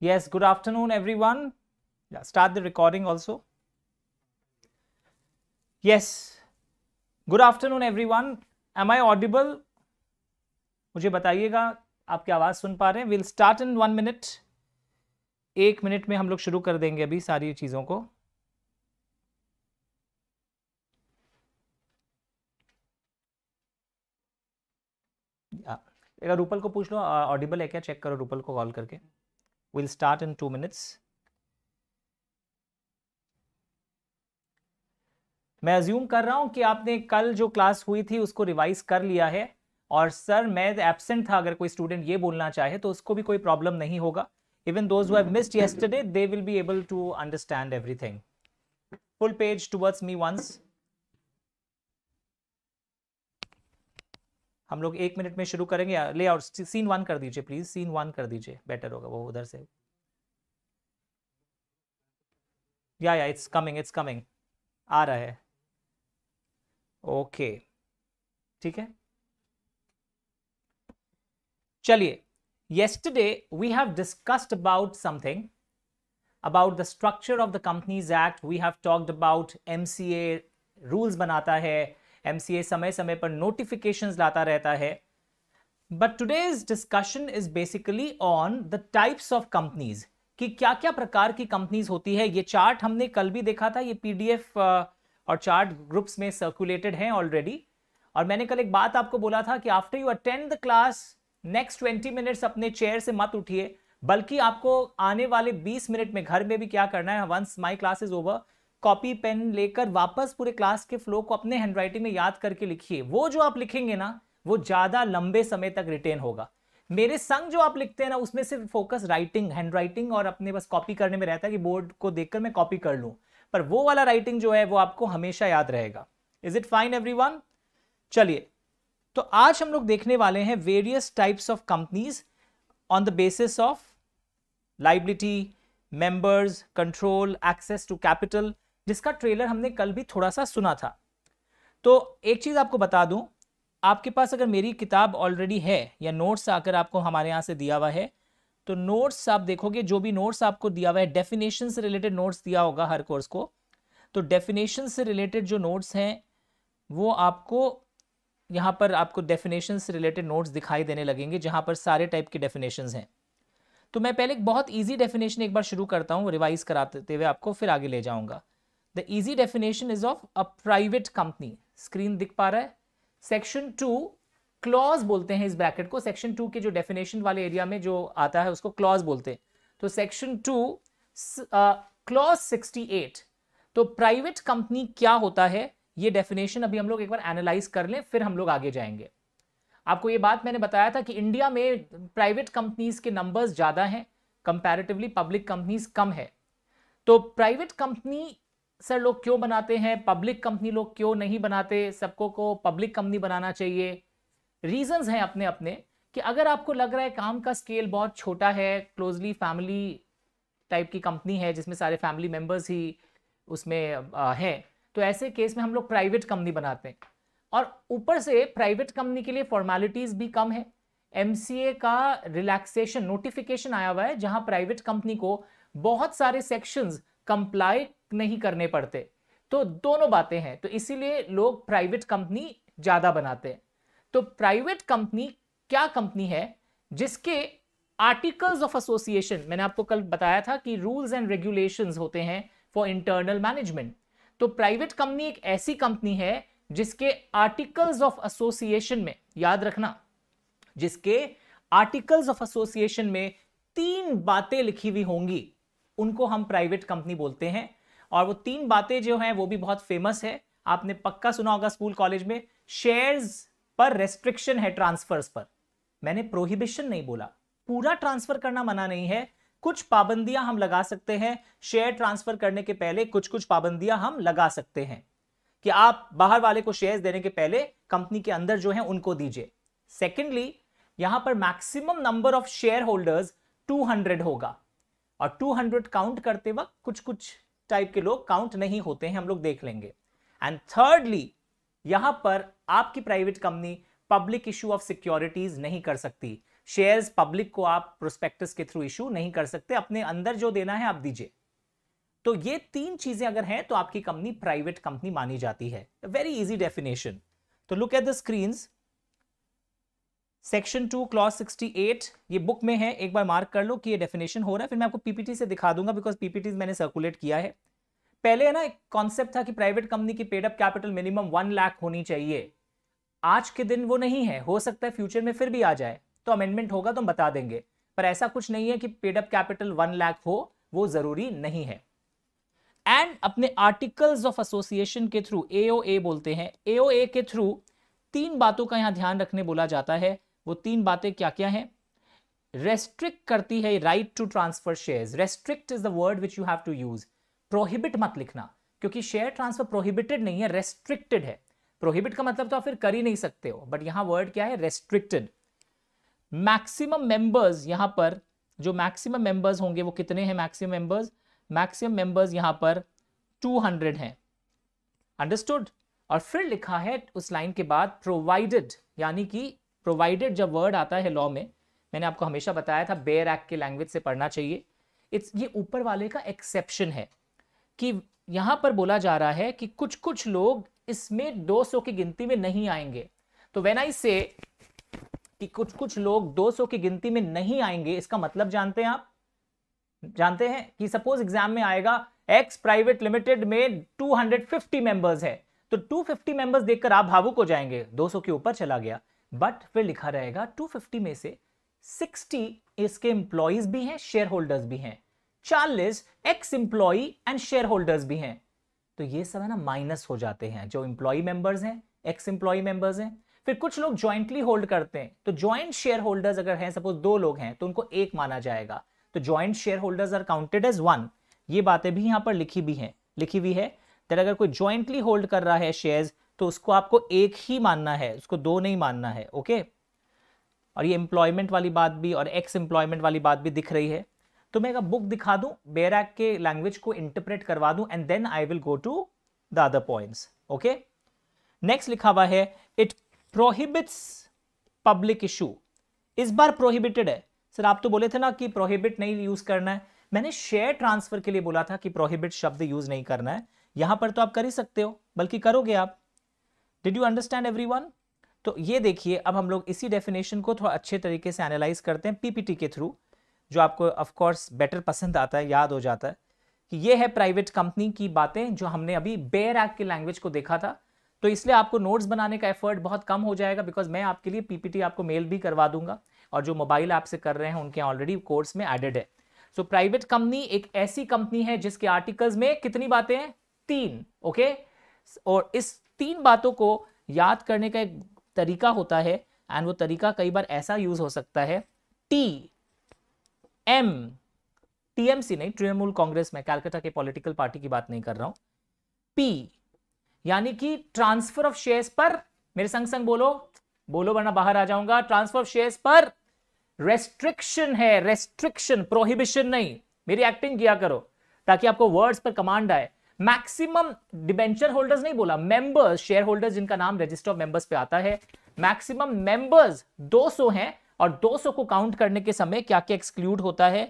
Yes, good afternoon, everyone. Yeah, start the recording also. Yes, good afternoon, everyone. Am I audible? मुझे बताइएगा आपकी आवाज़ सुन पा रहे हैं will start in one minute एक मिनट में हम लोग शुरू कर देंगे अभी सारी चीज़ों को एक रूपल को पूछ लो ऑडिबल है क्या चेक करो रूपल को कॉल करके will start in two minutes मैं अज्यूम कर रहा हूं कि आपने कल जो क्लास हुई थी उसको रिवाइज कर लिया है और सर मैं एबसेंट था अगर कोई स्टूडेंट ये बोलना चाहे तो उसको भी कोई प्रॉब्लम नहीं होगा even yesterday they will be able to understand everything full page towards me once हम लोग एक मिनट में शुरू करेंगे ले और सीन वन कर दीजिए प्लीज सीन वन कर दीजिए बेटर होगा वो उधर से या या इट्स कमिंग इट्स कमिंग आ रहा है ओके ठीक है चलिए yesterday we have discussed about something about the structure of the companies act we have talked about MCA rules बनाता है एमसीए समय समय पर नोटिफिकेशंस लाता रहता है but today's discussion is basically on the types of companies कि क्या क्या प्रकार की कंपनीज होती है ये चार्ट हमने कल भी देखा था ये पीडीएफ और चार्ट ग्रुप्स में सर्कुलेटेड हैं ऑलरेडी और मैंने कल एक बात आपको बोला था कि after you attend the class next twenty minutes अपने चेयर से मत उठिए बल्कि आपको आने वाले बीस मिनट में घर में भी क्या करना है once my class is over copy pen लेकर वापस पूरे क्लास के फ्लो को अपने हैंडराइटिंग में याद करके लिखिए वो जो आप लिखेंगे ना वो ज़्यादा लंबे समय तक रिटेन होगा मेरे संग जो आप लिखते हैं ना उसमें सिर्फ फोकस राइटिंग हैंड राइटिंग और अपने बस कॉपी करने में रहता है कि बोर्ड को देखकर मैं कॉपी कर लूँ पर वो वाला राइटिंग जो है वो आपको हमेशा याद रहेगा इज इट फाइन एवरी चलिए तो आज हम लोग देखने वाले हैं various types of companies on the basis of liability members control access to capital जिसका ट्रेलर हमने कल भी थोड़ा सा सुना था तो एक चीज़ आपको बता दूं आपके पास अगर मेरी किताब ऑलरेडी है या नोट्स आकर आपको हमारे यहाँ से दिया हुआ है तो नोट्स आप देखोगे जो भी नोट्स आपको दिया हुआ है डेफिनेशन से रिलेटेड नोट्स दिया होगा हर कोर्स को तो डेफिनेशन से रिलेटेड जो नोट्स हैं वो आपको यहाँ पर आपको डेफिनेशन से रिलेटेड नोट्स दिखाई देने लगेंगे जहाँ पर सारे टाइप के डेफिनेशन हैं तो मैं पहले एक बहुत ईजी डेफिनेशन एक बार शुरू करता हूँ रिवाइज कराते हुए आपको फिर आगे ले जाऊँगा the easy definition is of a private company screen दिख पा रहा है सेक्शन टू क्लॉज बोलते हैं इस ब्रैकेट को सेक्शन टू के जो डेफिनेशन वाले एरिया में जो आता है उसको क्लॉज बोलते हैं तो section two clause sixty eight तो प्राइवेट कंपनी क्या होता है ये डेफिनेशन अभी हम लोग एक बार एनालाइज कर लें फिर हम लोग आगे जाएंगे आपको ये बात मैंने बताया था कि इंडिया में प्राइवेट कंपनीज के नंबर्स ज़्यादा हैं कंपैरेटिवली पब्लिक कंपनीज कम है तो प्राइवेट कंपनी सर लोग क्यों बनाते हैं पब्लिक कंपनी लोग क्यों नहीं बनाते सबको को पब्लिक कंपनी बनाना चाहिए रीजंस हैं अपने अपने कि अगर आपको लग रहा है काम का स्केल बहुत छोटा है क्लोजली फैमिली टाइप की कंपनी है जिसमें सारे फैमिली मेम्बर्स ही उसमें हैं तो ऐसे केस में हम लोग प्राइवेट कंपनी बनाते हैं और ऊपर से प्राइवेट कंपनी के लिए फॉर्मेलिटीज़ भी कम है एम का रिलैक्सेशन नोटिफिकेशन आया हुआ है जहाँ प्राइवेट कंपनी को बहुत सारे सेक्शंस कंप्लाई नहीं करने पड़ते तो दोनों बातें हैं तो इसीलिए लोग प्राइवेट कंपनी ज़्यादा बनाते हैं तो प्राइवेट कंपनी क्या कंपनी है जिसके आर्टिकल्स ऑफ एसोसिएशन मैंने आपको कल बताया था कि रूल्स एंड रेगुलेशंस होते हैं फॉर इंटरनल मैनेजमेंट तो प्राइवेट कंपनी एक ऐसी कंपनी है जिसके आर्टिकल्स ऑफ एसोसिएशन में याद रखना जिसके आर्टिकल्स ऑफ एसोसिएशन में तीन बातें लिखी हुई होंगी उनको हम प्राइवेट कंपनी बोलते हैं और वो तीन बातें जो हैं वो भी बहुत फेमस है आपने पक्का सुना होगा स्कूल कॉलेज में शेयर्स पर रेस्ट्रिक्शन है ट्रांसफर्स पर मैंने प्रोहिबिशन नहीं बोला पूरा ट्रांसफर करना मना नहीं है कुछ पाबंदियां हम लगा सकते हैं शेयर ट्रांसफर करने के पहले कुछ कुछ पाबंदियां हम लगा सकते हैं कि आप बाहर वाले को शेयर्स देने के पहले कंपनी के अंदर जो है उनको दीजिए सेकेंडली यहां पर maximum number of share shareholders 200 होगा और 200 काउंट करते वक्त कुछ कुछ टाइप के लोग काउंट नहीं होते हैं हम लोग देख लेंगे एंड थर्डली यहां पर आपकी private company public issue of securities नहीं कर सकती शेयर्स पब्लिक को आप प्रोस्पेक्टस के थ्रू इशू नहीं कर सकते अपने अंदर जो देना है आप दीजिए तो ये तीन चीजें अगर हैं तो आपकी कंपनी प्राइवेट कंपनी मानी जाती है वेरी इजी डेफिनेशन तो look at the screens section two clause sixty eight ये बुक में है एक बार मार्क कर लो कि ये डेफिनेशन हो रहा है फिर मैं आपको पीपीटी से दिखा दूंगा बिकॉज पीपीटी मैंने सर्कुलेट किया है पहले है ना एक कॉन्सेप्ट था कि प्राइवेट कंपनी की paid up capital minimum one lakh होनी चाहिए आज के दिन वो नहीं है हो सकता है फ्यूचर में फिर भी आ जाए तो अमेंडमेंट होगा तो हम बता देंगे पर ऐसा कुछ नहीं है कि पेडअप कैपिटल वन लाख हो वो जरूरी नहीं है एंड अपने आर्टिकल्स ऑफ एसोसिएशन के थ्रू ए बोलते हैं ए के थ्रू तीन बातों का यहां ध्यान रखने बोला जाता है वो तीन बातें क्या क्या हैं रेस्ट्रिक्ट करती है right to transfer share restrict is the word which you have to use prohibit मत लिखना क्योंकि शेयर ट्रांसफर प्रोहिबिटेड नहीं है रेस्ट्रिक्टेड है प्रोहिबिट का मतलब तो आप फिर कर ही नहीं सकते हो बट यहां वर्ड क्या है रेस्ट्रिक्टेड मैक्सिमम मेंबर्स यहां पर जो मैक्सिमम मेंबर्स होंगे वो कितने हैं मैक्सिमम मेंबर्स मैक्सिमम मेंबर्स यहां पर 200 हैं अंडरस्टूड और फिर लिखा है उस लाइन के बाद प्रोवाइडेड यानी कि प्रोवाइडेड जब वर्ड आता है लॉ में मैंने आपको हमेशा बताया था बेयर एक्ट के लैंग्वेज से पढ़ना चाहिए इट्स ये ऊपर वाले का एक्सेप्शन है कि यहाँ पर बोला जा रहा है कि कुछ कुछ लोग इसमें 200 की गिनती में नहीं आएंगे तो वेन आई से कि कुछ कुछ लोग 200 की गिनती में नहीं आएंगे इसका मतलब जानते हैं आप जानते हैं कि सपोज एग्जाम में आएगा एक्स प्राइवेट लिमिटेड में 250 मेंबर्स है तो 250 मेंबर्स देखकर आप भावुक हो जाएंगे 200 के ऊपर चला गया बट फिर लिखा रहेगा 250 में से 60 इसके एम्प्लॉयज भी हैं शेयर होल्डर्स भी हैं 40 ex employee and shareholders भी हैं तो ये सब है ना माइनस हो जाते हैं जो इंप्लॉई मेंबर्स हैं एक्स एम्प्लॉय मेंबर्स हैं फिर कुछ लोग ज्वाइंटली होल्ड करते हैं तो ज्वाइंट शेयर होल्डर्स अगर हैं सपोज दो लोग हैं तो उनको एक माना जाएगा तो joint shareholders are counted as one ये बातें भी यहां पर लिखी भी हैं लिखी हुई है दैट अगर कोई ज्वाइंटली होल्ड कर रहा है शेयर्स तो उसको आपको एक ही मानना है उसको दो नहीं मानना है ओके और ये एम्प्लॉयमेंट वाली बात भी और एक्स एम्प्लॉयमेंट वाली बात भी दिख रही है तो मैं बुक दिखा दूं बेराक के लैंग्वेज को इंटरप्रेट करवा दूं and then I will go to the other points okay next लिखा हुआ है इट प्रोहिबिट्स पब्लिक इशू इस बार प्रोहिबिटेड है सर आप तो बोले थे ना कि प्रोहिबिट नहीं यूज करना है मैंने शेयर ट्रांसफर के लिए बोला था कि प्रोहिबिट शब्द यूज नहीं करना है यहां पर तो आप कर ही सकते हो बल्कि करोगे आप डिड यू अंडरस्टैंड एवरी तो ये देखिए अब हम लोग इसी डेफिनेशन को थोड़ा अच्छे तरीके से एनालाइज करते हैं पीपीटी के थ्रू जो आपको ऑफ कोर्स बेटर पसंद आता है याद हो जाता है कि ये है प्राइवेट कंपनी की बातें जो हमने अभी बेयर एक्ट की लैंग्वेज को देखा था तो इसलिए आपको नोट्स बनाने का एफर्ट बहुत कम हो जाएगा बिकॉज मैं आपके लिए पीपीटी आपको मेल भी करवा दूंगा और जो मोबाइल ऐप से कर रहे हैं उनके ऑलरेडी कोर्स में एडेड है सो प्राइवेट कंपनी एक ऐसी कंपनी है जिसके आर्टिकल्स में कितनी बातें हैं तीन ओके okay? और इस तीन बातों को याद करने का एक तरीका होता है एंड वो तरीका कई बार ऐसा यूज हो सकता है टी एम टीएमसी नहीं तृणमूल कांग्रेस में कैलकाता के पॉलिटिकल पार्टी की बात नहीं कर रहा हूं पी यानी कि ट्रांसफर ऑफ शेयर्स पर मेरे संग संग बोलो बोलो वरना बाहर आ जाऊंगा ट्रांसफर ऑफ शेयर्स पर रेस्ट्रिक्शन है रेस्ट्रिक्शन प्रोहिबिशन नहीं मेरी एक्टिंग किया करो ताकि आपको वर्ड्स पर कमांड आए मैक्सिमम डिबेंचर होल्डर्स नहीं बोला मेंबर्स शेयर होल्डर्स जिनका नाम रजिस्टर ऑफ मेंबर्स पे आता है मैक्सिमम मेंबर्स 200 हैं और 200 को काउंट करने के समय क्या क्या एक्सक्लूड होता है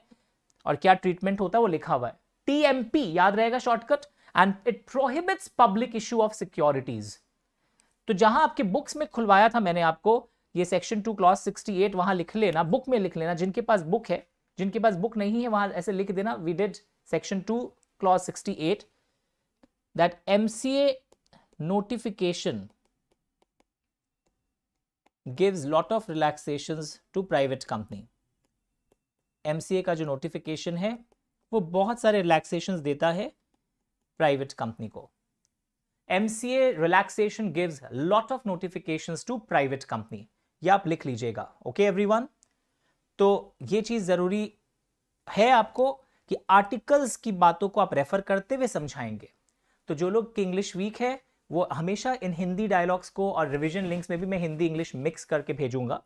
और क्या ट्रीटमेंट होता है वो लिखा हुआ है टीएमपी याद रहेगा shortcut and it prohibits public issue of securities तो जहां आपके बुक्स में खुलवाया था मैंने आपको ये section two clause sixty eight वहां लिख लेना बुक में लिख लेना जिनके पास बुक है जिनके पास बुक नहीं है वहां ऐसे लिख देना we did section two clause sixty eight that MCA notification gives lot of relaxations to private company. MCA का जो notification है वो बहुत सारे relaxations देता है private company को. MCA relaxation gives lot of notifications to private company. ये आप लिख लीजिएगा okay, everyone तो ये चीज जरूरी है आपको कि आर्टिकल्स की बातों को आप रेफर करते हुए समझाएंगे तो जो लोग की इंग्लिश वीक है वो हमेशा इन हिंदी डायलॉग्स को और रिविजन लिंक्स में भी मैं हिंदी इंग्लिश मिक्स करके भेजूंगा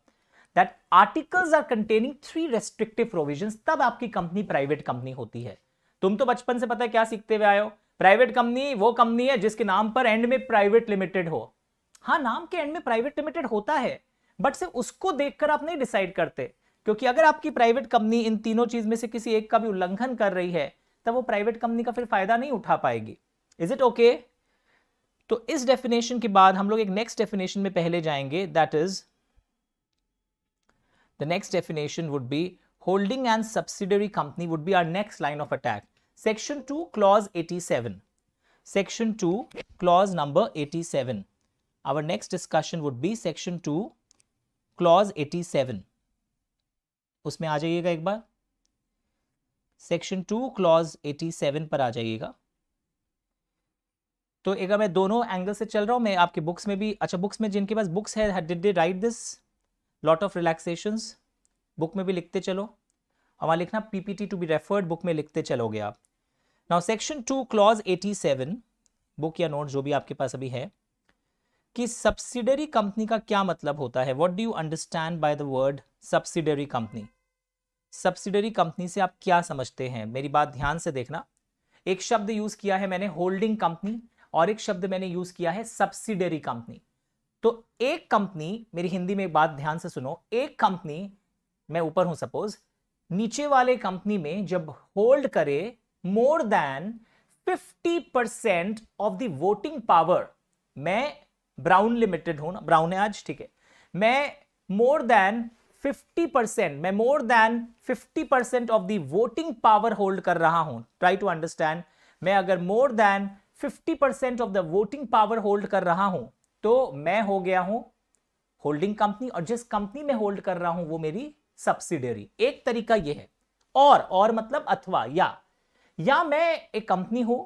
that articles are containing three restrictive provision तब आपकी कंपनी प्राइवेट कंपनी होती है तुम तो बचपन से पता है क्या सीखते हुए आयो प्राइवेट कंपनी वो कंपनी है जिसके नाम पर एंड में प्राइवेट लिमिटेड हो हाँ नाम के एंड में प्राइवेट लिमिटेड होता है बट सिर्फ उसको देखकर आप नहीं डिसाइड करते क्योंकि अगर आपकी प्राइवेट कंपनी इन तीनों चीज में से किसी एक का भी उल्लंघन कर रही है तब वो प्राइवेट कंपनी का फिर फायदा नहीं उठा पाएगी इज इट ओके तो इस डेफिनेशन के बाद हम लोग एक नेक्स्ट डेफिनेशन में पहले जाएंगे that is the next definition would be holding and subsidiary company would be our next line of attack section two clause eighty seven section two clause number eighty seven our next discussion would be section two clause eighty seven उसमें आ जाइएगा एक बार section two clause eighty seven पर आ जाइएगा तो एक मैं दोनों एंगल से चल रहा हूँ मैं आपके बुक्स में भी अच्छा बुक्स में जिनके पास बुक्स है did they write this lot of relaxation book में भी लिखते चलो हमारा लिखना PPT to be referred book में लिखते चलोगे आप now section two clause eighty seven book या नोट जो भी आपके पास अभी है कि सब्सिडरी कंपनी का क्या मतलब होता है what do you understand by the word subsidiary company subsidiary company से आप क्या समझते हैं मेरी बात ध्यान से देखना एक शब्द यूज किया है मैंने होल्डिंग कंपनी और एक शब्द मैंने यूज किया है सब्सिडरी कंपनी तो एक कंपनी मेरी हिंदी में बात ध्यान से सुनो एक कंपनी मैं ऊपर हूं सपोज नीचे वाले कंपनी में जब होल्ड करे more than 50 percent of the voting power मैं ब्राउन लिमिटेड हूं ना ब्राउन है आज ठीक है मैं मोर देन 50 परसेंट मैं more than 50 percent of the voting power hold कर रहा हूं ट्राई टू अंडरस्टैंड मैं अगर more than fifty percent of the voting power hold कर रहा हूं तो मैं हो गया हूं होल्डिंग कंपनी और जिस कंपनी में होल्ड कर रहा हूं वो मेरी सब्सिडरी एक तरीका ये है और और मतलब अथवा या या मैं एक कंपनी हूं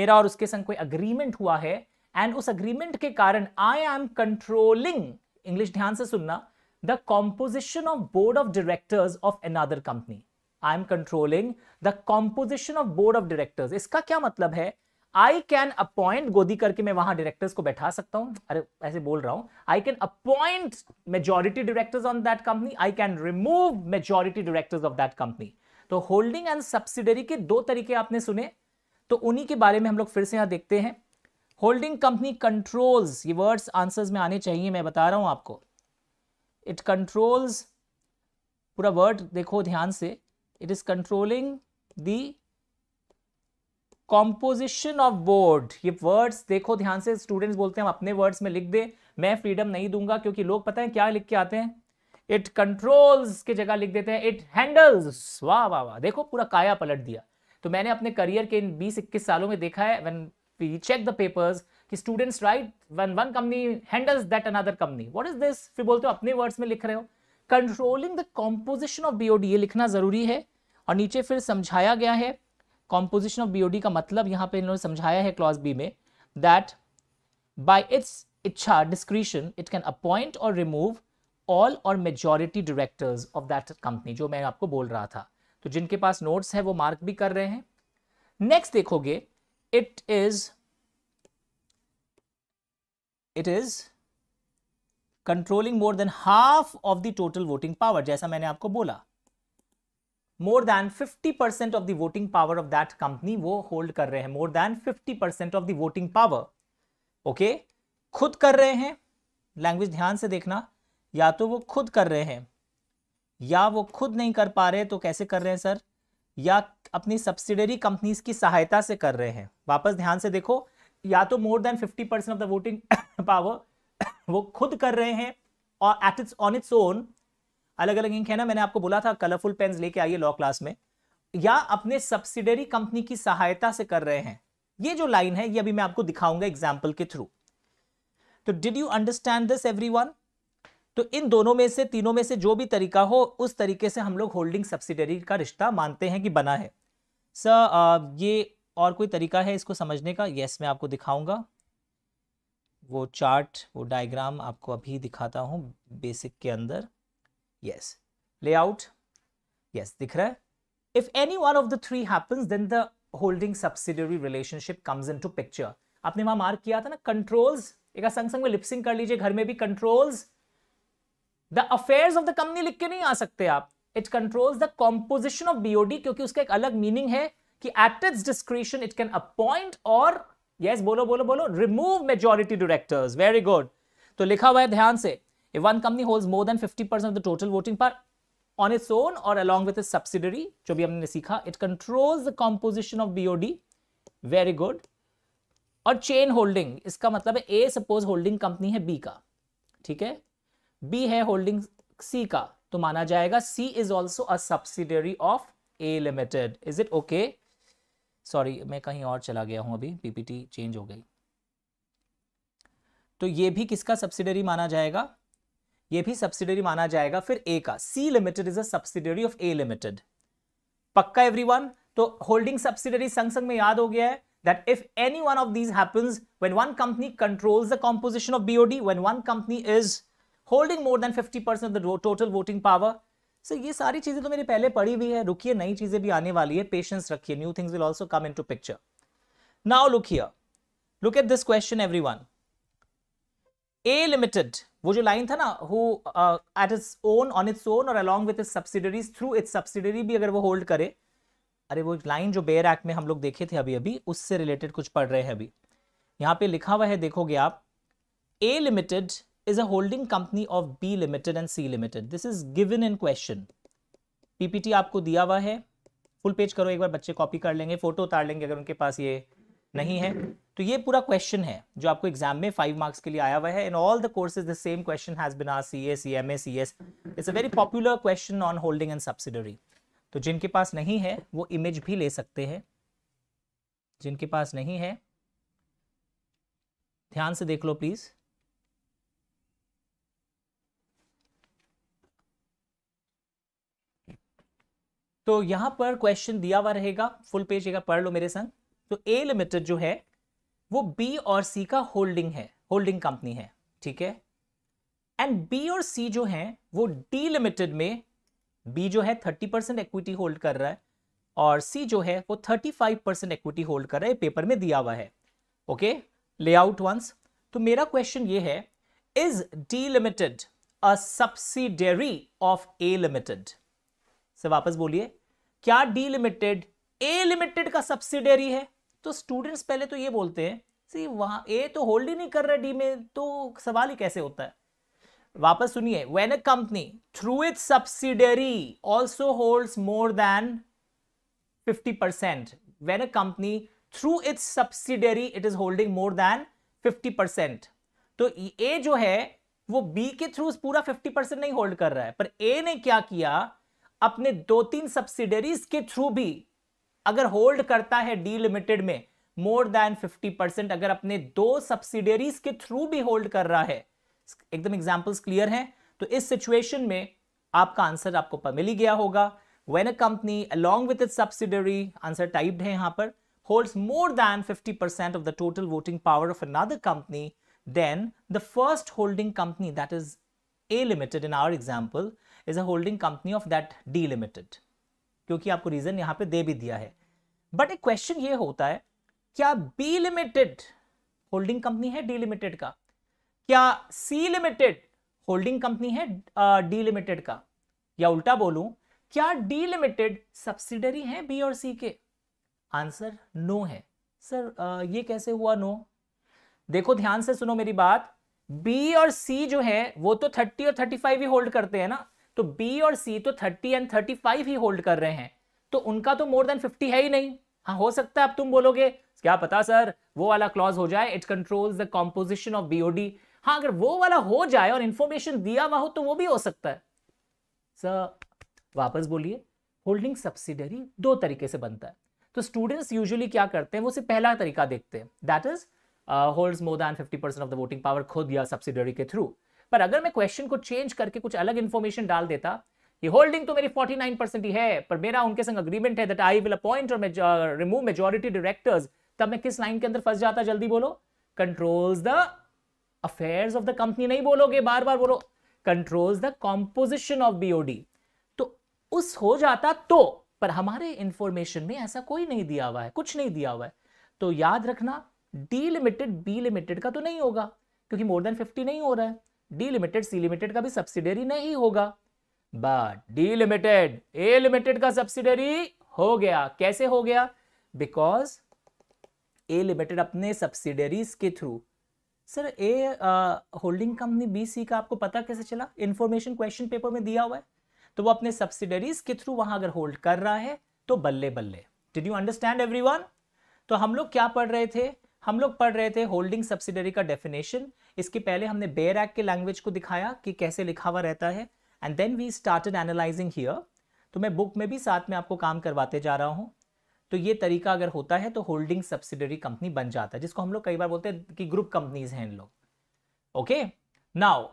मेरा और उसके संग कोई अग्रीमेंट हुआ है एंड उस अग्रीमेंट के कारण आई एम कंट्रोलिंग इंग्लिश ध्यान से सुनना the composition of board of directors of another company I am controlling the composition of board of directors इसका क्या मतलब है आई कैन अपॉइंट गोदी करके मैं वहां डायरेक्टर्स को बैठा सकता हूं अरे ऐसे बोल रहा हूं I can appoint majority directors on that company I can remove majority directors of that company तो होल्डिंग एंड सब्सिडरी के दो तरीके आपने सुने तो उन्हीं के बारे में हम लोग फिर से यहां देखते हैं होल्डिंग कंपनी कंट्रोल्स ये वर्ड्स आंसर्स में आने चाहिए मैं बता रहा हूं आपको इट कंट्रोल्स पूरा वर्ड देखो ध्यान से it is controlling the composition of board ये वर्ड्स देखो ध्यान से स्टूडेंट्स बोलते हैं हम अपने वर्ड्स में लिख दे मैं फ्रीडम नहीं दूंगा क्योंकि लोग पता है क्या लिख के आते हैं इट कंट्रोल्स की जगह लिख देते हैं इट हैंडल्स वाह वाह वाह देखो पूरा काया पलट दिया तो मैंने अपने करियर के इन बीस इक्कीस सालों में देखा है when we check the papers कि students write one one company handles that another company what is this फिर बोलते हो अपने वर्ड्स में लिख रहे हो controlling the composition of BOD ये लिखना जरूरी है और नीचे फिर समझाया गया है कॉम्पोजिशन ऑफ बीओडी का मतलब यहां पे इन्होंने समझाया है क्लॉज बी में दैट बाय इट्स इच्छा डिस्क्रिशन इट कैन अपॉइंट और रिमूव ऑल और majority directors of that company जो मैं आपको बोल रहा था तो जिनके पास नोट्स है वो मार्क भी कर रहे हैं नेक्स्ट देखोगे it is it is controlling more than half of the total voting power जैसा मैंने आपको बोला more than 50 percent of the voting power of that company वो होल्ड कर रहे हैं more than 50 percent of the voting power okay खुद कर रहे हैं लैंग्वेज ध्यान से देखना या तो वो खुद कर रहे हैं या वो खुद नहीं कर पा रहे तो कैसे कर रहे हैं सर या अपनी सब्सिडरी कंपनीज की सहायता से कर रहे हैं वापस ध्यान से देखो या तो more than 50 percent of the voting power वो खुद कर रहे हैं और at its on its own अलग अलग इंक है ना मैंने आपको बोला था कलरफुल पेन लेके आइए लॉ क्लास में या अपने सब्सिडरी कंपनी की सहायता से कर रहे हैं ये जो लाइन है ये अभी मैं आपको दिखाऊंगा एग्जाम्पल के थ्रू तो did you understand this every तो इन दोनों में से तीनों में से जो भी तरीका हो उस तरीके से हम लोग होल्डिंग सब्सिडरी का रिश्ता मानते हैं कि बना है सर uh, ये और कोई तरीका है इसको समझने का यस मैं आपको दिखाऊंगा वो चार्ट वो डायग्राम आपको अभी दिखाता हूँ बेसिक के अंदर yes layout yes dikh raha if any one of the three happens then the holding subsidiary relationship comes into picture आपने वहां मार्क किया था ना कंट्रोल्स एक संग संग में लिपसिंग कर लीजिए घर में भी controls the affairs of the company लिख के नहीं आ सकते आप it controls the composition of BOD क्योंकि उसका एक अलग मीनिंग है कि at its description it can appoint और यस बोलो बोलो बोलो remove majority directors very good तो लिखा हुआ है ध्यान से if one company hold more than fifty percent of the total voting power on its own और अलॉन्ग its सब्सिडरी जो भी हमने सीखा, it controls the composition of BOD. Very good और चेन होल्डिंग इसका मतलब है ए सपोज होल्डिंग कंपनी है बी का ठीक है बी है होल्डिंग सी का तो माना जाएगा C is also a subsidiary of A limited is it okay sorry मैं कहीं और चला गया हूं अभी पीपीटी चेंज हो गई तो ये भी किसका सब्सिडरी माना जाएगा ये भी सब्सिडरी माना जाएगा फिर ए का C limited is subsidiary of A limited पक्का एवरीवन तो होल्डिंग सब्सिडरी संग संग में याद हो गया है that if any one of these happens when one company controls the composition of BOD, when one company is holding more than 50% of the total voting power, sir so, ये सारी चीजें तो मेरी पहले पढ़ी हुई है रुकिए नई चीजें भी आने वाली है पेशेंस रखिए new things will also come into picture now look here look at this question everyone a limited वो जो लाइन था ना who at its own on its own और along with subsidiaries through its subsidiary भी अगर वो hold करे अरे वो लाइन जो बेयर एक्ट में हम लोग देखे थे अभी अभी उससे रिलेटेड कुछ पढ़ रहे हैं अभी यहाँ पे लिखा हुआ है देखोगे आप A limited is a holding company of B limited and C limited this is given in question PPT आपको दिया हुआ है फुल पेज करो एक बार बच्चे कॉपी कर लेंगे फोटो उतार लेंगे अगर उनके पास ये नहीं है hmm. तो ये पूरा क्वेश्चन है जो आपको एग्जाम में फाइव मार्क्स के लिए आया हुआ है in all the courses the same question has been R C S M S it's a very popular question on holding and subsidiary तो जिनके पास नहीं है वो इमेज भी ले सकते हैं जिनके पास नहीं है ध्यान से देख लो प्लीज तो यहां पर क्वेश्चन दिया हुआ रहेगा फुल पेज एक पढ़ लो मेरे संग तो ए लिमिटेड जो है वो बी और सी का होल्डिंग है होल्डिंग कंपनी है ठीक है एंड बी और सी जो है वो डी लिमिटेड में बी जो है थर्टी परसेंट इक्विटी होल्ड कर रहा है और सी जो है वो thirty five percent equity hold कर रहा है पेपर में दिया हुआ है ओके लेआउट वंस तो मेरा क्वेश्चन ये है is D limited a subsidiary of A limited से वापस बोलिए क्या डी लिमिटेड ए लिमिटेड का सब्सिडरी है तो स्टूडेंट्स पहले तो ये बोलते हैं सी वहाँ ए तो होल्ड ही नहीं कर रहा डी में तो सवाल ही कैसे होता है वापस सुनिए when a company through its subsidiary also holds more than fifty percent when a company through its subsidiary it is holding more than fifty percent तो ए जो है वो बी के थ्रू पूरा फिफ्टी परसेंट नहीं होल्ड कर रहा है पर ए ने क्या किया अपने दो तीन सब्सिडरीज के थ्रू भी अगर होल्ड करता है डी लिमिटेड में मोर देन फिफ्टी परसेंट अगर अपने दो सब्सिडियरीज के थ्रू भी होल्ड कर रहा है एकदम एग्जाम्पल्स क्लियर हैं तो इस सिचुएशन में आपका आंसर आपको मिल ही गया होगा when a company along with it subsidiary answer typed है यहां पर hold more than fifty percent of the total voting power of another company then the first holding company that is A limited in our example is a holding company of that D limited क्योंकि आपको reason यहां पे दे भी दिया है but एक question ये होता है क्या बी लिमिटेड होल्डिंग कंपनी है डी लिमिटेड का क्या सी लिमिटेड होल्डिंग कंपनी है डी लिमिटेड का या उल्टा बोलूं क्या डी लिमिटेड सब्सिडरी है बी और सी के आंसर नो है सर आ, ये कैसे हुआ नो देखो ध्यान से सुनो मेरी बात बी और सी जो है वो तो थर्टी और थर्टी फाइव ही होल्ड करते हैं ना तो बी और सी तो थर्टी एंड थर्टी फाइव ही होल्ड कर रहे हैं तो उनका तो मोर देन फिफ्टी है ही नहीं हाँ हो सकता है अब तुम बोलोगे क्या पता सर वो वाला क्लॉज हो जाए it controls the composition of BOD हाँ अगर वो वाला हो जाए और इंफॉर्मेशन दिया हुआ हो तो वो भी हो सकता है सर वापस बोलिए होल्डिंग सब्सिडरी दो तरीके से बनता है तो स्टूडेंट्स यूजुअली क्या करते हैं वो सिर्फ पहला तरीका देखते हैं that is holds more than 50% of the voting power खुद या सब्सिडरी के थ्रू पर अगर मैं क्वेश्चन को चेंज करके कुछ अलग इन्फॉर्मेशन डाल देता ये होल्डिंग तो मेरी 49 परसेंट ही है पर मेरा उनके संग अग्रीमेंट है दैट आई विल अपॉइंट और रिमूव मेजोरिटी डायरेक्टर्स तब मैं किस लाइन के अंदर फंस जाता जल्दी बोलो controls the affairs of the company नहीं बोलोगे बार बार बोलो controls the composition of BOD तो उस हो जाता तो पर हमारे इंफॉर्मेशन में ऐसा कोई नहीं दिया हुआ है कुछ नहीं दिया हुआ है तो याद रखना डी लिमिटेड बी लिमिटेड का तो नहीं होगा क्योंकि मोर देन फिफ्टी नहीं हो रहा है डी लिमिटेड सी लिमिटेड का भी सब्सिडरी नहीं होगा but D limited A limited का सब्सिडरी हो गया कैसे हो गया बिकॉज ए लिमिटेड अपने सब्सिडरीज के through sir A holding company B C का आपको पता कैसे चला इंफॉर्मेशन क्वेश्चन पेपर में दिया हुआ है तो वो अपने सब्सिडरीज के थ्रू वहां अगर होल्ड कर रहा है तो बल्ले बल्ले डिड यू अंडरस्टैंड एवरीवन तो हम लोग क्या पढ़ रहे थे हम लोग पढ़ रहे थे होल्डिंग सब्सिडरी का डेफिनेशन इसके पहले हमने बेयर एक्ट के लैंग्वेज को दिखाया कि कैसे लिखा हुआ रहता है and then we started analysing here तो मैं बुक में भी साथ में आपको काम करवाते जा रहा हूँ तो ये तरीका अगर होता है तो होल्डिंग सब्सिडरी कंपनी बन जाता है जिसको हम लोग कई बार बोलते हैं कि ग्रुप कंपनीज हैं इन लोग ओके नाउ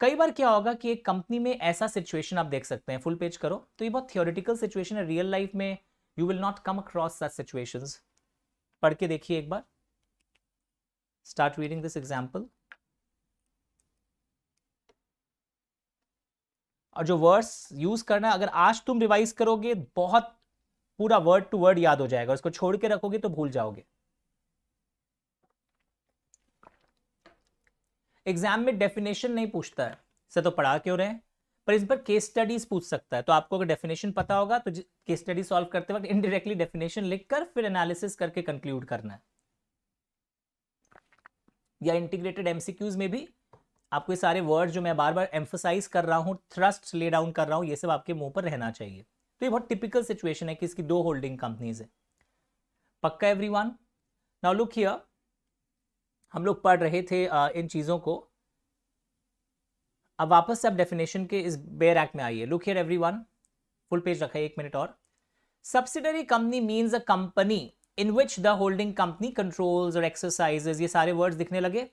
कई बार क्या होगा कि एक कंपनी में ऐसा सिचुएशन आप देख सकते हैं फुल पेज करो तो ये बहुत थियोरिटिकल सिचुएशन है रियल लाइफ में you will not come across such situations पढ़ के देखिए एक बार start reading this example और जो वर्ड्स यूज करना है अगर आज तुम रिवाइज करोगे बहुत पूरा वर्ड टू वर्ड याद हो जाएगा उसको छोड़ के रखोगे तो भूल जाओगे एग्जाम में डेफिनेशन नहीं पूछता है से तो पढ़ा क्यों रहे पर इस पर केस स्टडीज पूछ सकता है तो आपको अगर डेफिनेशन पता होगा तो केस स्टडी सॉल्व करते वक्त इनडायरेक्टली डेफिनेशन लिखकर फिर एनालिसिस करके कंक्लूड करना है या इंटीग्रेटेड एमसीक्यूज में भी आपको ये सारे वर्ड जो मैं बार बार एम्फोसाइज कर रहा हूँ थ्रस्ट ले डाउन कर रहा हूँ ये सब आपके मुंह पर रहना चाहिए तो ये बहुत टिपिकल सिचुएशन है कि इसकी दो होल्डिंग कंपनीज है पक्का every one now look here हम लोग पढ़ रहे थे इन चीज़ों को अब वापस से आप डेफिनेशन के इस बेयर एक्ट में आइए look here every one full page रखा है एक मिनट और subsidiary company means a company in which the holding company controls और एक्सरसाइजेज ये सारे वर्ड्स दिखने लगे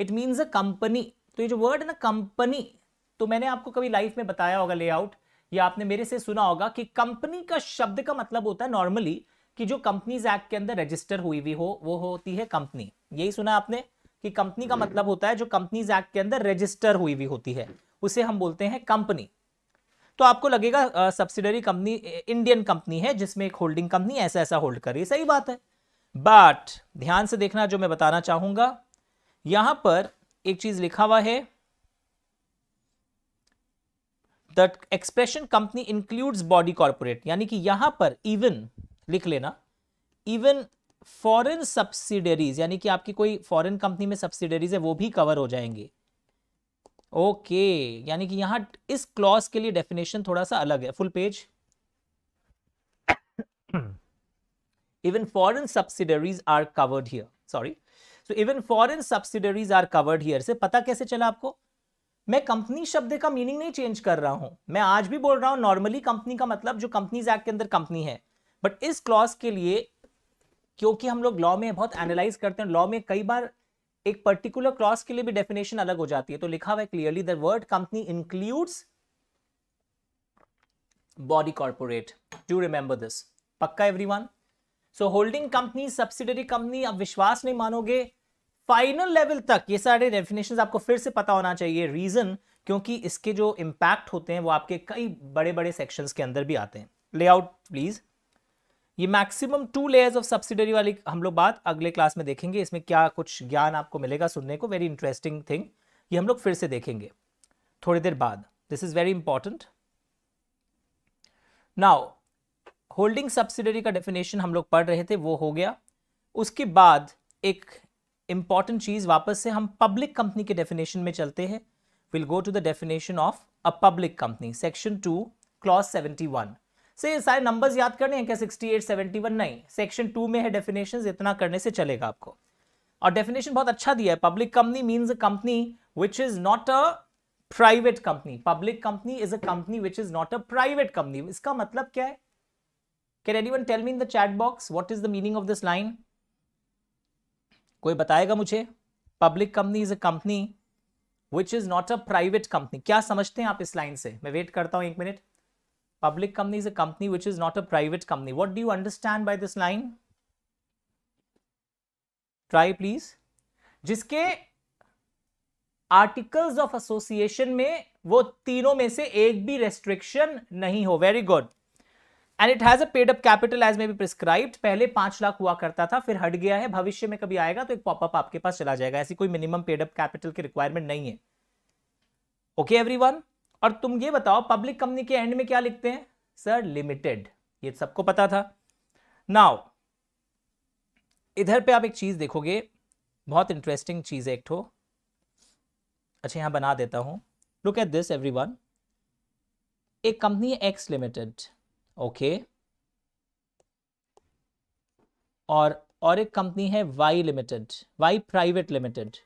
इट मीन्स अ कंपनी तो ये जो वर्ड है ना कंपनी तो मैंने आपको कभी लाइफ में बताया होगा लेआउट या आपने मेरे से सुना होगा कि कंपनी का शब्द का मतलब होता है नॉर्मली कि जो कंपनीज एक्ट के अंदर रजिस्टर हुई हुई हो वो होती है कंपनी यही सुना आपने कि कंपनी का मतलब होता है जो कंपनीज एक्ट के अंदर रजिस्टर हुई हुई होती है उसे हम बोलते हैं कंपनी तो आपको लगेगा सब्सिडरी कंपनी इंडियन कंपनी है जिसमें एक होल्डिंग कंपनी ऐसा ऐसा होल्ड कर रही है सही बात है बट ध्यान से देखना जो मैं बताना चाहूंगा यहां पर एक चीज लिखा हुआ है the expression company includes body corporate यानी कि यहां पर इवन लिख लेना इवन फॉरेन सब्सिडरीज यानी कि आपकी कोई फॉरेन कंपनी में सब्सिडरीज है वो भी कवर हो जाएंगे ओके यानी कि यहां इस क्लॉज के लिए डेफिनेशन थोड़ा सा अलग है full page even foreign subsidiaries are covered here sorry so even foreign subsidiaries are covered here से पता कैसे चला आपको मैं कंपनी शब्द का मीनिंग नहीं चेंज कर रहा हूं मैं आज भी बोल रहा हूं नॉर्मली कंपनी का मतलब जो कंपनीज एक्ट के अंदर कंपनी है बट इस क्लॉज के लिए क्योंकि हम लोग लॉ में बहुत एनालाइज करते हैं लॉ में कई बार एक पर्टिकुलर क्लॉज के लिए भी डेफिनेशन अलग हो जाती है तो लिखा हुआ है clearly the word company includes body corporate to remember this पक्का everyone so holding company subsidiary company अब विश्वास नहीं मानोगे फाइनल लेवल तक ये सारे डेफिनेशन आपको फिर से पता होना चाहिए रीजन क्योंकि इसके जो इंपैक्ट होते हैं वो आपके कई बड़े बड़े सेक्शंस के अंदर भी आते हैं लेआउट प्लीज़ ये maximum two layers of subsidiary वाली हम लोग बात अगले क्लास में देखेंगे इसमें क्या कुछ ज्ञान आपको मिलेगा सुनने को वेरी इंटरेस्टिंग थिंग ये हम लोग फिर से देखेंगे थोड़ी देर बाद this is very important now holding subsidiary का डेफिनेशन हम लोग पढ़ रहे थे वो हो गया उसके बाद एक इम्पॉर्टेंट चीज़ वापस से हम पब्लिक कंपनी के डेफिनेशन में चलते हैं will go to the definition of a public company section two clause seventy one से ये सारे नंबर्स याद करने हैं क्या 68, 71 नहीं सेक्शन टू में है डेफिनेशन इतना करने से चलेगा आपको और डेफिनेशन बहुत अच्छा दिया है public company means a company which is not a private company public company is a company which is not a private company इसका मतलब क्या है can any one tell me in the chat box what is the meaning of this line कोई बताएगा मुझे public company is a company which is not a private company क्या समझते हैं आप इस लाइन से मैं वेट करता हूं एक minute Public company is a company which is not a private company. What do you understand by this line? Try please. जिसके आर्टिकल्स ऑफ एसोसिएशन में वो तीनों में से एक भी रेस्ट्रिक्शन नहीं हो very good and it has a paid up capital as may be prescribed पहले पांच लाख हुआ करता था फिर हट गया है भविष्य में कभी आएगा तो एक पॉपअप आपके पास चला जाएगा ऐसी कोई मिनिमम पेड अप कैपिटल की रिक्वायरमेंट नहीं है ओके एवरीवन और तुम ये बताओ पब्लिक कंपनी के एंड में क्या लिखते हैं सर लिमिटेड ये सबको पता था नाउ इधर पे आप एक चीज देखोगे बहुत इंटरेस्टिंग चीज है एक ठो अच्छा यहां बना देता हूं लुक एट दिस एवरीवन एक कंपनी है एक्स लिमिटेड ओके और और एक कंपनी है Y limited Y private limited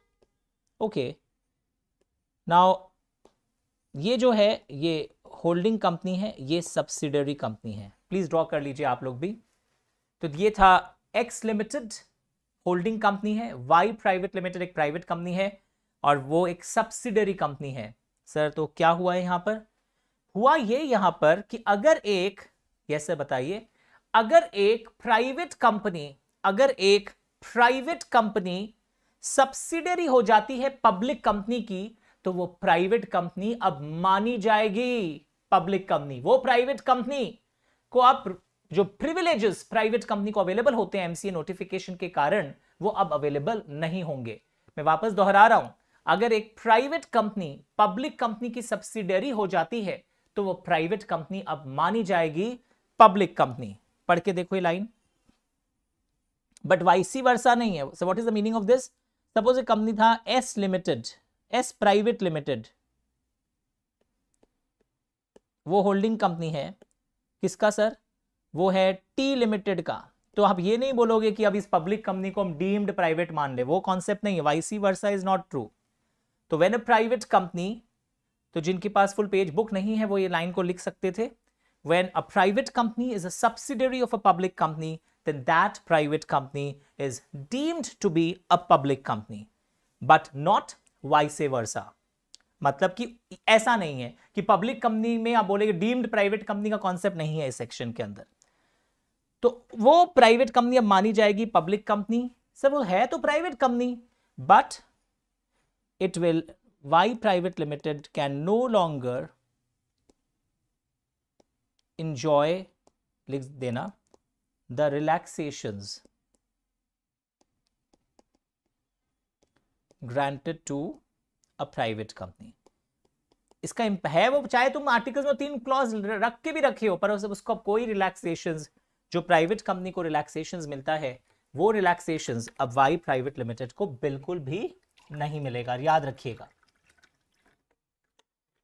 okay now ये जो है ये होल्डिंग कंपनी है ये सब्सिडरी कंपनी है प्लीज़ ड्रॉ कर लीजिए आप लोग भी तो ये था एक्स लिमिटेड होल्डिंग कंपनी है वाई प्राइवेट लिमिटेड एक प्राइवेट कंपनी है और वो एक सब्सिडरी कंपनी है सर तो क्या हुआ है यहां पर हुआ ये यहां पर कि अगर एक यस सर बताइए अगर एक प्राइवेट कंपनी अगर एक प्राइवेट कंपनी सब्सिडरी हो जाती है पब्लिक कंपनी की तो वो प्राइवेट कंपनी अब मानी जाएगी पब्लिक कंपनी वो प्राइवेट कंपनी को आप जो प्रिविलेजेस प्राइवेट कंपनी को अवेलेबल होते हैं एमसीए नोटिफिकेशन के कारण वो अब अवेलेबल नहीं होंगे मैं वापस दोहरा रहा हूं अगर एक प्राइवेट कंपनी पब्लिक कंपनी की सब्सिडरी हो जाती है तो वो प्राइवेट कंपनी अब मानी जाएगी पब्लिक कंपनी पढ़ के देखो ये लाइन बट वाइसी वर्षा नहीं है so what is the meaning of this suppose A company था S limited S private limited वो होल्डिंग कंपनी है किसका सर वो है टी लिमिटेड का तो आप ये नहीं बोलोगे कि अब इस पब्लिक कंपनी को हम डीम्ड प्राइवेट मान ले वो कॉन्सेप्ट नहीं है vice versa is not true तो वेन अ प्राइवेट कंपनी तो जिनके पास फुल पेज बुक नहीं है वो ये लाइन को लिख सकते थे when a private company is a subsidiary of a public company then that private company is deemed to be a public company but not vice versa मतलब कि ऐसा नहीं है कि पब्लिक कंपनी में आप बोलेंगे डीम्ड प्राइवेट कंपनी का कॉन्सेप्ट नहीं है इस सेक्शन के अंदर तो वो प्राइवेट कंपनी अब मानी जाएगी पब्लिक कंपनी सर वो है तो private company but it will Y private limited can no longer enjoy लिख देना the relaxations granted to a private company इसका है वो चाहे तुम आर्टिकल्स में तीन क्लॉज रख के भी रखे हो पर उसको कोई रिलैक्सेशन जो प्राइवेट कंपनी को रिलैक्सेशन मिलता है वो रिलैक्सेशन अब वाई प्राइवेट लिमिटेड को बिल्कुल भी नहीं मिलेगा याद रखिएगा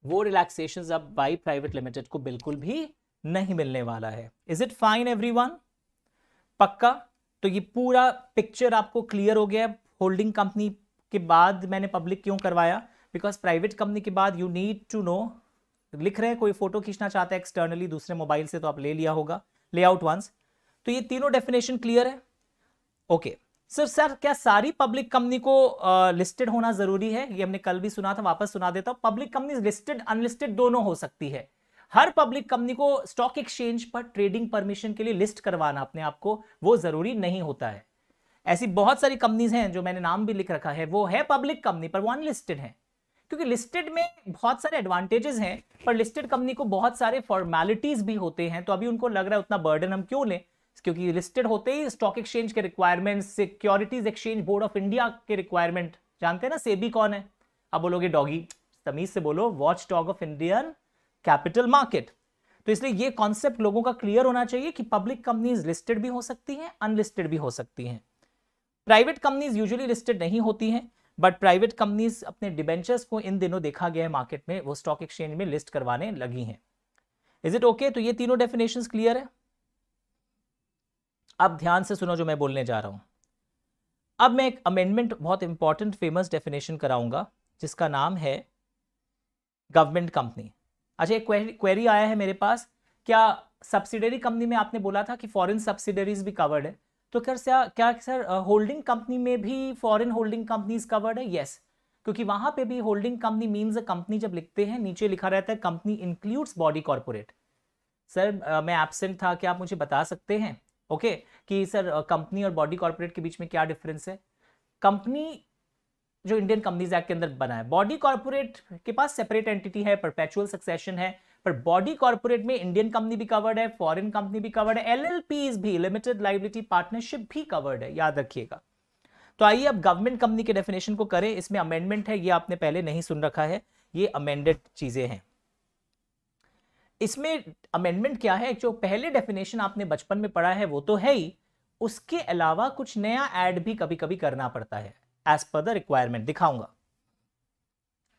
वो रिलैक्सेशन अब वाई प्राइवेट लिमिटेड को बिल्कुल भी नहीं मिलने वाला है इज इट फाइन एवरी पक्का तो ये पूरा पिक्चर आपको क्लियर हो गया है होल्डिंग कंपनी के बाद मैंने पब्लिक क्यों करवाया बिकॉज प्राइवेट कंपनी के बाद यू नीड टू नो लिख रहे हैं कोई फोटो खींचना चाहता है एक्सटर्नली दूसरे मोबाइल से तो आप ले लिया होगा लेआउट वंस तो ये तीनों डेफिनेशन क्लियर है ओके सर सर क्या सारी पब्लिक कंपनी को लिस्टेड uh, होना जरूरी है ये हमने कल भी सुना था वापस सुना देता हूं पब्लिक कंपनी लिस्टेड अनलिस्टेड दोनों हो सकती है हर पब्लिक कंपनी को स्टॉक एक्सचेंज पर ट्रेडिंग परमिशन के लिए लिस्ट करवाना अपने आपको वो जरूरी नहीं होता है ऐसी बहुत सारी कंपनीज हैं जो मैंने नाम भी लिख रखा है वो है पब्लिक कंपनी पर वो अनलिस्टेड है क्योंकि लिस्टेड में बहुत सारे एडवांटेजेस हैं पर लिस्टेड कंपनी को बहुत सारे फॉर्मेलिटीज भी होते हैं तो अभी उनको लग रहा है उतना बर्डन हम क्यों लें क्योंकि लिस्टेड होते ही स्टॉक एक्सचेंज के requirement securities exchange board of India के रिक्वायरमेंट जानते हैं ना सेबी कौन है अब बोलोगे डॉगी तमीज से बोलो watchdog of Indian capital market तो इसलिए ये कॉन्सेप्ट लोगों का क्लियर होना चाहिए कि पब्लिक कंपनीज लिस्टेड भी हो सकती हैं अनलिस्टेड भी हो सकती हैं प्राइवेट कंपनीज यूजुअली लिस्टेड नहीं होती हैं बट प्राइवेट कंपनीज अपने डिबेंचर्स को इन दिनों देखा गया है मार्केट में वो स्टॉक एक्सचेंज में लिस्ट करवाने लगी हैं इज इट ओके तो ये तीनों डेफिनेशन क्लियर है अब ध्यान से सुनो जो मैं बोलने जा रहा हूं अब मैं एक अमेंडमेंट बहुत इंपॉर्टेंट फेमस डेफिनेशन कराऊंगा जिसका नाम है गवर्नमेंट कंपनी अच्छा एक क्वेरी आया है मेरे पास क्या सब्सिडरी कंपनी में आपने बोला था कि फॉरेन सब्सिडरीज भी कवर्ड है तो क्या सर क्या सर होल्डिंग कंपनी में भी फॉरेन होल्डिंग कंपनीज कवर्ड है येस क्योंकि वहां पे भी होल्डिंग कंपनी मीन्स कंपनी जब लिखते हैं नीचे लिखा रहता है company includes body corporate sir मैं एबसेंट था क्या आप मुझे बता सकते हैं ओके okay, कि सर कंपनी और बॉडी कॉर्पोरेट के बीच में क्या डिफरेंस है कंपनी जो इंडियन कंपनीज एक्ट के अंदर बना है बॉडी कॉर्पोरेट के पास सेपरेट एंटिटी है परपेचुअल सक्सेशन है पर बॉडी कॉर्पोरेट में इंडियन कंपनी भी कवर्ड है फॉरेन कंपनी भी कवर्ड है एलएलपीज भी लिमिटेड लाइबिलिटी पार्टनरशिप भी कवर्ड है याद रखिएगा तो आइए अब गवर्नमेंट कंपनी के डेफिनेशन को करें इसमें अमेंडमेंट है ये आपने पहले नहीं सुन रखा है ये अमेंडेड चीजें हैं इसमें अमेंडमेंट क्या है जो पहले डेफिनेशन आपने बचपन में पढ़ा है वो तो है ही उसके अलावा कुछ नया ऐड भी कभी कभी करना पड़ता है एज पर द रिक्वायरमेंट दिखाऊंगा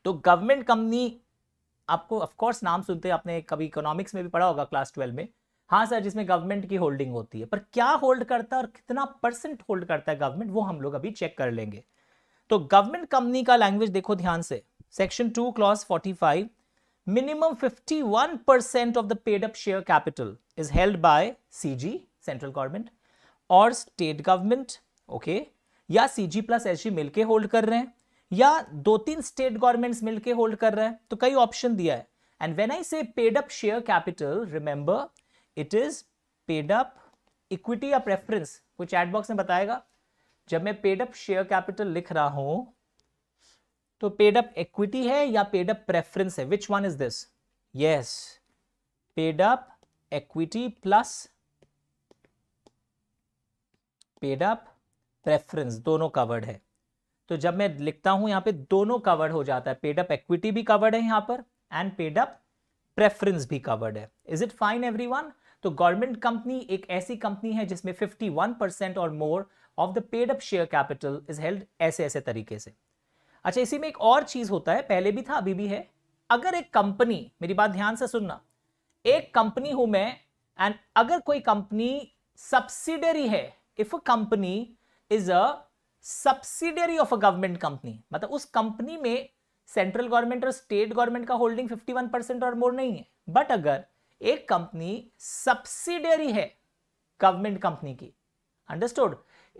तो गवर्नमेंट कंपनी आपको ऑफकोर्स नाम सुनते हैं आपने कभी इकोनॉमिक्स में भी पढ़ा होगा क्लास ट्वेल्व में हाँ सर जिसमें गवर्नमेंट की होल्डिंग होती है पर क्या होल्ड करता है और कितना परसेंट होल्ड करता है गवर्नमेंट वो हम लोग अभी चेक कर लेंगे तो गवर्नमेंट कंपनी का लैंग्वेज देखो ध्यान से section two clause forty five minimum 51% of the paid up share capital is held by C central government और स्टेट गवर्नमेंट ओके या सी प्लस एस मिलके होल्ड कर रहे हैं या दो तीन स्टेट गवर्नमेंट्स मिलकर होल्ड कर रहे हैं तो कई ऑप्शन दिया है and when I say paid up share capital remember it is paid up equity या प्रेफरेंस कुछ चैट बॉक्स में बताएगा जब मैं पेड अप शेयर कैपिटल लिख रहा हूं तो पेड अप इक्विटी है या पेड अप प्रेफरेंस है which one is this yes paid up equity plus paid up preference दोनों कवर्ड है तो जब मैं लिखता हूं यहां पे दोनों कवर्ड हो जाता है पेड अप भी कवर्ड है यहां पर एंड पेड अप प्रेफरेंस भी कवर्ड है इज इट फाइन एवरी तो गवर्नमेंट कंपनी एक ऐसी कंपनी है जिसमें 51 परसेंट और more of the paid up share capital is held ऐसे ऐसे तरीके से अच्छा इसी में एक और चीज होता है पहले भी था अभी भी है अगर एक कंपनी मेरी बात ध्यान से सुनना एक कंपनी हूं मैं एंड अगर कोई कंपनी सब्सिडरी है if a company is a subsidiary of a government company मतलब उस कंपनी में सेंट्रल गवर्नमेंट और स्टेट गवर्नमेंट का होल्डिंग 51 परसेंट और मोर नहीं है बट अगर एक कंपनी सब्सिडरी है गवर्नमेंट कंपनी की अंडरस्टूड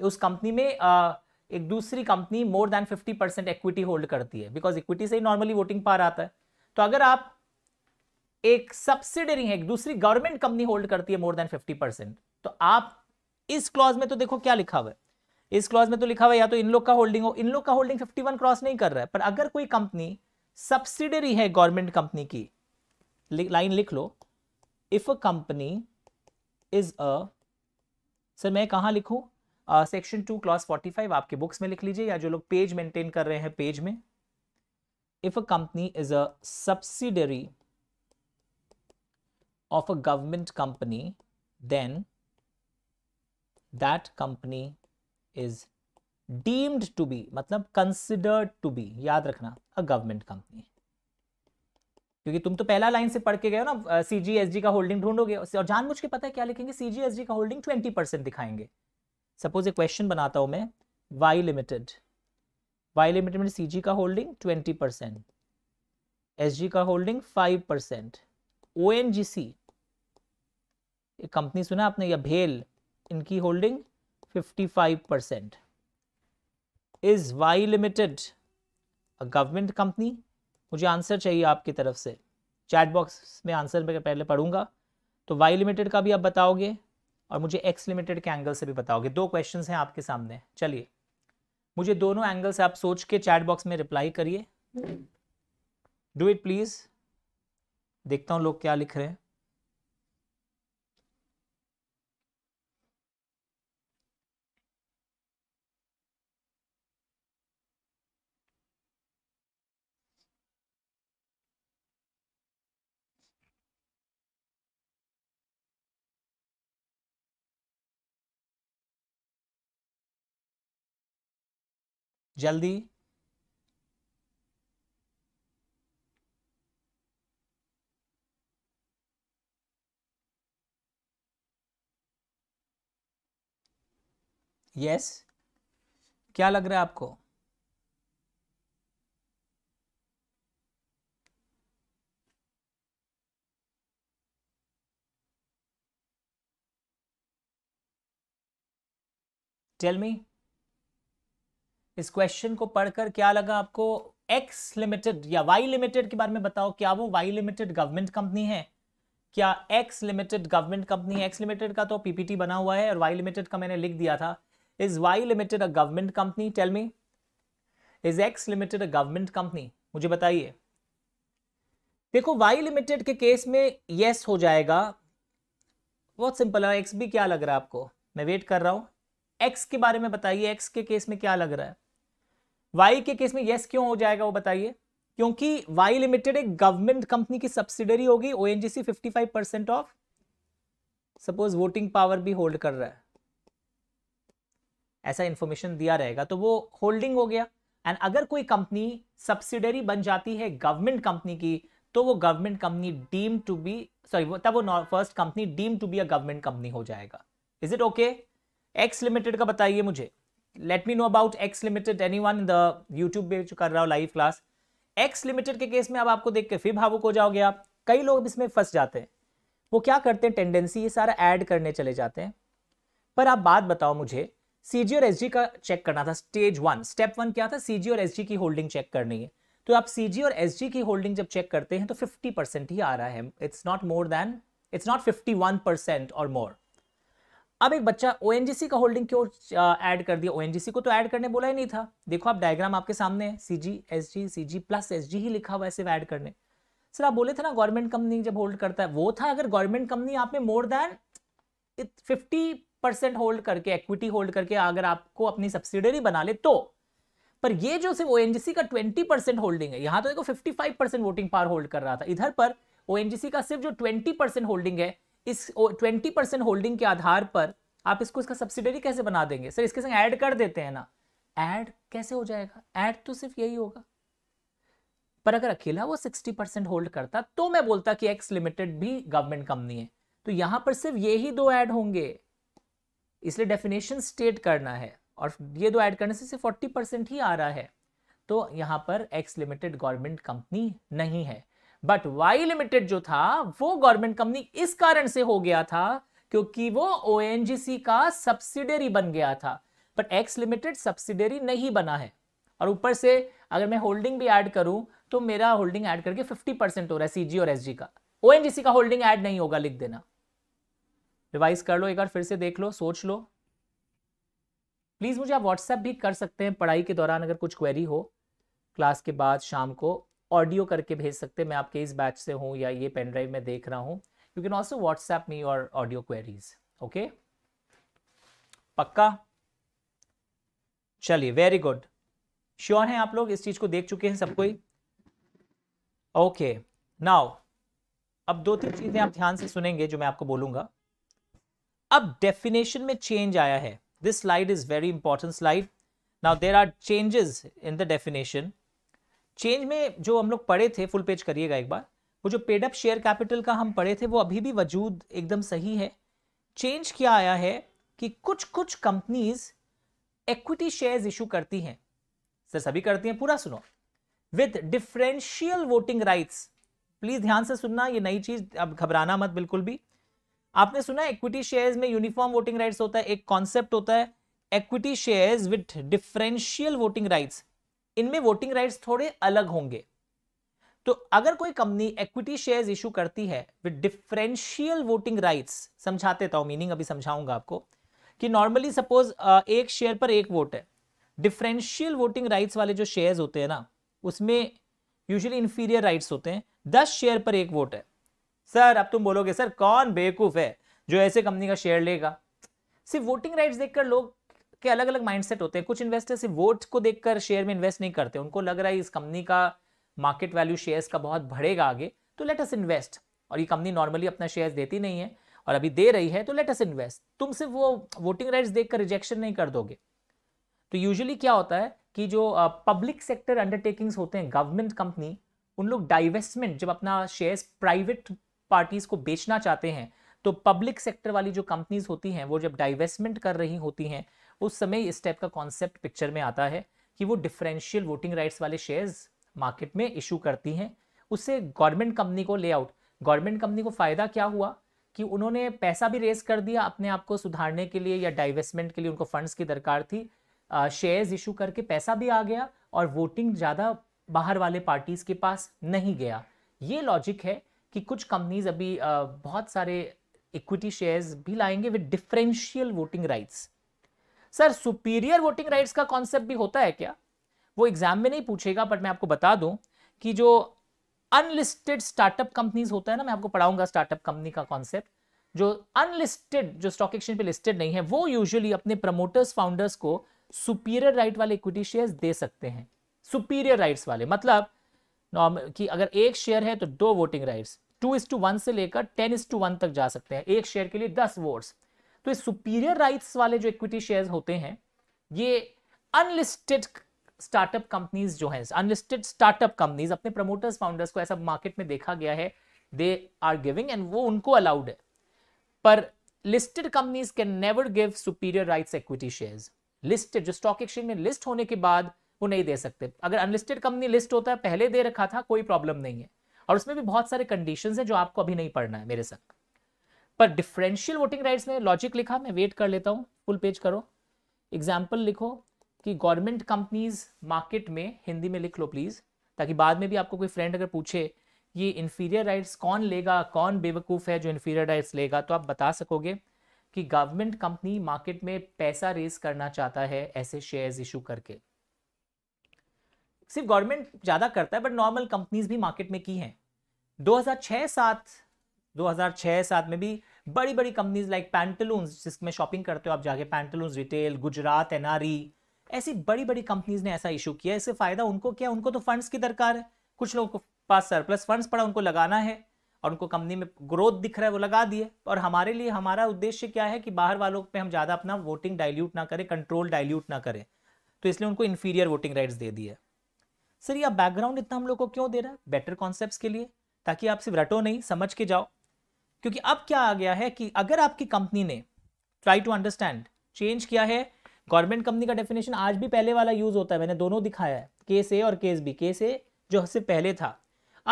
उस कंपनी में आ, एक दूसरी company more than 50 percent equity hold करती है बिकॉज इक्विटी से ही नॉर्मली वोटिंग पार आता है तो अगर आप एक सब्सिडरी है एक दूसरी गवर्नमेंट कंपनी होल्ड करती है मोर देन 50 परसेंट तो आप इस क्लॉज में तो देखो क्या लिखा हुआ है इस क्लॉज में तो लिखा हुआ या तो इन लोग का होल्डिंग हो इन लोग का होल्डिंग 51 क्रॉस नहीं कर रहा है पर अगर कोई कंपनी सब्सिडरी है गवर्नमेंट कंपनी की लाइन लिख लो if a company is a sir मैं कहाँ लिखू section two clause forty five आपके बुक्स में लिख लीजिए या जो लोग पेज मेंटेन कर रहे हैं पेज में if a company is a subsidiary of a government company then that company is deemed to be मतलब कंसिडर्ड टू बी याद रखना अ गवर्नमेंट कंपनी क्योंकि तुम तो पहला लाइन से पढ़ के गए हो ना सीजीएसडी का होल्डिंग ढूंढोगे और जानबूझ के पता है क्या लिखेंगे सीजीएसडी का होल्डिंग ट्वेंटी परसेंट दिखाएंगे सपोज एक क्वेश्चन बनाता हूं मैं वाई लिमिटेड वाई लिमिटेड में सीजी का holding twenty percent S G का holding five percent O N G C company सुना आपने या भेल इनकी holding 55%. Is Y Limited a government company? मुझे आंसर चाहिए आपकी तरफ से चैट बॉक्स में आंसर मैं पहले पढ़ूंगा तो वाई लिमिटेड का भी आप बताओगे और मुझे एक्स लिमिटेड के एंगल से भी बताओगे दो क्वेश्चन हैं आपके सामने चलिए मुझे दोनों एंगल से आप सोच के चैट बॉक्स में रिप्लाई करिए डू इट प्लीज़ देखता हूँ लोग क्या लिख रहे हैं जल्दी यस yes. क्या लग रहा है आपको टेल मी इस क्वेश्चन को पढ़कर क्या लगा आपको एक्स लिमिटेड या वाई लिमिटेड के बारे में बताओ क्या वो वाई लिमिटेड गवर्नमेंट कंपनी है क्या X limited government company X limited का तो पीपीटी बना हुआ है और वाई लिमिटेड का मैंने लिख दिया था is Y limited a government company tell me is X limited a government company मुझे बताइए देखो वाई लिमिटेड के केस में येस yes हो जाएगा बहुत सिंपल है एक्स भी क्या लग रहा है आपको मैं वेट कर रहा हूँ एक्स के बारे में बताइए एक्स के केस में क्या लग रहा है वाई के केस में यस क्यों हो जाएगा वो बताइए क्योंकि वाई लिमिटेड एक गवर्नमेंट कंपनी की सब्सिडरी होगी O ONGC percent of suppose voting power भी होल्ड कर रहा है ऐसा इंफॉर्मेशन दिया रहेगा तो वो होल्डिंग हो गया एंड अगर कोई कंपनी सब्सिडरी बन जाती है गवर्नमेंट कंपनी की तो वो government company deem to be sorry तब वो first company deem to be a government company हो जाएगा is it okay X limited का बताइए मुझे let me know about X limited anyone the YouTube पे कर रहा हो लाइव क्लास एक्स लिमिटेड के केस में अब आपको देख के फिर भावुक हो जाओगे आप कई लोग इसमें फंस जाते हैं वो क्या करते हैं टेंडेंसी ये सारा ऐड करने चले जाते हैं पर आप बात बताओ मुझे सीजी और एसजी का चेक करना था स्टेज वन स्टेप वन क्या था सीजी और एसजी की होल्डिंग चेक करनी है तो आप सीजी और एसजी की होल्डिंग जब चेक करते हैं तो 50 परसेंट ही आ रहा है it's not more than it's not 51 percent और मोर अब एक बच्चा ओ का होल्डिंग क्यों ऐड कर दिया ओ को तो ऐड करने बोला ही नहीं था देखो आप डायग्राम आपके सामने है C G S G C G plus S G ही लिखा हुआ है सिर्फ ऐड करने सर आप बोले थे ना गवर्नमेंट कंपनी जब होल्ड करता है वो था अगर गवर्नमेंट कंपनी आप में more than fifty percent hold करके एक्विटी होल्ड करके अगर आपको अपनी सब्सिडरी बना ले तो पर ये जो सिर्फ ओ का ट्वेंटी परसेंट होल्डिंग है यहाँ तो देखो fifty five percent voting power hold कर रहा था इधर पर ओ का सिर्फ जो ट्वेंटी परसेंट होल्डिंग है इस ट्वेंटी परसेंट होल्डिंग के आधार पर आप इसको इसका सब्सिडरी कैसे बना देंगे सर इसके संग ऐड कर देते हैं ना ऐड कैसे हो जाएगा ऐड तो सिर्फ यही होगा पर अगर अकेला वो सिक्सटी परसेंट होल्ड करता तो मैं बोलता कि एक्स लिमिटेड भी गवर्नमेंट कंपनी है तो यहां पर सिर्फ ये ही दो ऐड होंगे इसलिए डेफिनेशन स्टेट करना है और ये दो ऐड करने से सिर्फ फोर्टी परसेंट ही आ रहा है तो यहां पर एक्स लिमिटेड गवर्नमेंट कंपनी नहीं है बट वाई लिमिटेड जो था वो गवर्नमेंट कंपनी इस कारण से हो गया था क्योंकि वो ओ का सब्सिडरी बन गया था बट एक्स लिमिटेड सब्सिडरी नहीं बना है और ऊपर से अगर मैं होल्डिंग भी ऐड करूं तो मेरा होल्डिंग ऐड करके 50 परसेंट हो रहा है सीजी और एसजी का ओ का होल्डिंग ऐड नहीं होगा लिख देना रिवाइज कर लो एक बार फिर से देख लो सोच लो प्लीज़ मुझे आप व्हाट्सएप भी कर सकते हैं पढ़ाई के दौरान अगर कुछ क्वेरी हो क्लास के बाद शाम को ऑडियो करके भेज सकते हैं मैं आपके इस बैच से हूँ या ये पेन ड्राइव में देख रहा हूँ you can also WhatsApp me और ऑडियो क्वेरीज ओके पक्का चलिए वेरी गुड श्योर हैं आप लोग इस चीज को देख चुके हैं सब कोई ओके नाउ अब दो तीन चीजें आप ध्यान से सुनेंगे जो मैं आपको बोलूंगा अब डेफिनेशन में चेंज आया है this slide is very important slide now there are changes in the definition change में जो हम लोग पढ़े थे फुल पेज करिएगा एक बार वो जो पेडअप शेयर कैपिटल का हम पढ़े थे वो अभी भी वजूद एकदम सही है चेंज क्या आया है कि कुछ कुछ कंपनीज इक्विटी शेयर्स इशू करती हैं सर सभी करती हैं पूरा सुनो with differential voting rights please ध्यान से सुनना ये नई चीज अब घबराना मत बिल्कुल भी आपने सुना इक्विटी शेयर्स में यूनिफॉर्म वोटिंग राइट्स होता है एक कॉन्सेप्ट होता है equity shares with differential voting rights इनमें वोटिंग राइट्स थोड़े अलग होंगे तो अगर कोई कंपनी इक्विटी शेयर्स इशू करती है विद डिफरेंशियल वोटिंग राइट्स समझाते था तो, मीनिंग अभी समझाऊंगा आपको कि नॉर्मली सपोज एक शेयर पर एक वोट है डिफरेंशियल वोटिंग राइट्स वाले जो शेयर्स होते हैं ना उसमें यूजुअली इंफीरियर राइट्स होते हैं दस शेयर पर एक वोट है सर अब तुम बोलोगे सर कौन बेवकूफ़ है जो ऐसे कंपनी का शेयर लेगा सिर्फ वोटिंग राइट्स देखकर लोग के अलग अलग माइंडसेट होते हैं कुछ इन्वेस्टर्स सिर्फ वोट्स को देखकर शेयर में इन्वेस्ट नहीं करते उनको लग रहा है इस कंपनी का मार्केट वैल्यू शेयर्स का बहुत बढ़ेगा आगे तो लेट अस इन्वेस्ट और ये कंपनी नॉर्मली अपना शेयर्स देती नहीं है और अभी दे रही है तो लेट अस इन्वेस्ट तुम सिर्फ वो वोटिंग राइट्स देखकर रिजेक्शन नहीं कर दोगे तो यूजुअली क्या होता है कि जो पब्लिक सेक्टर अंडरटेकिंग्स होते हैं गवर्नमेंट कंपनी उन लोग डाइवेस्टमेंट जब अपना शेयर्स प्राइवेट पार्टीज को बेचना चाहते हैं तो पब्लिक सेक्टर वाली जो कंपनीज होती हैं वो जब डाइवेस्टमेंट कर रही होती हैं उस समय इस टाइप का कॉन्सेप्ट पिक्चर में आता है कि वो डिफरेंशियल वोटिंग राइट्स वाले शेयर्स मार्केट में इशू करती हैं उससे गवर्नमेंट कंपनी को लेआउट गवर्नमेंट कंपनी को फ़ायदा क्या हुआ कि उन्होंने पैसा भी रेस कर दिया अपने आप को सुधारने के लिए या डाइवेस्टमेंट के लिए उनको फंड्स की दरकार थी शेयर्स इशू करके पैसा भी आ गया और वोटिंग ज़्यादा बाहर वाले पार्टीज़ के पास नहीं गया ये लॉजिक है कि कुछ कंपनीज अभी बहुत सारे इक्विटी शेयर्स भी लाएंगे with differential voting rights sir superior voting rights का कॉन्सेप्ट भी होता है क्या वो एग्जाम में नहीं पूछेगा बट मैं आपको बता दूं कि जो अनलिस्टेड स्टार्टअप कंपनीज होता है ना मैं आपको पढ़ाऊंगा स्टार्टअप कंपनी का कॉन्सेप्ट जो अनलिस्टेड जो स्टॉक एक्सचेंज पे लिस्टेड नहीं है वो यूजुअली अपने प्रमोटर्स फाउंडर्स को सुपीरियर राइट वाले इक्विटी शेयर्स दे सकते हैं सुपीरियर राइट्स वाले मतलब कि अगर एक शेयर है तो दो voting rights two is to one से लेकर टेन इज टू वन तक जा सकते हैं एक शेयर के लिए दस वोट्स तो ये सुपीरियर राइट्स वाले जो इक्विटी शेयर्स होते हैं ये अनलिस्टेड स्टार्टअप कंपनीज जो हैं अनलिस्टेड स्टार्टअप कंपनीज अपने प्रमोटर्स फाउंडर्स को ऐसा मार्केट में देखा गया है दे आर गिविंग एंड वो उनको अलाउड है पर listed companies can never give superior rights equity shares listed जो स्टॉक एक्सचेंज में लिस्ट होने के बाद वो नहीं दे सकते अगर अनलिस्टेड कंपनी लिस्ट होता है पहले दे रखा था कोई प्रॉब्लम नहीं है और उसमें भी बहुत सारे कंडीशन है जो आपको अभी नहीं पढ़ना है मेरे साथ पर डिफरेंशियल वोटिंग राइट्स में लॉजिक लिखा मैं वेट कर लेता हूँ फुल पेज करो एग्जाम्पल लिखो कि गवर्नमेंट कंपनीज मार्केट में हिंदी में लिख लो प्लीज़ ताकि बाद में भी आपको कोई फ्रेंड अगर पूछे ये इन्फीरियर राइट्स कौन लेगा कौन बेवकूफ़ है जो इन्फीरियर राइट्स लेगा तो आप बता सकोगे कि गवर्नमेंट कंपनी मार्केट में पैसा रेस करना चाहता है ऐसे शेयर्स इशू करके सिर्फ गवर्नमेंट ज़्यादा करता है बट नॉर्मल कंपनीज भी मार्केट में की हैं 2006 हज़ार 2006-7 में भी बड़ी बड़ी कंपनीज लाइक पैंटलून्स जिसमें शॉपिंग करते हो आप जाके पैंटलून रिटेल गुजरात एनआरई ऐसी बड़ी बड़ी कंपनीज ने ऐसा इशू किया इससे फायदा उनको क्या उनको तो फंड्स की दरकार है कुछ लोगों के पास सरप्लस फंड्स पड़ा उनको लगाना है और उनको कंपनी में ग्रोथ दिख रहा है वो लगा दिए और हमारे लिए हमारा उद्देश्य क्या है कि बाहर वालों पे हम ज़्यादा अपना वोटिंग डाइल्यूट ना करें कंट्रोल डाइल्यूट ना करें तो इसलिए उनको इन्फीरियर वोटिंग राइट्स दे दिए सर यह बैकग्राउंड इतना हम लोग को क्यों दे रहा है बेटर कॉन्सेप्ट के लिए ताकि आप सिर्फ रटो नहीं समझ के जाओ क्योंकि अब क्या आ गया है कि अगर आपकी कंपनी ने ट्राई टू अंडरस्टैंड चेंज किया है गवर्नमेंट कंपनी का डेफिनेशन आज भी पहले वाला यूज होता है मैंने दोनों दिखाया है केस ए और केस बी केस ए जो से पहले था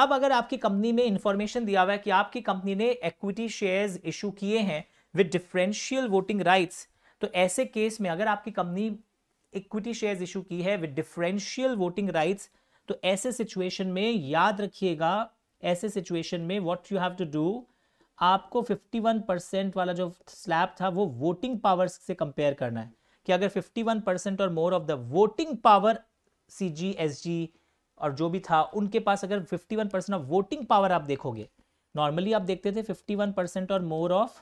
अब अगर आपकी कंपनी में इंफॉर्मेशन दिया हुआ है कि आपकी कंपनी ने इक्विटी शेयर्स इशू किए हैं विद डिफरेंशियल वोटिंग राइट्स तो ऐसे केस में अगर आपकी कंपनी इक्विटी शेयर्स इशू की है विद डिफरेंशियल वोटिंग राइट्स तो ऐसे सिचुएशन में याद रखिएगा ऐसे सिचुएशन में what you have to do आपको 51 परसेंट वाला जो स्लैब था वो वोटिंग पावर से कंपेयर करना है कि अगर 51 परसेंट और more of the voting power C G और जो भी था उनके पास अगर 51 परसेंट ऑफ वोटिंग पावर आप देखोगे नॉर्मली आप देखते थे 51 परसेंट और more of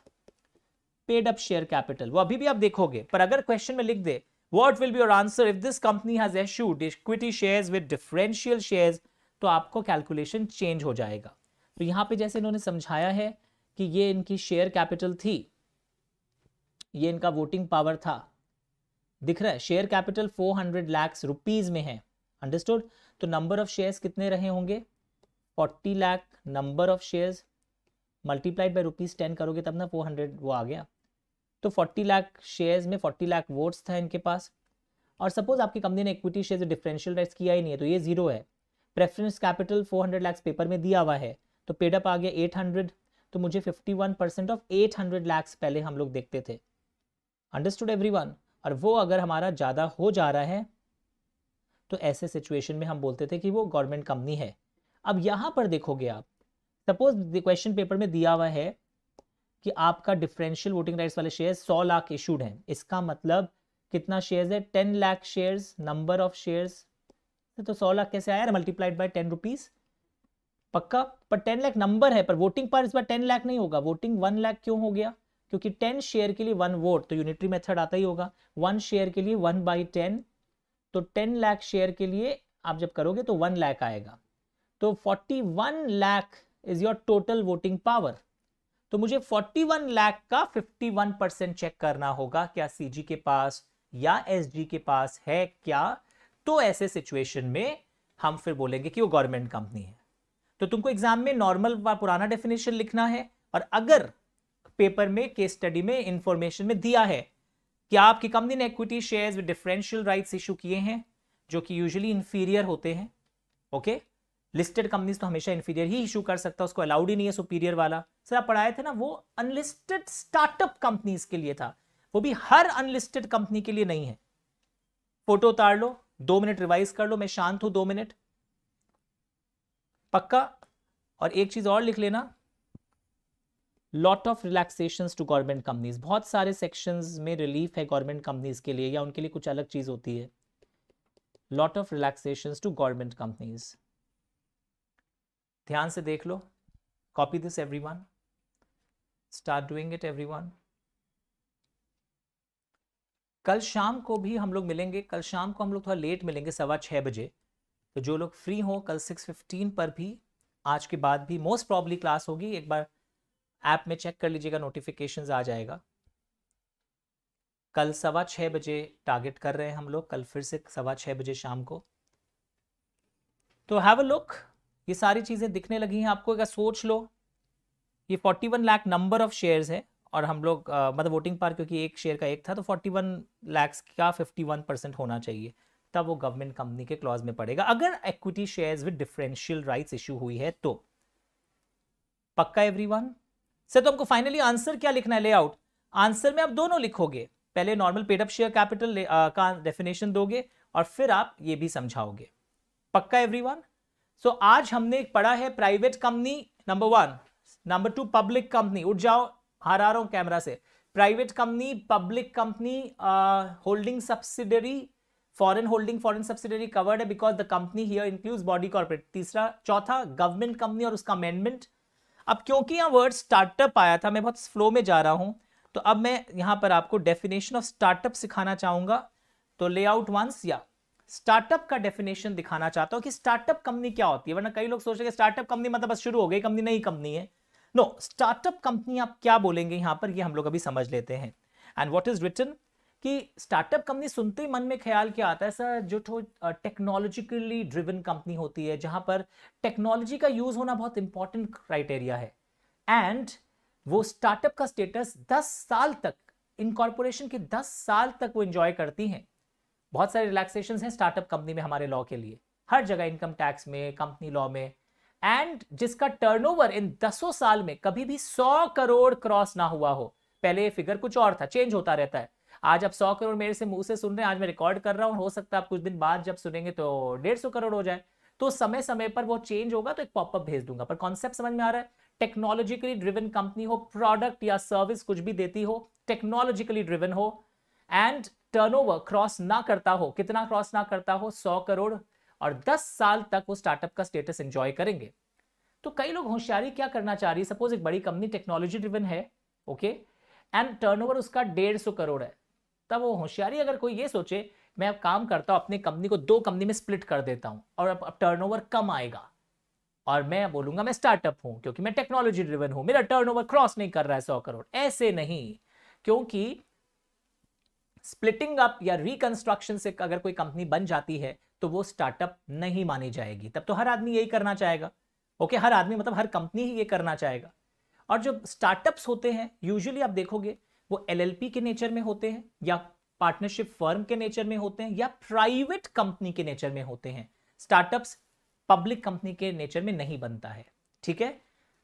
paid up share capital वो अभी भी आप देखोगे पर अगर क्वेश्चन में लिख दे what will be your answer if this company has issued equity shares with differential shares तो आपको कैलकुलेशन चेंज हो जाएगा तो यहां पे जैसे इन्होंने समझाया है कि ये इनकी शेयर कैपिटल थी ये इनका वोटिंग पावर था दिख रहा है share capital 400 hundred lakhs rupees में है अंडरस्टूड तो नंबर ऑफ शेयर्स कितने रहे होंगे 40 lakh number of shares multiplied by rupees ten करोगे तब ना 400 वो आ गया तो 40 लाख शेयर्स में 40 लाख वोट्स था इनके पास और सपोज आपकी कंपनी ने इक्विटी शेयर डिफरेंशियल राइट्स किया ही नहीं है तो ये जीरो है प्रेफरेंस कैपिटल 400 लाख पेपर में दिया हुआ है तो पेडअप आ गया 800 तो मुझे 51 परसेंट ऑफ 800 लैक्स पहले हम लोग देखते थे अंडरस्टूड एवरीवन और वो अगर हमारा ज़्यादा हो जा रहा है तो ऐसे सिचुएशन में हम बोलते थे कि वो गवर्नमेंट कंपनी है अब यहाँ पर देखोगे आप सपोज क्वेश्चन पेपर में दिया हुआ है कि आपका डिफरेंशियल वोटिंग राइट्स वाले शेयर सौ लाख इशूड हैं इसका मतलब कितना शेयर्स है ten lakh shares number of shares तो सौ लाख कैसे आया मल्टीप्लाइड बाई टेन रुपीज़ पक्का पर टेन लाख नंबर है पर वोटिंग पावर इस बार टेन लाख नहीं होगा वोटिंग वन लाख क्यों हो गया क्योंकि टेन शेयर के लिए वन वोट तो यूनिटरी मेथड आता ही होगा वन शेयर के लिए वन बाई टेन तो टेन लाख शेयर के लिए आप जब करोगे तो वन लाख आएगा तो forty one lakh is your total voting power तो मुझे फोर्टी वन लाख का फिफ्टी वन परसेंट चेक करना होगा क्या सीजी के पास या एसजी के पास है क्या तो ऐसे सिचुएशन में हम फिर बोलेंगे कि वो गवर्नमेंट कंपनी है तो तुमको एग्जाम में नॉर्मल व पुराना डेफिनेशन लिखना है और अगर पेपर में केस स्टडी में इंफॉर्मेशन में दिया है कि आपकी कंपनी ने equity shares with differential rights issue किए हैं जो कि यूजुअली इंफीरियर होते हैं ओके लिस्टेड कंपनीज तो हमेशा इंफीरियर ही इशू कर सकता है उसको अलाउड ही नहीं है सुपीरियर वाला सर आप पढ़ाए थे ना वो अनलिस्टेड स्टार्टअप कंपनीज के लिए था वो भी हर अनलिस्टेड कंपनी के लिए नहीं है फोटो उतार लो दो मिनट रिवाइज कर लो मैं शांत हूं दो मिनट पक्का और एक चीज और लिख लेना lot of relaxation to government companies बहुत सारे सेक्शंस में रिलीफ है गवर्नमेंट कंपनीज के लिए या उनके लिए कुछ अलग चीज होती है lot of relaxation to government companies ध्यान से देख लो copy this everyone start doing it every everyone कल शाम को भी हम लोग मिलेंगे कल शाम को हम लोग थोड़ा लेट मिलेंगे सवा छः बजे तो जो लोग फ्री हों कल सिक्स फिफ्टीन पर भी आज के बाद भी मोस्ट प्रॉब्ली क्लास होगी एक बार ऐप में चेक कर लीजिएगा नोटिफिकेशंस आ जाएगा कल सवा छः बजे टारगेट कर रहे हैं हम लोग कल फिर से सवा छः बजे शाम को तो हैव अ लुक ये सारी चीज़ें दिखने लगी हैं आपको एक सोच लो ये 41 लाख नंबर ऑफ शेयर्स है और हम लोग मतलब वोटिंग पार क्योंकि एक शेयर का एक था तो 41 लाख का 51 परसेंट होना चाहिए तब वो गवर्नमेंट कंपनी के क्लॉज में पड़ेगा अगर equity shares with differential rights issue हुई है तो पक्का एवरीवन सर तो आपको फाइनली आंसर क्या लिखना है लेआउट आंसर में आप दोनों लिखोगे पहले नॉर्मल पेडअप शेयर कैपिटल का डेफिनेशन दोगे और फिर आप ये भी समझाओगे पक्का एवरीवन सो आज हमने एक पढ़ा है private company number one number two public company उठ जाओ हरा रहा हूं कैमरा से private company public company holding subsidiary foreign holding foreign subsidiary covered है because the company here include body corporate तीसरा चौथा गवर्नमेंट कंपनी और उसका अमेंडमेंट अब क्योंकि यहाँ वर्ड स्टार्टअप आया था मैं बहुत स्लो में जा रहा हूँ तो अब मैं यहाँ पर आपको डेफिनेशन ऑफ स्टार्टअप सिखाना चाहूंगा तो ले आउट वंस या स्टार्टअप का डेफिनेशन दिखाना चाहता हूँ कि स्टार्टअप कंपनी क्या होती है वरना कई लोग सोच रहे स्टार्टअप कंपनी मतलब बस शुरू हो गई कंपनी नई कंपनी है नो स्टार्टअप कंपनी आप क्या बोलेंगे यहाँ पर ये हम लोग अभी समझ लेते हैं एंड वॉट इज रिटर्न कि स्टार्टअप कंपनी सुनते ही मन में ख्याल क्या आता है सर जो टेक्नोलॉजिकली ड्रिवन कंपनी होती है जहां पर टेक्नोलॉजी का यूज होना बहुत इंपॉर्टेंट क्राइटेरिया है एंड वो स्टार्टअप का स्टेटस 10 साल तक इनकॉर्पोरेशन के 10 साल तक वो इंजॉय करती हैं बहुत सारे रिलैक्सेशन हैं स्टार्टअप कंपनी में हमारे लॉ के लिए हर जगह इनकम टैक्स में कंपनी लॉ में एंड जिसका टर्नओवर इन दसों साल में कभी भी सौ करोड़ क्रॉस ना हुआ हो पहले ये फिगर कुछ और था चेंज होता रहता है आज आप सौ करोड़ मेरे से मुंह से सुन रहे हैं आज मैं रिकॉर्ड कर रहा हूँ हो सकता है आप कुछ दिन बाद जब सुनेंगे तो डेढ़ सौ करोड़ हो जाए तो समय समय पर वो चेंज होगा तो एक पॉपअप भेज दूंगा पर कॉन्सेप्ट समझ में आ रहा है टेक्नोलॉजिकली ड्रिवन कंपनी हो प्रोडक्ट या सर्विस कुछ भी देती हो टेक्नोलॉजिकली ड्रिवन हो एंड टर्नओवर क्रॉस ना करता हो कितना क्रॉस ना करता हो सौ करोड़ और दस साल तक वो स्टार्टअप का स्टेटस एंजॉय करेंगे तो कई लोग होशियारी क्या करना चाह रही है सपोज एक बड़ी कंपनी टेक्नोलॉजी ड्रिवन है ओके एंड टर्नओवर उसका डेढ़ सौ करोड़ है तब वो होशियारी अगर कोई ये सोचे मैं अब काम करता हूँ अपनी कंपनी को दो कंपनी में स्प्लिट कर देता हूँ और अब, टर्न कम आएगा और मैं बोलूंगा मैं स्टार्टअप हूँ क्योंकि मैं टेक्नोलॉजी ड्रिवन हूँ मेरा टर्न क्रॉस नहीं कर रहा है सौ करोड़ ऐसे नहीं क्योंकि स्प्लिटिंग अप या रिकंस्ट्रक्शन से अगर कोई कंपनी बन जाती है तो वो स्टार्टअप नहीं मानी जाएगी तब तो हर आदमी यही करना चाहेगा ओके हर आदमी मतलब हर कंपनी ही ये करना चाहेगा और जो स्टार्टअप्स होते हैं यूजुअली आप देखोगे वो एलएलपी के नेचर में होते हैं या पार्टनरशिप फर्म के नेचर में होते हैं या प्राइवेट कंपनी के नेचर में होते हैं स्टार्टअप्स पब्लिक कंपनी के नेचर में नहीं बनता है ठीक है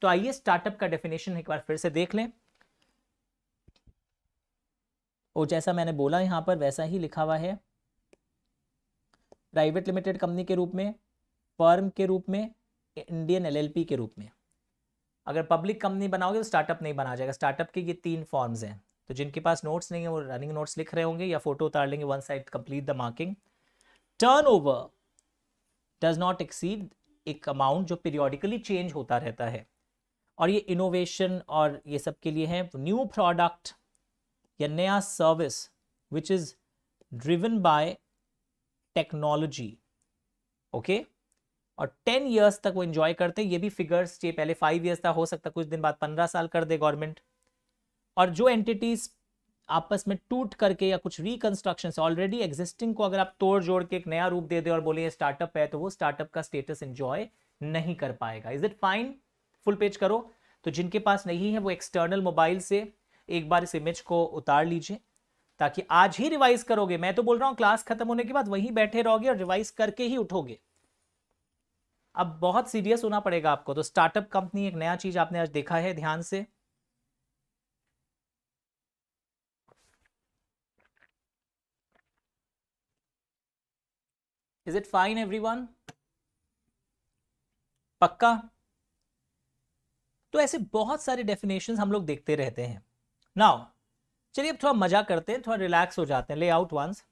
तो आइए स्टार्टअप का डेफिनेशन एक बार फिर से देख लें और जैसा मैंने बोला यहां पर वैसा ही लिखा हुआ है प्राइवेट लिमिटेड कंपनी के रूप में फर्म के रूप में इंडियन एलएलपी के रूप में अगर पब्लिक कंपनी बनाओगे तो स्टार्टअप नहीं बना जाएगा स्टार्टअप के ये तीन फॉर्म्स हैं तो जिनके पास नोट्स नहीं है वो रनिंग नोट्स लिख रहे होंगे या फोटो उतार लेंगे one side complete the marking turnover does not exceed एक अमाउंट जो पीरियोडिकली चेंज होता रहता है और ये इनोवेशन और ये सब के लिए है न्यू प्रोडक्ट या नया service which is driven by technology okay और टेन ईयर्स तक वो इन्जॉय करते हैं ये भी फिगर्स ये पहले फाइव ईयर्स तक हो सकता कुछ दिन बाद पंद्रह साल कर दे गवर्नमेंट और जो एंटिटीज आपस में टूट करके या कुछ रिकंस्ट्रक्शन ऑलरेडी एग्जिस्टिंग को अगर आप तोड़ जोड़ के एक नया रूप दे दे और बोले ये स्टार्टअप है तो वो स्टार्टअप का स्टेटस एंजॉय नहीं कर पाएगा is it fine full page करो तो जिनके पास नहीं है वो एक्सटर्नल मोबाइल से एक बार इस इमेज को उतार लीजिए ताकि आज ही रिवाइज करोगे मैं तो बोल रहा हूँ क्लास खत्म होने के बाद वहीं बैठे रहोगे और रिवाइज करके ही उठोगे अब बहुत सीरियस होना पड़ेगा आपको तो स्टार्टअप कंपनी एक नया चीज आपने आज देखा है ध्यान से इज इट फाइन वन पक्का तो ऐसे बहुत सारे डेफिनेशन हम लोग देखते रहते हैं नाउ चलिए अब थोड़ा मजा करते हैं थोड़ा रिलैक्स हो जाते हैं ले आउट वंस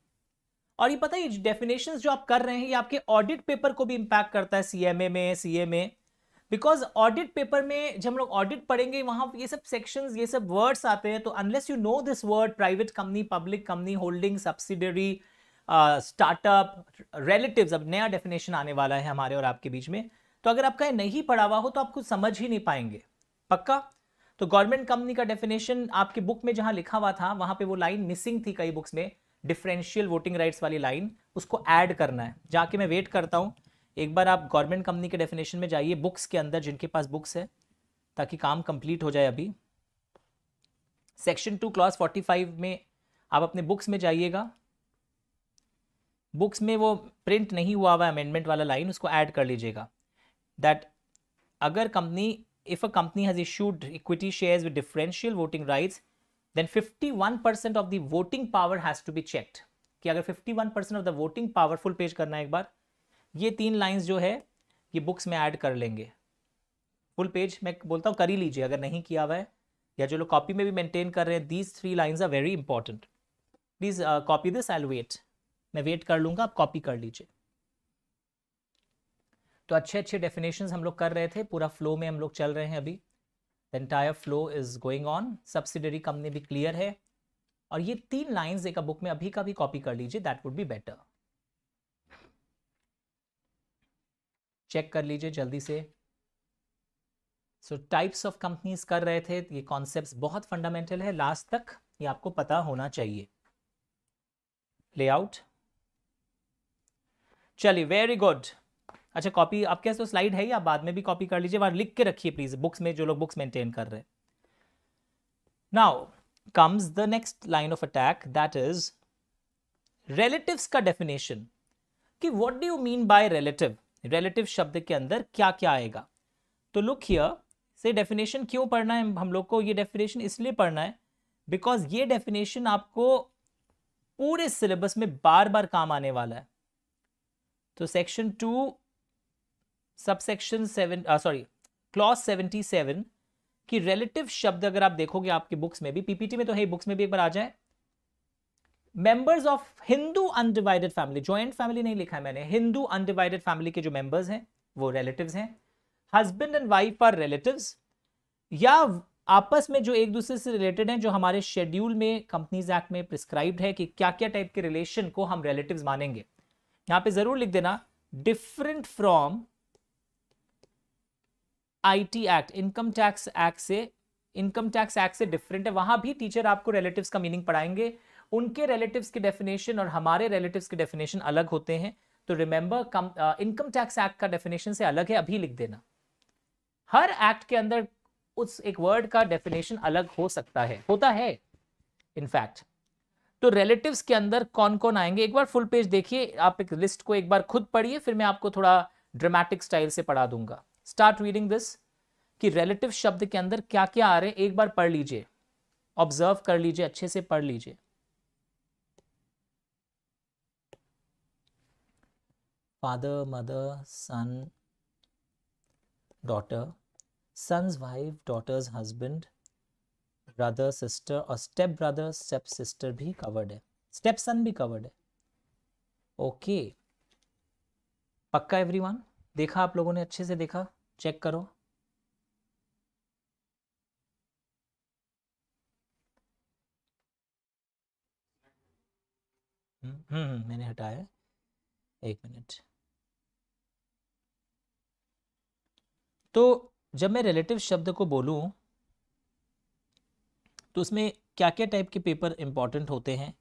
और ये पता है ये डेफिनेशन जो आप कर रहे हैं ये आपके ऑडिट पेपर को भी इम्पैक्ट करता है सीएमए में सीए में बिकॉज ऑडिट पेपर में जब हम लोग ऑडिट पढ़ेंगे वहां ये सब सेक्शंस ये सब वर्ड्स आते हैं तो unless you know this word private company public company holding subsidiary startup relatives अब नया डेफिनेशन आने वाला है हमारे और आपके बीच में तो अगर आपका ये नहीं पढ़ा हुआ हो तो आप कुछ समझ ही नहीं पाएंगे पक्का तो गवर्नमेंट कंपनी का डेफिनेशन आपके बुक में जहां लिखा हुआ था वहां पे वो लाइन मिसिंग थी कई बुक्स में डिफरेंशियल वोटिंग राइट्स वाली लाइन उसको ऐड करना है जाके मैं वेट करता हूँ एक बार आप गवर्नमेंट कंपनी के डेफिनेशन में जाइए बुक्स के अंदर जिनके पास बुक्स है ताकि काम कंप्लीट हो जाए अभी सेक्शन टू क्लास फोर्टी में आप अपने बुक्स में जाइएगा बुक्स में वो प्रिंट नहीं हुआ हुआ अमेंडमेंट वाला लाइन उसको ऐड कर लीजिएगा दैट अगर company if a company has issued equity shares with differential voting rights then 51 percent of the voting power has to be checked कि अगर 51 percent of the voting power full page करना है एक बार ये तीन लाइन्स जो है ये बुक्स में ऐड कर लेंगे फुल पेज मैं बोलता हूँ कर ही लीजिए अगर नहीं किया हुआ है या जो लोग कॉपी में भी मेंटेन कर रहे हैं these three lines are very important please copy this I'll wait wait मैं वेट कर लूंगा आप कॉपी कर लीजिए तो अच्छे अच्छे डेफिनेशन हम लोग कर रहे थे पूरा फ्लो में हम लोग चल रहे हैं अभी entire flow is going on subsidiary company भी क्लियर है और ये तीन लाइंस एक बुक में अभी का भी कॉपी कर लीजिए that would be better check कर लीजिए जल्दी से सो टाइप्स ऑफ कंपनीज कर रहे थे ये कॉन्सेप्ट बहुत फंडामेंटल है लास्ट तक ये आपको पता होना चाहिए लेआउट चलिए वेरी गुड अच्छा कॉपी आपके पास तो स्लाइड है या आप बाद में भी कॉपी कर लीजिए वहां लिख के रखिए प्लीज बुक्स में जो लोग बुक्स मेंटेन कर रहे हैं now comes the next line of attack that is relative का डेफिनेशन कि what do you mean by relative relative शब्द के अंदर क्या क्या आएगा तो लुक हियर से डेफिनेशन क्यों पढ़ना है हम लोग को ये डेफिनेशन इसलिए पढ़ना है बिकॉज ये डेफिनेशन आपको पूरे सिलेबस में बार बार काम आने वाला है तो section two sub section seven sorry clause seventy seven की रिलेटिव शब्द अगर आप देखोगे आपके बुक्स में भी पीपीटी में तो है बुक्स में भी एक बार आ जाए members of Hindu undivided family joint family नहीं लिखा है मैंने हिंदू अनडिवाइडेड फैमिली के जो मेंबर्स हैं वो रिलेटिव हैं husband and wife are relative या आपस में जो एक दूसरे से रिलेटेड हैं जो हमारे शेड्यूल में कंपनीज एक्ट में प्रिस्क्राइब्ड है कि क्या क्या टाइप के रिलेशन को हम रिलेटिव्स मानेंगे यहां पे जरूर लिख देना different from IT act income tax act से इनकम टैक्स एक्ट से डिफरेंट है वहां भी टीचर आपको रिलेटिव्स का मीनिंग पढ़ाएंगे उनके रिलेटिव्स के डेफिनेशन और हमारे रिलेटिव्स के डेफिनेशन अलग होते हैं तो रिमेंबर इनकम टैक्स एक्ट का डेफिनेशन से अलग है अभी लिख देना हर एक्ट के अंदर उस एक वर्ड का डेफिनेशन अलग हो सकता है होता है इनफैक्ट तो रिलेटिव्स के अंदर कौन कौन आएंगे एक बार फुल पेज देखिए आप एक लिस्ट को एक बार खुद पढ़िए फिर मैं आपको थोड़ा ड्रामेटिक स्टाइल से पढ़ा दूंगा स्टार्ट रीडिंग दिस कि रिलेटिव शब्द के अंदर क्या क्या आ रहे हैं एक बार पढ़ लीजिए ऑब्जर्व कर लीजिए अच्छे से पढ़ लीजिए father mother son daughter sons wife daughters husband brother sister और स्टेप ब्रदर स्टेप सिस्टर भी कवर्ड है स्टेप सन भी कवर्ड है ओके पक्का एवरीवन देखा आप लोगों ने अच्छे से देखा चेक करो हम्म, हम्म, हम्म मैंने हटाया एक मिनट तो जब मैं रिलेटिव शब्द को बोलूं तो उसमें क्या क्या टाइप के पेपर इंपॉर्टेंट होते हैं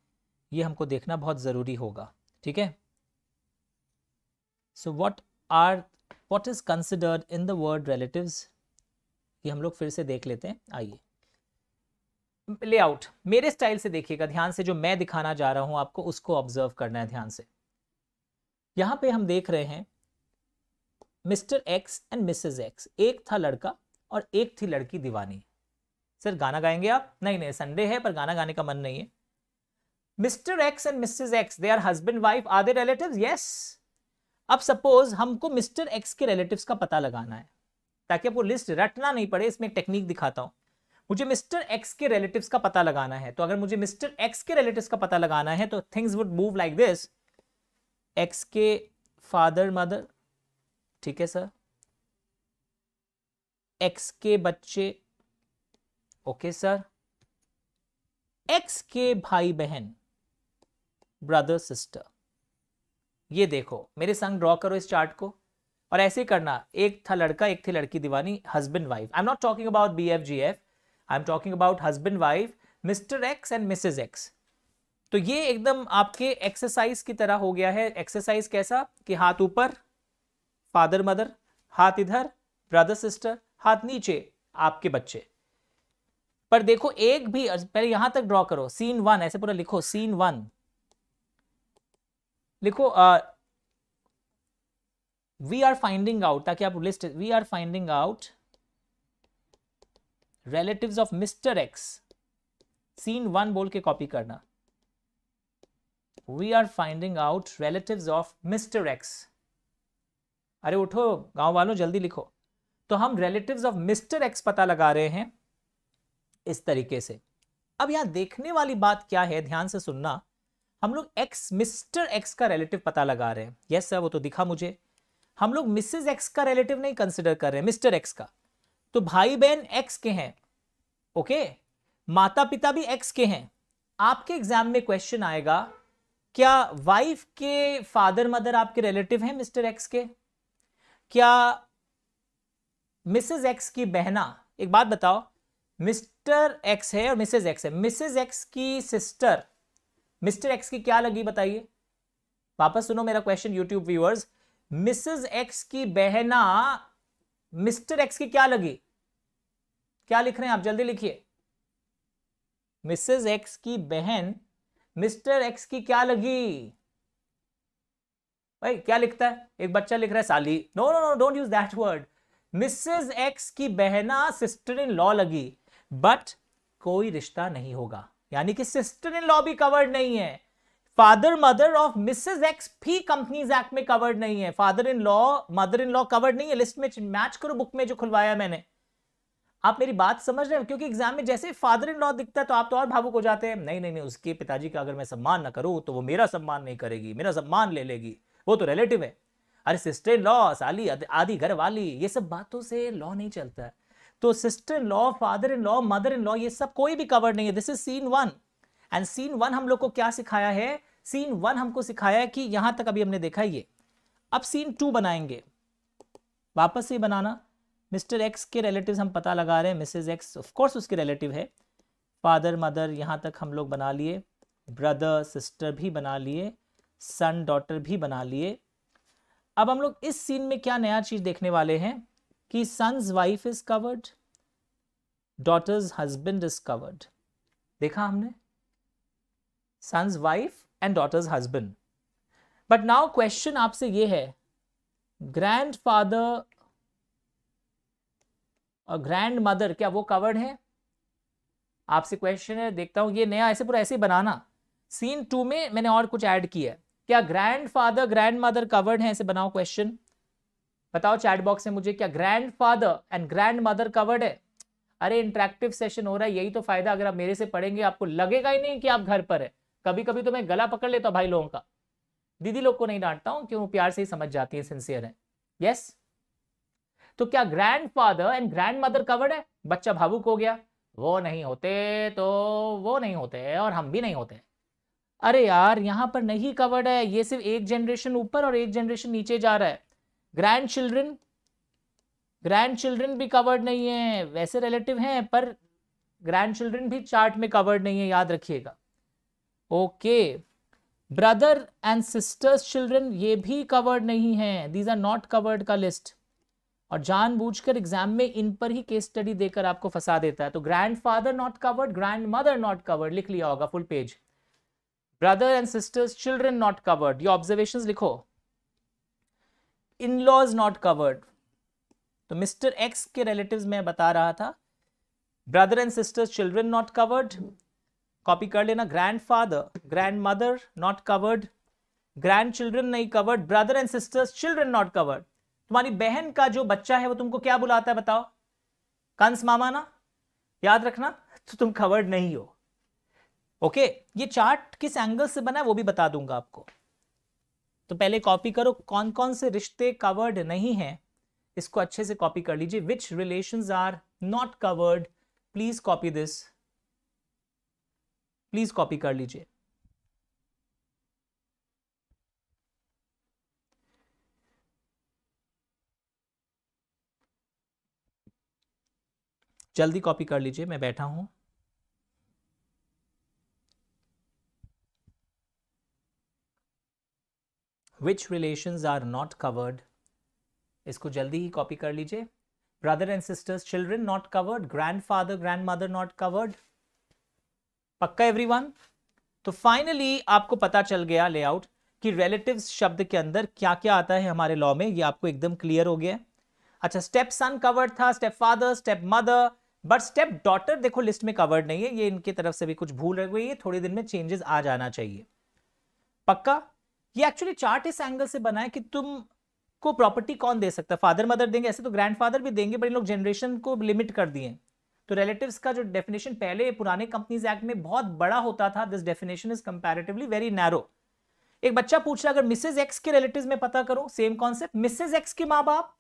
ये हमको देखना बहुत ज़रूरी होगा ठीक है so what are what is considered in the word relatives ये हम लोग फिर से देख लेते हैं आइए लेआउट मेरे स्टाइल से देखिएगा ध्यान से जो मैं दिखाना जा रहा हूं आपको उसको ऑब्जर्व करना है ध्यान से यहां पे हम देख रहे हैं Mr X and Mrs X एक था लड़का और एक थी लड़की दीवानी सर गाना गाएंगे आप नहीं नहीं संडे है पर गाना गाने का मन नहीं है Mr X and Mrs X they are husband wife are they relative yes अब सपोज हमको मिस्टर एक्स के रिलेटिव का पता लगाना है ताकि आपको लिस्ट रटना नहीं पड़े इसमें एक टेक्निक दिखाता हूँ मुझे मिस्टर एक्स के रिलेटिव्स का पता लगाना है तो अगर मुझे मिस्टर एक्स के रिलेटिव्स का पता लगाना है तो things would move like this X के फादर मदर ठीक है सर एक्स के बच्चे ओके सर एक्स के भाई बहन ब्रदर सिस्टर ये देखो मेरे संग ड्रॉ करो इस चार्ट को और ऐसे करना एक था लड़का एक थी लड़की दीवानी husband wife I am not talking about B F G F I am talking about husband wife Mr X and Mrs X तो ये एकदम आपके एक्सरसाइज की तरह हो गया है एक्सरसाइज कैसा कि हाथ ऊपर फादर मदर हाथ इधर ब्रदर सिस्टर हाथ नीचे आपके बच्चे पर देखो एक भी पहले यहां तक ड्रॉ करो सीन वन ऐसे पूरा लिखो सीन वन लिखो वी आर फाइंडिंग आउट ताकि आप list we are finding out relatives of Mr X scene one बोल के कॉपी करना we are finding out relative of Mr X अरे उठो गांव वालों जल्दी लिखो तो हम रिलेटिव्स ऑफ मिस्टर एक्स पता लगा रहे हैं इस तरीके से अब यहाँ देखने वाली बात क्या है ध्यान से सुनना हम लोग एक्स मिस्टर एक्स का रिलेटिव पता लगा रहे हैं यस सर वो तो दिखा मुझे हम लोग मिसेज एक्स का रिलेटिव नहीं कंसिडर कर रहे हैं मिस्टर एक्स का तो भाई बहन एक्स के हैं ओके माता पिता भी एक्स के हैं आपके एग्जाम में क्वेश्चन आएगा क्या वाइफ के फादर मदर आपके रिलेटिव हैं मिस्टर एक्स के क्या मिसेज एक्स की बहना एक बात बताओ मिस्टर एक्स है और मिसेज एक्स है मिसेज एक्स की सिस्टर मिस्टर एक्स की क्या लगी बताइए वापस सुनो मेरा question YouTube viewers Mrs X की बहना मिस्टर एक्स की क्या लगी क्या लिख रहे हैं आप जल्दी लिखिए मिसेज एक्स की बहन मिस्टर एक्स की क्या लगी भाई क्या लिखता है एक बच्चा लिख रहा है साली no no no don't use that word Mrs X की बहना सिस्टर इन लॉ लगी बट कोई रिश्ता नहीं होगा यानी कि सिस्टर इन लॉ भी कवर्ड नहीं है father mother of Mrs X भी कंपनीज एक्ट में कवर्ड नहीं है father in law mother in law covered नहीं है लिस्ट में मैच करो बुक में जो खुलवाया मैंने आप मेरी बात समझ रहे हो क्योंकि एग्जाम में जैसे फादर इन लॉ दिखता है तो आप तो और भावुक हो जाते हैं नहीं नहीं नहीं उसके पिताजी का अगर मैं सम्मान ना करूं तो वो मेरा सम्मान नहीं करेगी मेरा सम्मान ले लेगी वो तो रिलेटिव है अरे सिस्टर इन लॉ साली आदि घर वाली ये सब बातों से लॉ नहीं चलता है तो sister in law father in law mother in law ये सब कोई भी कवर नहीं है this is scene one and scene one हम लोग को क्या सिखाया है सीन वन हमको सिखाया है कि यहां तक अभी हमने देखा ये अब सीन टू बनाएंगे वापस से बनाना मिस्टर एक्स के रिलेटिव हम पता लगा रहे हैं मिसेज एक्स ऑफकोर्स उसके रिलेटिव है फादर मदर यहाँ तक हम लोग बना लिए ब्रदर सिस्टर भी बना लिए सन डॉटर भी बना लिए अब हम लोग इस सीन में क्या नया चीज़ देखने वाले हैं कि sons wife is covered daughters husband is covered देखा हमने sons wife and daughters husband but now question आपसे ये है ग्रैंड फादर और ग्रैंड मदर क्या वो कवर्ड है आपसे क्वेश्चन है देखता हूं ये नया ऐसे पूरा ऐसे बनाना सीन टू में मैंने और कुछ ऐड किया है क्या grandfather grandmother covered है ऐसे बनाओ क्वेश्चन बताओ चैट बॉक्स में मुझे क्या grandfather and grandmother covered है अरे इंट्रैक्टिव सेशन हो रहा है यही तो फायदा अगर आप मेरे से पढ़ेंगे आपको लगेगा ही नहीं कि आप घर पर है कभी कभी तो मैं गला पकड़ लेता हूँ भाई लोगों का दीदी लोग को नहीं डांटता हूँ क्यों प्यार से ही समझ जाती है सिंसियर है यस तो क्या grandfather and grandmother covered है बच्चा भावुक हो गया वो नहीं होते तो वो नहीं होते और हम भी नहीं होते अरे यार यहाँ पर नहीं कवर्ड है ये सिर्फ एक जनरेशन ऊपर और एक जनरेशन नीचे जा रहा है ग्रैंड ग्रैंड चिल्ड्रन भी कवर्ड नहीं है वैसे रिलेटिव हैं पर ग्रैंडचिल्ड्रन भी चार्ट में कवर्ड नहीं है याद रखिएगा okay brother and sisters children ये भी कवर्ड नहीं है दीज आर नॉट कवर्ड का लिस्ट और जानबूझकर एग्जाम में इन पर ही केस स्टडी देकर आपको फंसा देता है तो grandfather not covered grandmother not covered लिख लिया होगा full page brother and sisters children not covered ये ऑब्जर्वेशन लिखो इन लॉज नॉट कवर्ड तो मिस्टर एक्स के रिलेटिव मैं बता रहा था brother and sisters children not covered copy कर लेना grandfather grandmother not covered grandchildren नहीं covered brother and sisters children not covered तुम्हारी बहन का जो बच्चा है वो तुमको क्या बुलाता है बताओ कंस मामा ना याद रखना तो तुम कवर्ड नहीं हो ओके okay? ये चार्ट किस एंगल से बना है वो भी बता दूंगा आपको तो पहले कॉपी करो कौन कौन से रिश्ते कवर्ड नहीं है इसको अच्छे से कॉपी कर लीजिए which relation are not covered please copy this please copy कर लीजिए जल्दी कॉपी कर लीजिए मैं बैठा हूं which relation are not covered इसको जल्दी ही कॉपी कर लीजिए brother and sisters children not covered grandfather grandmother not covered पक्का वन तो फाइनली आपको पता चल गया लेआउट कि रिलेटिव्स शब्द के अंदर क्या क्या आता है हमारे लॉ में ये आपको एकदम क्लियर हो गया अच्छा स्टेप सन कवर्ड था step father step mother but step daughter देखो लिस्ट में कवर्ड नहीं है ये इनकी तरफ से भी कुछ भूल रह गई है थोड़ी दिन में चेंजेस आ जाना चाहिए पक्का ये एक्चुअली चार्ट इस एंगल से बना है कि तुम को प्रॉपर्टी कौन दे सकता है फादर मदर देंगे ऐसे तो ग्रैंडफादर भी देंगे बट इन लोग जनरेशन को लिमिट कर दिए तो रिलेटिव्स का जो डेफिनेशन पहले पुराने कंपनीज एक्ट में बहुत बड़ा होता था this definition is comparatively very narrow एक बच्चा पूछ रहा अगर मिसेज एक्स के रिलेटिव में पता करो सेम कॉन्सेप्ट मिसेज एक्स के माँ बाप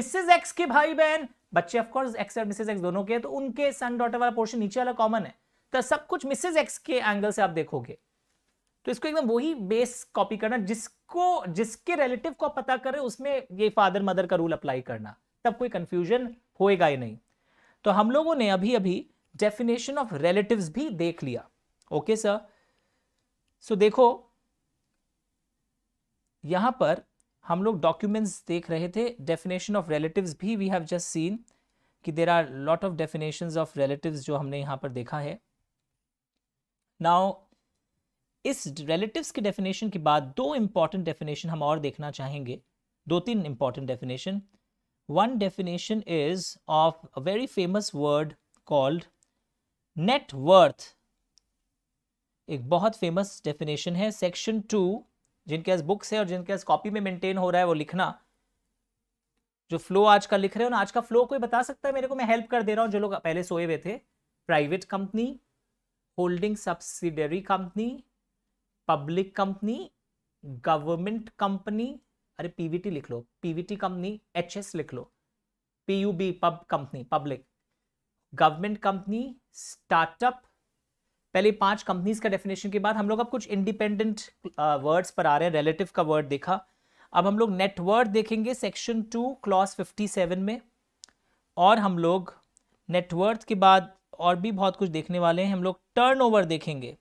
मिसेज एक्स के भाई बहन बच्चे ऑफकोर्स एक्स और मिसेज एक्स दोनों के तो उनके सन डॉटर वाला पोर्शन नीचे वाला कॉमन है तो सब कुछ मिसेज एक्स के एंगल से आप देखोगे तो इसको एकदम वही बेस कॉपी करना जिसको जिसके रिलेटिव को पता करें उसमें ये फादर मदर का रूल अप्लाई करना तब कोई कंफ्यूजन होएगा ही नहीं तो हम लोगों ने अभी अभी डेफिनेशन ऑफ रिलेटिव्स भी देख लिया ओके सर सो देखो यहां पर हम लोग डॉक्यूमेंट्स देख रहे थे डेफिनेशन ऑफ रिलेटिव्स भी वी हैव जस्ट सीन कि there are lot of definition of relative जो हमने यहां पर देखा है नाउ इस रिलेटिव्स की डेफिनेशन के बाद दो इंपॉर्टेंट डेफिनेशन हम और देखना चाहेंगे दो तीन important definition one definition is of a very famous word called net worth एक बहुत फेमस डेफिनेशन है सेक्शन टू जिनके पास बुक्स है और जिनके पास कॉपी में मेंटेन हो रहा है वो लिखना जो फ्लो आज का लिख रहे हो ना आज का फ्लो कोई बता सकता है मेरे को मैं हेल्प कर दे रहा हूँ जो लोग पहले सोए हुए थे private company holding subsidiary company public company government company अरे पीवीटी लिख लो पीवीटी कंपनी एस लिख लो PUB pub company public government company startup पहले पांच कंपनीज का डेफिनेशन के बाद हम लोग अब कुछ इंडिपेंडेंट वर्ड्स पर आ रहे हैं रिलेटिव का वर्ड देखा अब हम लोग नेटवर्थ देखेंगे section two clause fifty seven में और हम लोग नेटवर्थ के बाद और भी बहुत कुछ देखने वाले हैं हम लोग टर्नओवर देखेंगे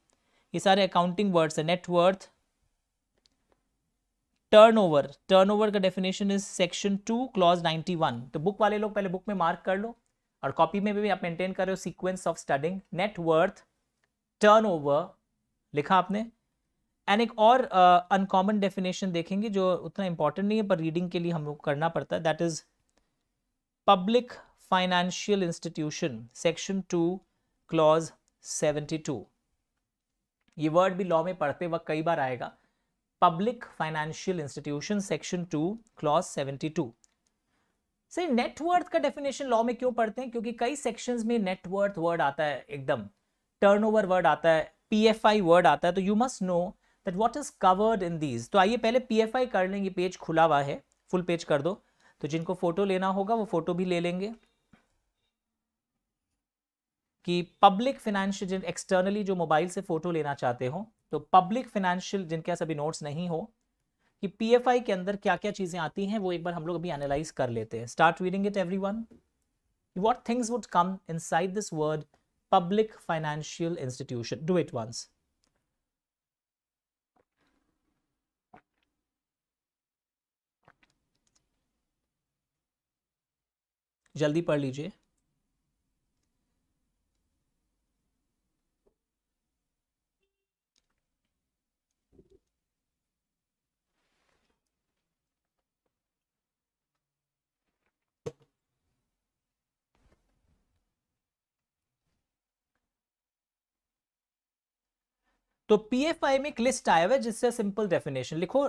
ये सारे अकाउंटिंग वर्ड्स है नेटवर्थ टर्नओवर टर्नओवर का definition is section two clause 91 तो बुक वाले लोग पहले बुक में मार्क कर लो और कॉपी में भी आप मेंटेन कर रहे हो sequence of studying net worth turnover लिखा आपने एंड एक और अनकॉमन uh, डेफिनेशन देखेंगे जो उतना इंपॉर्टेंट नहीं है पर रीडिंग के लिए हम लोग करना पड़ता है that is public financial institution section two clause seventy two ये वर्ड भी लॉ में पढ़ते वक्त कई बार आएगा public financial institution section two clause seventy two sir net worth का डेफिनेशन लॉ में क्यों पढ़ते हैं क्योंकि कई सेक्शंस में नेटवर्थ वर्ड आता है एकदम टर्नओवर वर्ड आता है पीएफआई वर्ड आता है तो you must know that what is covered in these तो आइए पहले पीएफआई कर लेंगे पेज खुला हुआ है फुल पेज कर दो तो जिनको फोटो लेना होगा वो फोटो भी ले लेंगे कि पब्लिक फाइनेंशियल जिन एक्सटर्नली जो मोबाइल से फ़ोटो लेना चाहते हो तो पब्लिक फाइनेंशियल जिनके पास अभी नोट्स नहीं हो कि पीएफआई के अंदर क्या क्या चीज़ें आती हैं वो एक बार हम लोग अभी एनालाइज कर लेते हैं start reading it every one what things would come inside this word public financial institution do it once जल्दी पढ़ लीजिए तो पीएफआई में एक लिस्ट आया हुआ है जिससे सिंपल डेफिनेशन लिखो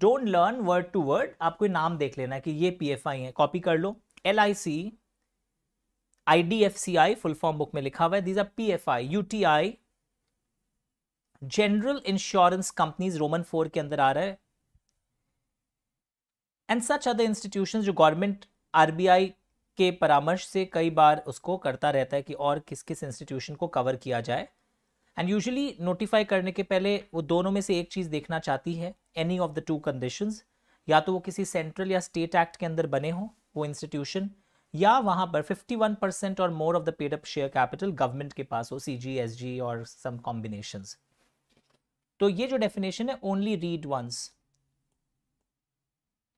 don't learn word to word आपको नाम देख लेना है कि ये पीएफआई है कॉपी कर लो L I C I D F C I full form book में लिखा हुआ है these are P F I U T I general insurance companies Roman four के अंदर आ रहा है एंड सच अदर इंस्टीट्यूशन जो गवर्नमेंट आरबीआई के परामर्श से कई बार उसको करता रहता है कि और किस किस इंस्टीट्यूशन को कवर किया जाए एंड यूजली नोटिफाई करने के पहले वो दोनों में से एक चीज़ देखना चाहती है any of the two conditions या तो वो किसी सेंट्रल या स्टेट एक्ट के अंदर बने हों वो इंस्टीट्यूशन या वहाँ पर 51 परसेंट और more of the paid up share capital government के पास हो सी जी एस जी और सम कॉम्बिनेशन तो ये जो डेफिनेशन है ओनली रीड वंस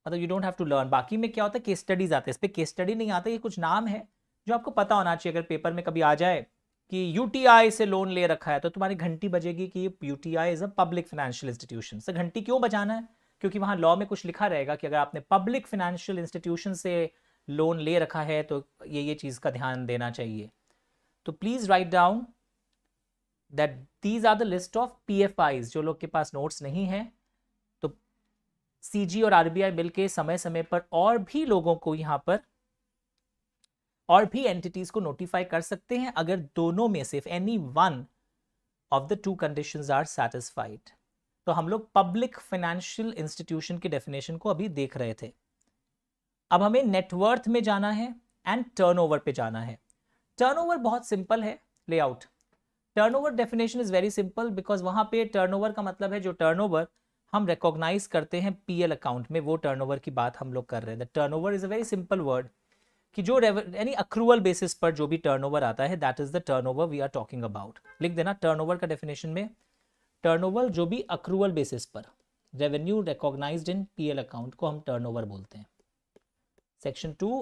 मतलब you don't have to learn बाकी में क्या होता है केस स्टडीज आते हैं इस पर केस स्टडी नहीं आता ये कुछ नाम है जो आपको पता होना चाहिए अगर पेपर में कभी आ जाए कि यूटीआई से लोन ले रखा है तो तुम्हारी घंटी बजेगी कि UTI is a public financial institution से घंटी क्यों बजाना है क्योंकि वहां लॉ में कुछ लिखा रहेगा कि अगर आपने पब्लिक फाइनेंशियल इंस्टीट्यूशन से लोन ले रखा है तो ये ये चीज़ का ध्यान देना चाहिए तो please write down that these are the list of P F Is जो लोग के पास नोट्स नहीं है तो सी जी और आर बी आई बिल के समय समय पर और भी लोगों को यहाँ पर और भी एंटिटीज को नोटिफाई कर सकते हैं अगर दोनों में से any one of the two conditions are satisfied तो हम लोग पब्लिक फाइनेंशियल इंस्टीट्यूशन के डेफिनेशन को अभी देख रहे थे अब हमें नेटवर्थ में जाना है एंड टर्नओवर पे जाना है टर्नओवर बहुत सिंपल है layout turnover definition is very simple because वहां पे टर्नओवर का मतलब है जो टर्नओवर हम रिकॉग्नाइज करते हैं पीएल अकाउंट में वो टर्नओवर की बात हम लोग कर रहे हैं the turnover is a very simple word कि जो यानी अक्रूवल बेसिस पर जो भी टर्नओवर आता है that is the turnover we are talking about लिख देना टर्नओवर का डेफिनेशन में टर्नओवर जो भी अक्रूवल बेसिस पर revenue recognised in PL account को हम टर्नओवर बोलते हैं section two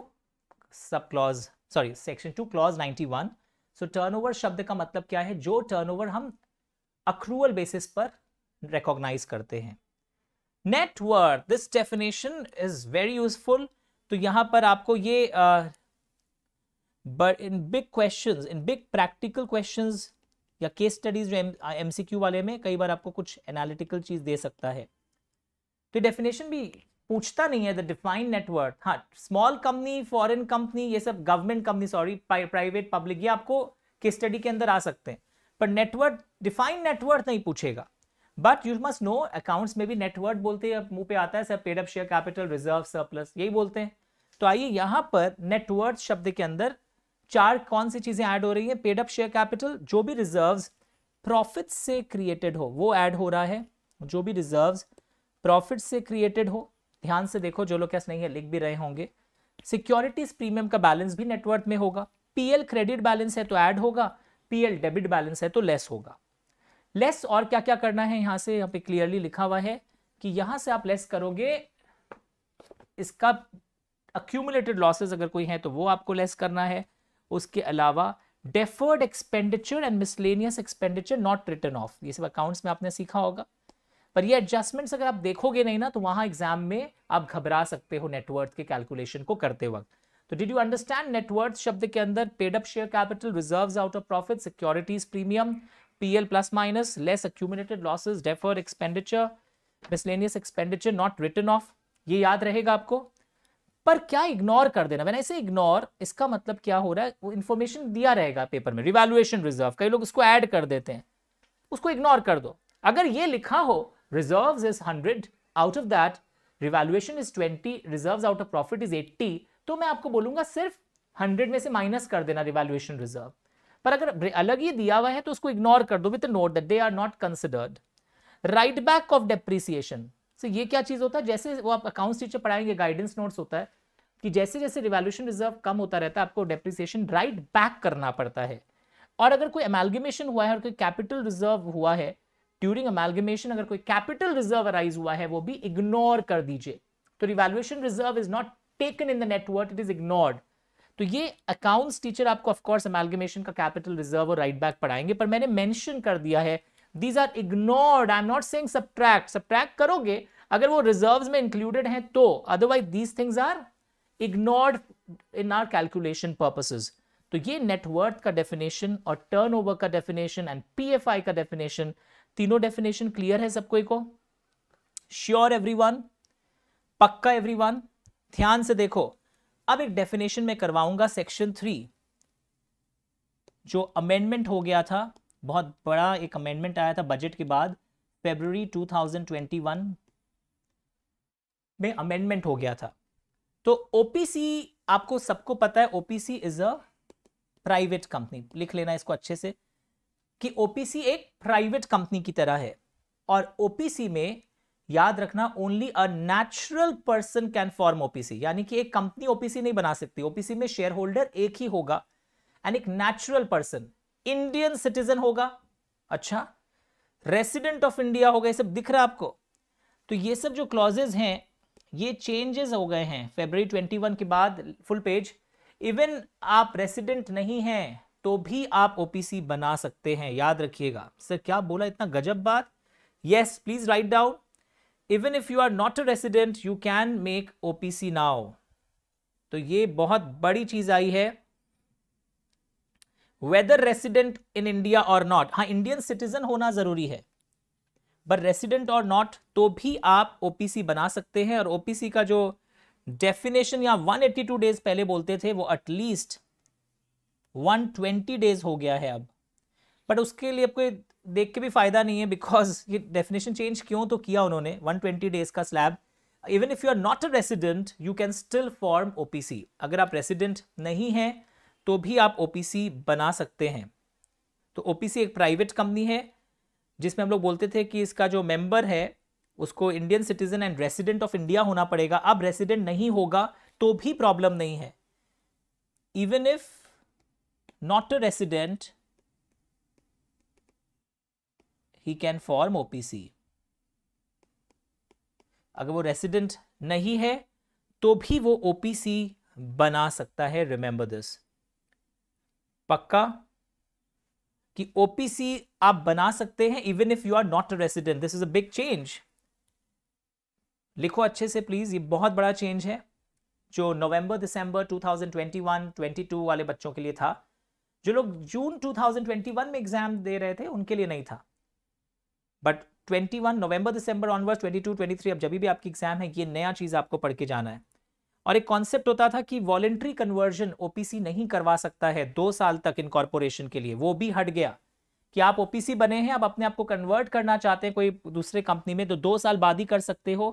sub clause sorry section two clause ninety one so turnover शब्द का मतलब क्या है जो टर्नओवर हम अक्रूवल बेसिस पर रिकॉग्नाइज करते हैं net worth this definition is very useful तो यहां पर आपको ये but in big question in big practical question या case studies M C Q वाले में कई बार आपको कुछ एनालिटिकल चीज दे सकता है तो डेफिनेशन भी पूछता नहीं है द डिफाइन नेटवर्क हाँ स्मॉल कंपनी फॉरेन कंपनी ये सब government company sorry private public ये आपको केस स्टडी के अंदर आ सकते हैं पर नेटवर्क डिफाइन नेटवर्क नहीं पूछेगा but you must know accounts में भी नेटवर्क बोलते हैं मुंह पे आता है sir paid up share capital reserve surplus यही बोलते हैं तो आइए यहाँ पर नेटवर्क शब्द के अंदर चार कौन सी चीजें ऐड हो रही है पेड अप शेयर कैपिटल जो भी रिजर्व प्रॉफिट से क्रिएटेड हो वो ऐड हो रहा है जो भी रिजर्व प्रॉफिट से क्रिएटेड हो ध्यान से देखो जो लोग कैसे नहीं है लिख भी रहे होंगे सिक्योरिटीज प्रीमियम का बैलेंस भी नेटवर्क में होगा पीएल क्रेडिट बैलेंस है तो ऐड होगा पीएल डेबिट बैलेंस है तो लेस होगा लेस और क्या क्या करना है यहां से यहां पे क्लियरली लिखा हुआ है कि यहां से आप लेस करोगे इसका अक्यूमुलेटेड लॉसेस अगर कोई है तो वो आपको लेस करना है उसके अलावा deferred expenditure and miscellaneous expenditure not written off ये सब अकाउंट्स में आपने सीखा होगा पर ये एडजस्टमेंट्स अगर आप देखोगे नहीं ना तो वहां एग्जाम में आप घबरा सकते हो नेटवर्थ के कैलकुलेशन को करते वक्त तो डिड यू अंडरस्टैंड नेटवर्थ शब्द के अंदर paid up share capital reserves out of profit securities premium PL plus minus, less accumulated losses, deferred expenditure, miscellaneous expenditure not written off. ये याद रहेगा आपको पर क्या इग्नोर कर देना मैंने ऐसे इग्नोर इसका मतलब क्या हो रहा है वो इन्फॉर्मेशन दिया रहेगा पेपर में रिवैल्यूएशन रिजर्व कई लोग उसको ऐड कर देते हैं उसको इग्नोर कर दो अगर ये लिखा हो reserve is hundred out of that revaluation is twenty reserve out of profit is eighty तो मैं आपको बोलूंगा सिर्फ हंड्रेड में से माइनस कर देना रिवैल्यूएशन रिजर्व पर अगर अलग ही दिया हुआ है तो उसको इग्नोर कर दो with note that they are not considered write back of depreciation so ये क्या चीज़ होता है जैसे वो आप अकाउंट टीचर पढ़ाएंगे गाइडेंस नोट्स होता है कि जैसे जैसे रिवॉल्यूशन रिजर्व कम होता रहता है आपको डेप्रिसिएशन राइट बैक करना पड़ता है और अगर कोई अमेलगमेशन हुआ है और कोई कैपिटल रिजर्व हुआ है ड्यूरिंग अमेलगमेशन अगर कोई कैपिटल रिजर्व अराइज हुआ है वो भी इग्नोर कर दीजिए तो revaluation reserve is not taken in the network it is ignored तो ये अकाउंट्स टीचर आपको ऑफकोर्स अमेलगमेशन का कैपिटल रिजर्व और राइट बैक पढ़ाएंगे पर मैंने मैंशन कर दिया है these are ignored I am not saying subtract subtract करोगे अगर वो रिजर्व्स में इंक्लूडेड हैं तो otherwise these things are ignored in our calculation purposes तो ये नेटवर्थ का डेफिनेशन और टर्नओवर का डेफिनेशन एंड पीएफआई का डेफिनेशन तीनों डेफिनेशन क्लियर है सबको को श्योर एवरीवन पक्का एवरीवन ध्यान से देखो अब एक डेफिनेशन में करवाऊंगा सेक्शन थ्री जो अमेंडमेंट हो गया था बहुत बड़ा एक अमेंडमेंट आया था बजट के बाद फेबररी 2021 में अमेंडमेंट हो गया था तो ओपीसी आपको सबको पता है OPC is a private company लिख लेना इसको अच्छे से कि ओपीसी एक प्राइवेट कंपनी की तरह है और ओपीसी में याद रखना only a natural person can form OPC यानी कि एक कंपनी ओपीसी नहीं बना सकती ओपीसी में शेयर होल्डर एक ही होगा एंड एक नेचुरल पर्सन इंडियन सिटीजन होगा अच्छा रेसिडेंट ऑफ इंडिया होगा ये सब दिख रहा है आपको तो ये सब जो क्लॉजेज हैं ये चेंजेस हो गए हैं फेब्रवरी 21 के बाद फुल पेज इवन आप रेसिडेंट नहीं हैं तो भी आप ओपीसी बना सकते हैं याद रखिएगा सर क्या बोला इतना गजब बात yes please write down even if you are not a resident you can make see now तो ये बहुत बड़ी चीज आई है वेदर रेसिडेंट इन इंडिया और नॉट हाँ इंडियन सिटीजन होना जरूरी है बट रेसिडेंट और नॉट तो भी आप ओपीसी बना सकते हैं और ओपीसी का जो डेफिनेशन या 182 डेज पहले बोलते थे वो एटलीस्ट 120 डेज हो गया है अब बट उसके लिए आपको देख के भी फ़ायदा नहीं है बिकॉज ये डेफिनेशन चेंज क्यों तो किया उन्होंने 120 डेज का slab even if you are not a resident you can still form OPC अगर आप रेसिडेंट नहीं हैं तो भी आप ओपीसी बना सकते हैं तो ओपीसी एक प्राइवेट कंपनी है जिसमें हम लोग बोलते थे कि इसका जो मेंबर है उसको Indian citizen and resident of India होना पड़ेगा अब रेसिडेंट नहीं होगा तो भी प्रॉब्लम नहीं है even if not a resident he can form OPC अगर वो रेसिडेंट नहीं है तो भी वो ओपीसी बना सकता है रिमेंबर दिस पक्का कि ओपीसी आप बना सकते हैं even if you are not a resident this is a big change लिखो अच्छे से प्लीज ये बहुत बड़ा चेंज है जो नवंबर दिसंबर 2021 22 वाले बच्चों के लिए था जो लोग जून 2021 में एग्जाम दे रहे थे उनके लिए नहीं था बट 21 नवंबर दिसंबर ऑनवर्स 22 23 अब जब भी आपकी एग्जाम है ये नया चीज़ आपको पढ़ के जाना है और एक कॉन्सेप्ट होता था कि वॉलेंट्री कन्वर्जन ओपीसी नहीं करवा सकता है दो साल तक इन कॉरपोरेशन के लिए वो भी हट गया कि आप ओपीसी बने हैं आप अपने आप को कन्वर्ट करना चाहते हैं कोई दूसरे कंपनी में तो दो साल बाद ही कर सकते हो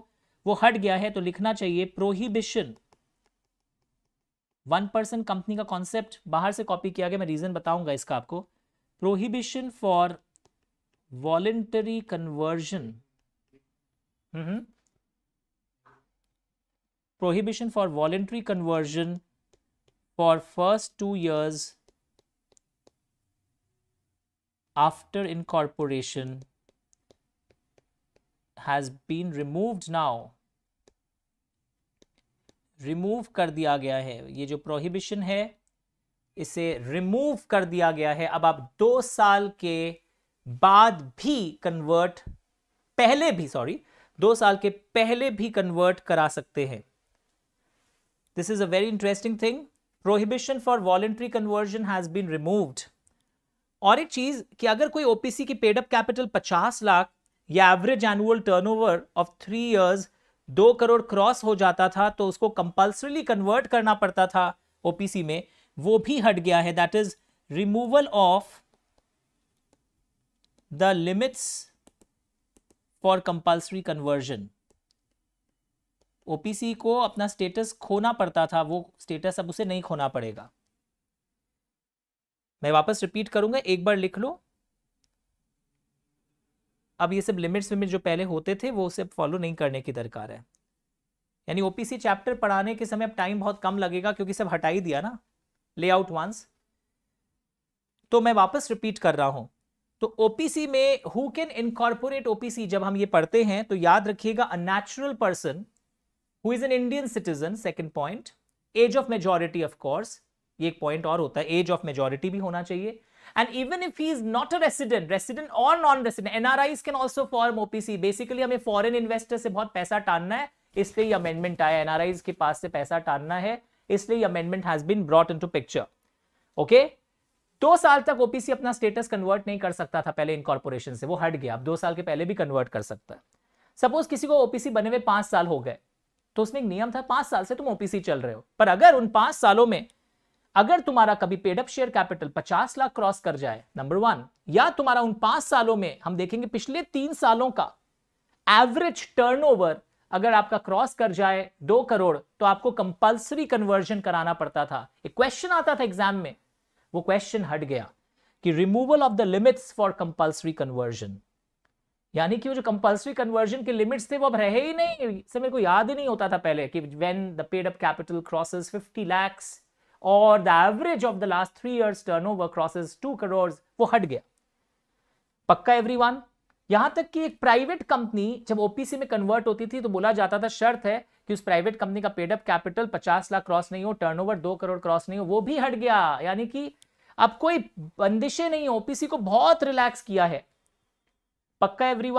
वो हट गया है तो लिखना चाहिए प्रोहिबिशन वन पर्सन कंपनी का कॉन्सेप्ट बाहर से कॉपी किया गया मैं रीजन बताऊंगा इसका आपको prohibition for voluntary conversion mm -hmm. prohibition for voluntary conversion for first two years after incorporation has been removed now remove कर दिया गया है ये जो प्रोहिबिशन है इसे रिमूव कर दिया गया है अब आप दो साल के बाद भी कन्वर्ट पहले भी सॉरी दो साल के पहले भी कन्वर्ट करा सकते हैं this is a very interesting thing prohibition for voluntary conversion has been removed और एक चीज कि अगर कोई ओपीसी की पेडअप कैपिटल पचास लाख या average annual turnover of three years दो करोड़ क्रॉस हो जाता था तो उसको कंपल्सरली कन्वर्ट करना पड़ता था ओपीसी में वो भी हट गया है that is removal of the limits for compulsory conversion OPC को अपना स्टेटस खोना पड़ता था वो स्टेटस अब उसे नहीं खोना पड़ेगा मैं वापस रिपीट करूंगा एक बार लिख लो अब ये सब लिमिट्स विमिट जो पहले होते थे वो उसे फॉलो नहीं करने की दरकार है यानी ओपीसी चैप्टर पढ़ाने के समय अब टाइम बहुत कम लगेगा क्योंकि सब हटा ही दिया ना लेआउट वंस तो मैं वापस रिपीट कर रहा हूं तो ओपीसी में हु कैन इनकॉर्पोरेट ओपीसी जब हम ये पढ़ते हैं तो याद रखिएगा a natural person who is an Indian citizen second point age of majority of course ये एक पॉइंट और होता है एज ऑफ मेजोरिटी भी होना चाहिए and even if he is not a resident resident और non resident NRIs can also form OPC basically हमें फॉरन इन्वेस्टर से बहुत पैसा टालना है इसलिए अमेंडमेंट आया एनआरआईज के पास से पैसा टालना है इसलिए amendment has been brought into picture okay दो साल तक ओपीसी अपना स्टेटस कन्वर्ट नहीं कर सकता था पहले इनकॉर्पोरेशन से वो हट गया अब दो साल के पहले भी कन्वर्ट कर सकता है सपोज किसी को ओपीसी बने हुए पांच साल हो गए तो उसमें एक नियम था पांच साल से तुम ओपीसी चल रहे हो पर अगर उन पांच सालों में अगर तुम्हारा कभी पेडअप शेयर कैपिटल पचास लाख क्रॉस कर जाए नंबर वन या तुम्हारा उन पांच सालों में हम देखेंगे पिछले तीन सालों का एवरेज टर्नओवर अगर आपका क्रॉस कर जाए दो करोड़ तो आपको कंपल्सरी कन्वर्जन कराना पड़ता था एक क्वेश्चन आता था एग्जाम में वो क्वेश्चन हट गया कि removal of the limits for compulsory conversion यानी कि वो जो कंपल्सरी कन्वर्जन के लिमिट्स थे वो अब रहे ही नहीं इससे मेरे को याद ही नहीं होता था पहले कि when the paid up capital crosses 50 lakhs और the average of the last three years turnover crosses two crore वो हट गया पक्का एवरीवन यहां तक कि एक प्राइवेट कंपनी जब ओपीसी में कन्वर्ट होती थी तो बोला जाता था शर्त है कि उस प्राइवेट कंपनी का पेडअप कैपिटल पचास लाख क्रॉस नहीं हो टर्नओवर दो करोड़ क्रॉस नहीं हो वो भी हट गया यानी कि अब कोई बंदिशें नहीं ओपीसी को बहुत रिलैक्स किया है पक्का एवरी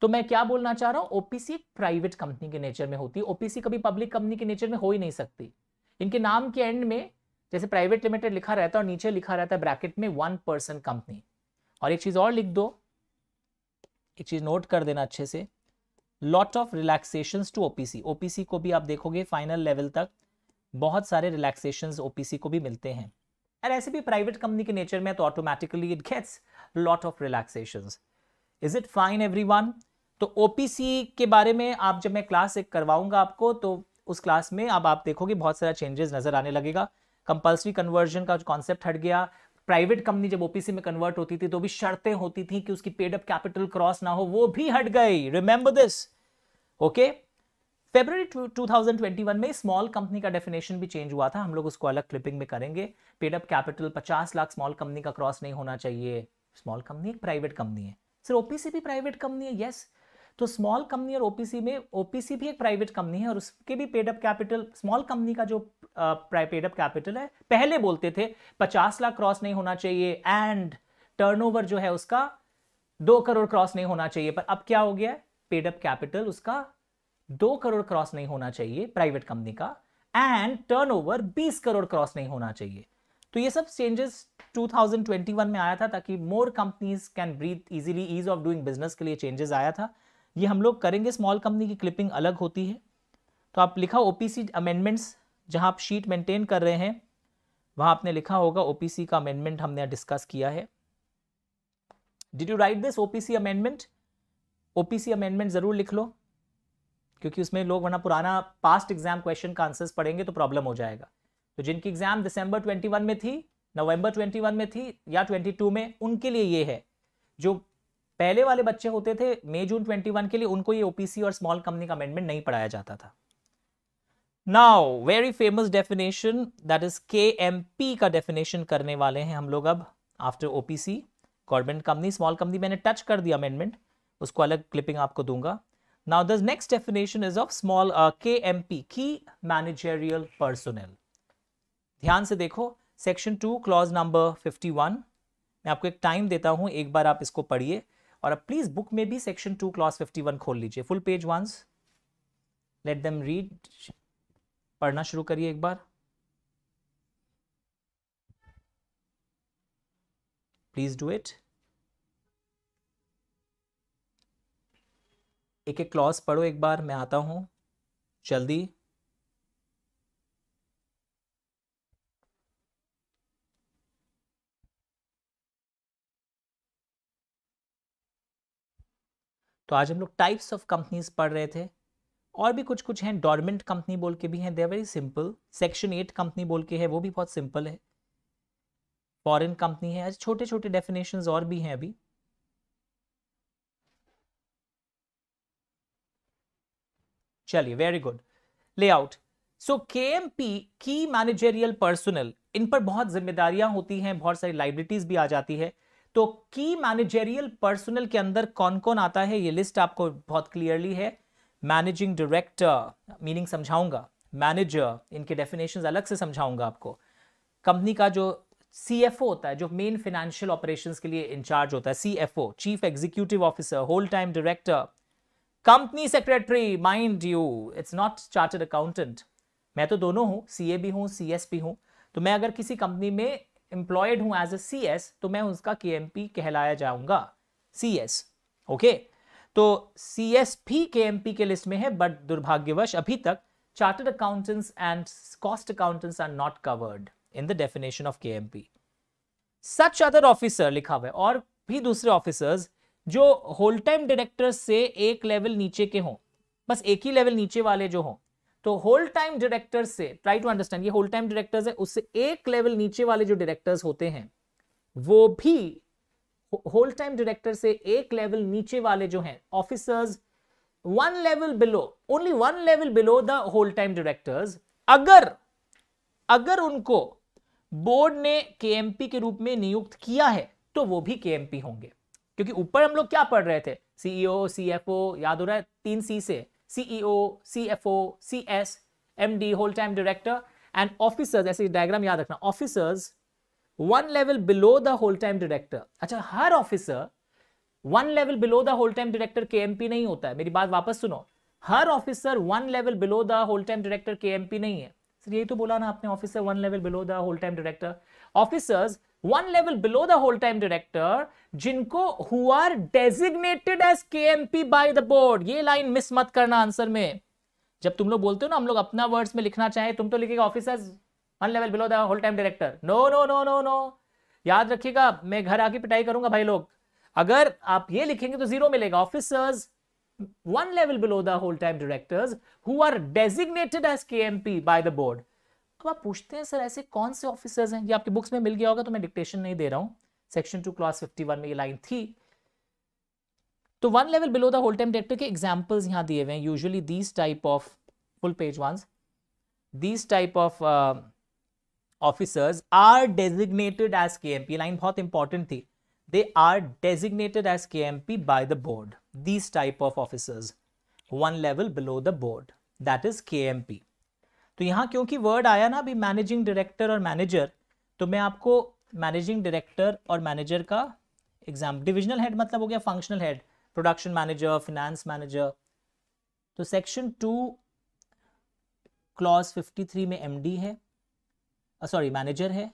तो मैं क्या बोलना चाह रहा हूं ओपीसी प्राइवेट कंपनी के नेचर में होती है ओपीसी कभी पब्लिक कंपनी के नेचर में हो ही नहीं सकती इनके नाम के एंड में जैसे प्राइवेट लिमिटेड लिखा रहता है और नीचे लिखा रहता है ब्रैकेट में वन पर्सन कंपनी और एक चीज और लिख दो एक चीज़ नोट कर देना अच्छे से lot of relaxation to OPC OPC को भी आप देखोगे फाइनल लेवल तक बहुत सारे रिलैक्सेशन ओपीसी को भी मिलते हैं और ऐसे भी प्राइवेट कंपनी के नेचर में तो automatically it gets lot of relaxation is it fine every तो ओपीसी के बारे में आप जब मैं क्लास एक करवाऊंगा आपको तो उस क्लास में अब आप देखोगे बहुत सारा चेंजेस नजर आने लगेगा कंपल्सरी कन्वर्जन का कॉन्सेप्ट हट गया प्राइवेट कंपनी जब ओपीसी में कन्वर्ट होती थी तो भी शर्तें होती थी कि उसकी अप कैपिटल क्रॉस ना हो वो भी हट गई रिमेंबर दिस ओके फेबर 2021 में स्मॉल कंपनी का डेफिनेशन भी चेंज हुआ था हम लोग उसको अलग क्लिपिंग में करेंगे paid up capital 50 lakh small company का क्रॉस नहीं होना चाहिए स्मॉल कंपनी एक प्राइवेट कंपनी है सर ओपीसी भी प्राइवेट कंपनी है यस yes. तो स्मॉल कंपनी और ओपीसी में ओपीसी भी एक प्राइवेट कंपनी है और उसके भी पेडअप कैपिटल स्मॉल कंपनी का जो पेडअप कैपिटल है पहले बोलते थे पचास लाख क्रॉस नहीं होना चाहिए एंड टर्नओवर जो है उसका दो करोड़ क्रॉस नहीं होना चाहिए पर अब क्या हो गया है पेडअप कैपिटल उसका दो करोड़ क्रॉस नहीं होना चाहिए प्राइवेट कंपनी का एंड टर्नओवर 20 करोड़ क्रॉस नहीं होना चाहिए तो ये सब चेंजेस 2021 में आया था ताकि more companies can breathe easily ease of doing business के लिए चेंजेस आया था ये हम लोग करेंगे स्मॉल कंपनी की क्लिपिंग अलग होती है तो आप लिखा ओपीसी अमेंडमेंट्स जहाँ आप शीट मेंटेन कर रहे हैं वहाँ आपने लिखा होगा ओपीसी का अमेंडमेंट हमने डिस्कस किया है did you write this OPC amendment OPC amendment ज़रूर लिख लो क्योंकि उसमें लोग वरना पुराना पास्ट एग्जाम क्वेश्चन का आंसर्स पढ़ेंगे तो प्रॉब्लम हो जाएगा तो जिनकी एग्जाम दिसंबर 21 में थी नवंबर 21 में थी या 22 में उनके लिए ये है जो पहले वाले बच्चे होते थे मई जून 21 के लिए उनको ये ओपीसी और स्मॉल कंपनी का अमेंडमेंट नहीं पढ़ाया जाता था now very famous definition that is K M P का डेफिनेशन करने वाले हैं हम लोग अब after OPC government company small company मैंने टच कर दिया अमेंडमेंट उसको अलग क्लिपिंग आपको दूंगा now the next definition is of small K M P की मैनेजेरियल पर्सोनल ध्यान से देखो section two clause number fifty one मैं आपको एक टाइम देता हूँ एक बार आप इसको पढ़िए और अब प्लीज बुक में भी section two clause fifty one खोल लीजिए full page once let them read पढ़ना शुरू करिए एक बार प्लीज डू इट एक एक क्लॉज पढ़ो एक बार मैं आता हूँ जल्दी तो आज हम लोग टाइप्स ऑफ कंपनीज पढ़ रहे थे और भी कुछ कुछ हैं डॉर्मेंट कंपनी बोल के भी हैं they are very simple section eight company बोल के है वो भी बहुत सिंपल है फॉरेन कंपनी है छोटे छोटे डेफिनेशंस और भी हैं अभी चलिए very good layout so K M P की मैनेजेरियल पर्सनल इन पर बहुत जिम्मेदारियां होती हैं बहुत सारी लाइब्रिटीज भी आ जाती है तो की मैनेजेरियल पर्सनल के अंदर कौन कौन आता है ये लिस्ट आपको बहुत क्लियरली है मैनेजिंग डायरेक्टर मीनिंग समझाऊंगा मैनेजर इनके डेफिनेशन अलग से समझाऊंगा आपको कंपनी का जो सी होता है जो मेन फिनेंशियल ऑपरेशंस के लिए इंचार्ज होता है C chief executive officer whole time director company secretary mind you it's not chartered accountant मैं तो दोनों हूँ सी भी हूँ सी भी हूँ तो मैं अगर किसी कंपनी में एम्प्लॉयड हूं एज ए सी एस तो मैं उसका के एम पी कहलाया जाऊंगा सी एस ओके तो सी एस भी के एम पी के लिस्ट में है बट दुर्भाग्यवश अभी तक chartered accountants and cost accountants are not covered in the definition of K M P such other officer लिखा हुआ है और भी दूसरे ऑफिसर्स जो होल टाइम डायरेक्टर से एक लेवल नीचे के हों बस एक ही लेवल नीचे वाले जो हों तो होल टाइम डायरेक्टर से ट्राई टू अंडरस्टैंड ये होल टाइम डायरेक्टर्स है उससे एक लेवल नीचे वाले जो डायरेक्टर्स होते हैं वो भी होल टाइम डायरेक्टर से एक लेवल नीचे वाले जो हैं officers one level below only one level below the whole time directors अगर अगर उनको बोर्ड ने केएमपी के रूप में नियुक्त किया है तो वो भी केएमपी होंगे क्योंकि ऊपर हम लोग क्या पढ़ रहे थे सीईओ सीएफओ e याद हो रहा है तीन सी से CEO S M D whole time director and officers ऐसे डायग्राम याद रखना officers one level below the whole time director अच्छा हर officer one level below the whole time director K P नहीं होता है मेरी बात वापस सुनो हर officer one level below the whole time director K P नहीं है सर यही तो बोला ना आपने officer one level below the whole time director officers one level below the whole time director जिनको who are designated as K M P by the board ये line miss मत करना आंसर में जब तुम लोग बोलते हो ना हम लोग अपना वर्ड्स में लिखना चाहे तुम तो लिखेगा officers one level below the whole time director no no no no no याद रखिएगा मैं घर आके पिटाई करूंगा भाई लोग अगर आप ये लिखेंगे तो जीरो मिलेगा officers one level below the whole time directors who are designated as K M P by the board अब तो आप पूछते हैं सर ऐसे कौन से ऑफिसर्स हैं ये आपके बुक्स में मिल गया होगा तो मैं डिक्टेशन नहीं दे रहा हूँ section two clause fifty one में ये लाइन थी तो one level below the whole time director के एग्जाम्पल्स यहाँ दिए हुए हैं usually these type of full page one these type of officers are designated as K M P line बहुत इंपॉर्टेंट थी they are designated as K M P by the board these type of officers one level below the board that is K M P तो यहाँ क्योंकि word आया ना अभी managing director और manager तो मैं आपको मैनेजिंग डायरेक्टर और मैनेजर का एग्जाम डिविजनल हेड मतलब हो गया functional head production manager finance manager तो सेक्शन टू क्लॉज 53 में एमडी है सॉरी मैनेजर है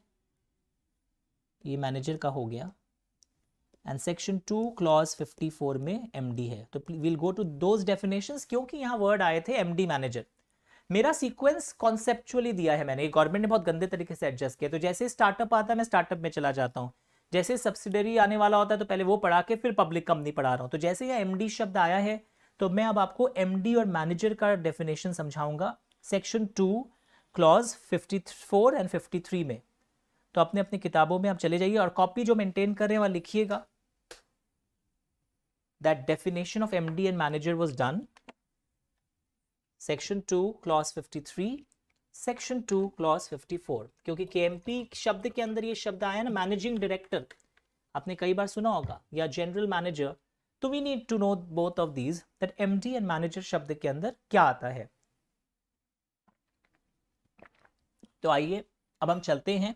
ये मैनेजर का हो गया एंड सेक्शन टू क्लॉज 54 में एमडी है तो we'll go to those definitions क्योंकि यहाँ वर्ड आए थे एमडी मैनेजर मेरा सीक्वेंस कॉन्सेप्चुअली दिया है मैंने गवर्नमेंट ने बहुत गंदे तरीके से एडजस्ट किया तो जैसे स्टार्टअप आता है मैं स्टार्टअप में चला जाता हूँ जैसे सब्सिडरी आने वाला होता है तो पहले वो पढ़ा के फिर पब्लिक कंपनी पढ़ा रहा हूँ तो जैसे यह एम शब्द आया है तो मैं अब आपको एम और मैनेजर का डेफिनेशन समझाऊंगा section two clause fifty and fifty में तो अपने अपने किताबों में आप चले जाइए और कॉपी जो मेंटेन कर रहे हैं वहां लिखिएगा that definition of MD and manager was done section two fifty 53 section two fifty 54 क्योंकि केएमपी शब्द के अंदर ये शब्द आया ना मैनेजिंग डायरेक्टर आपने कई बार सुना होगा या जनरल मैनेजर तो we need to know both of these that D and manager शब्द के अंदर क्या आता है तो आइए अब हम चलते हैं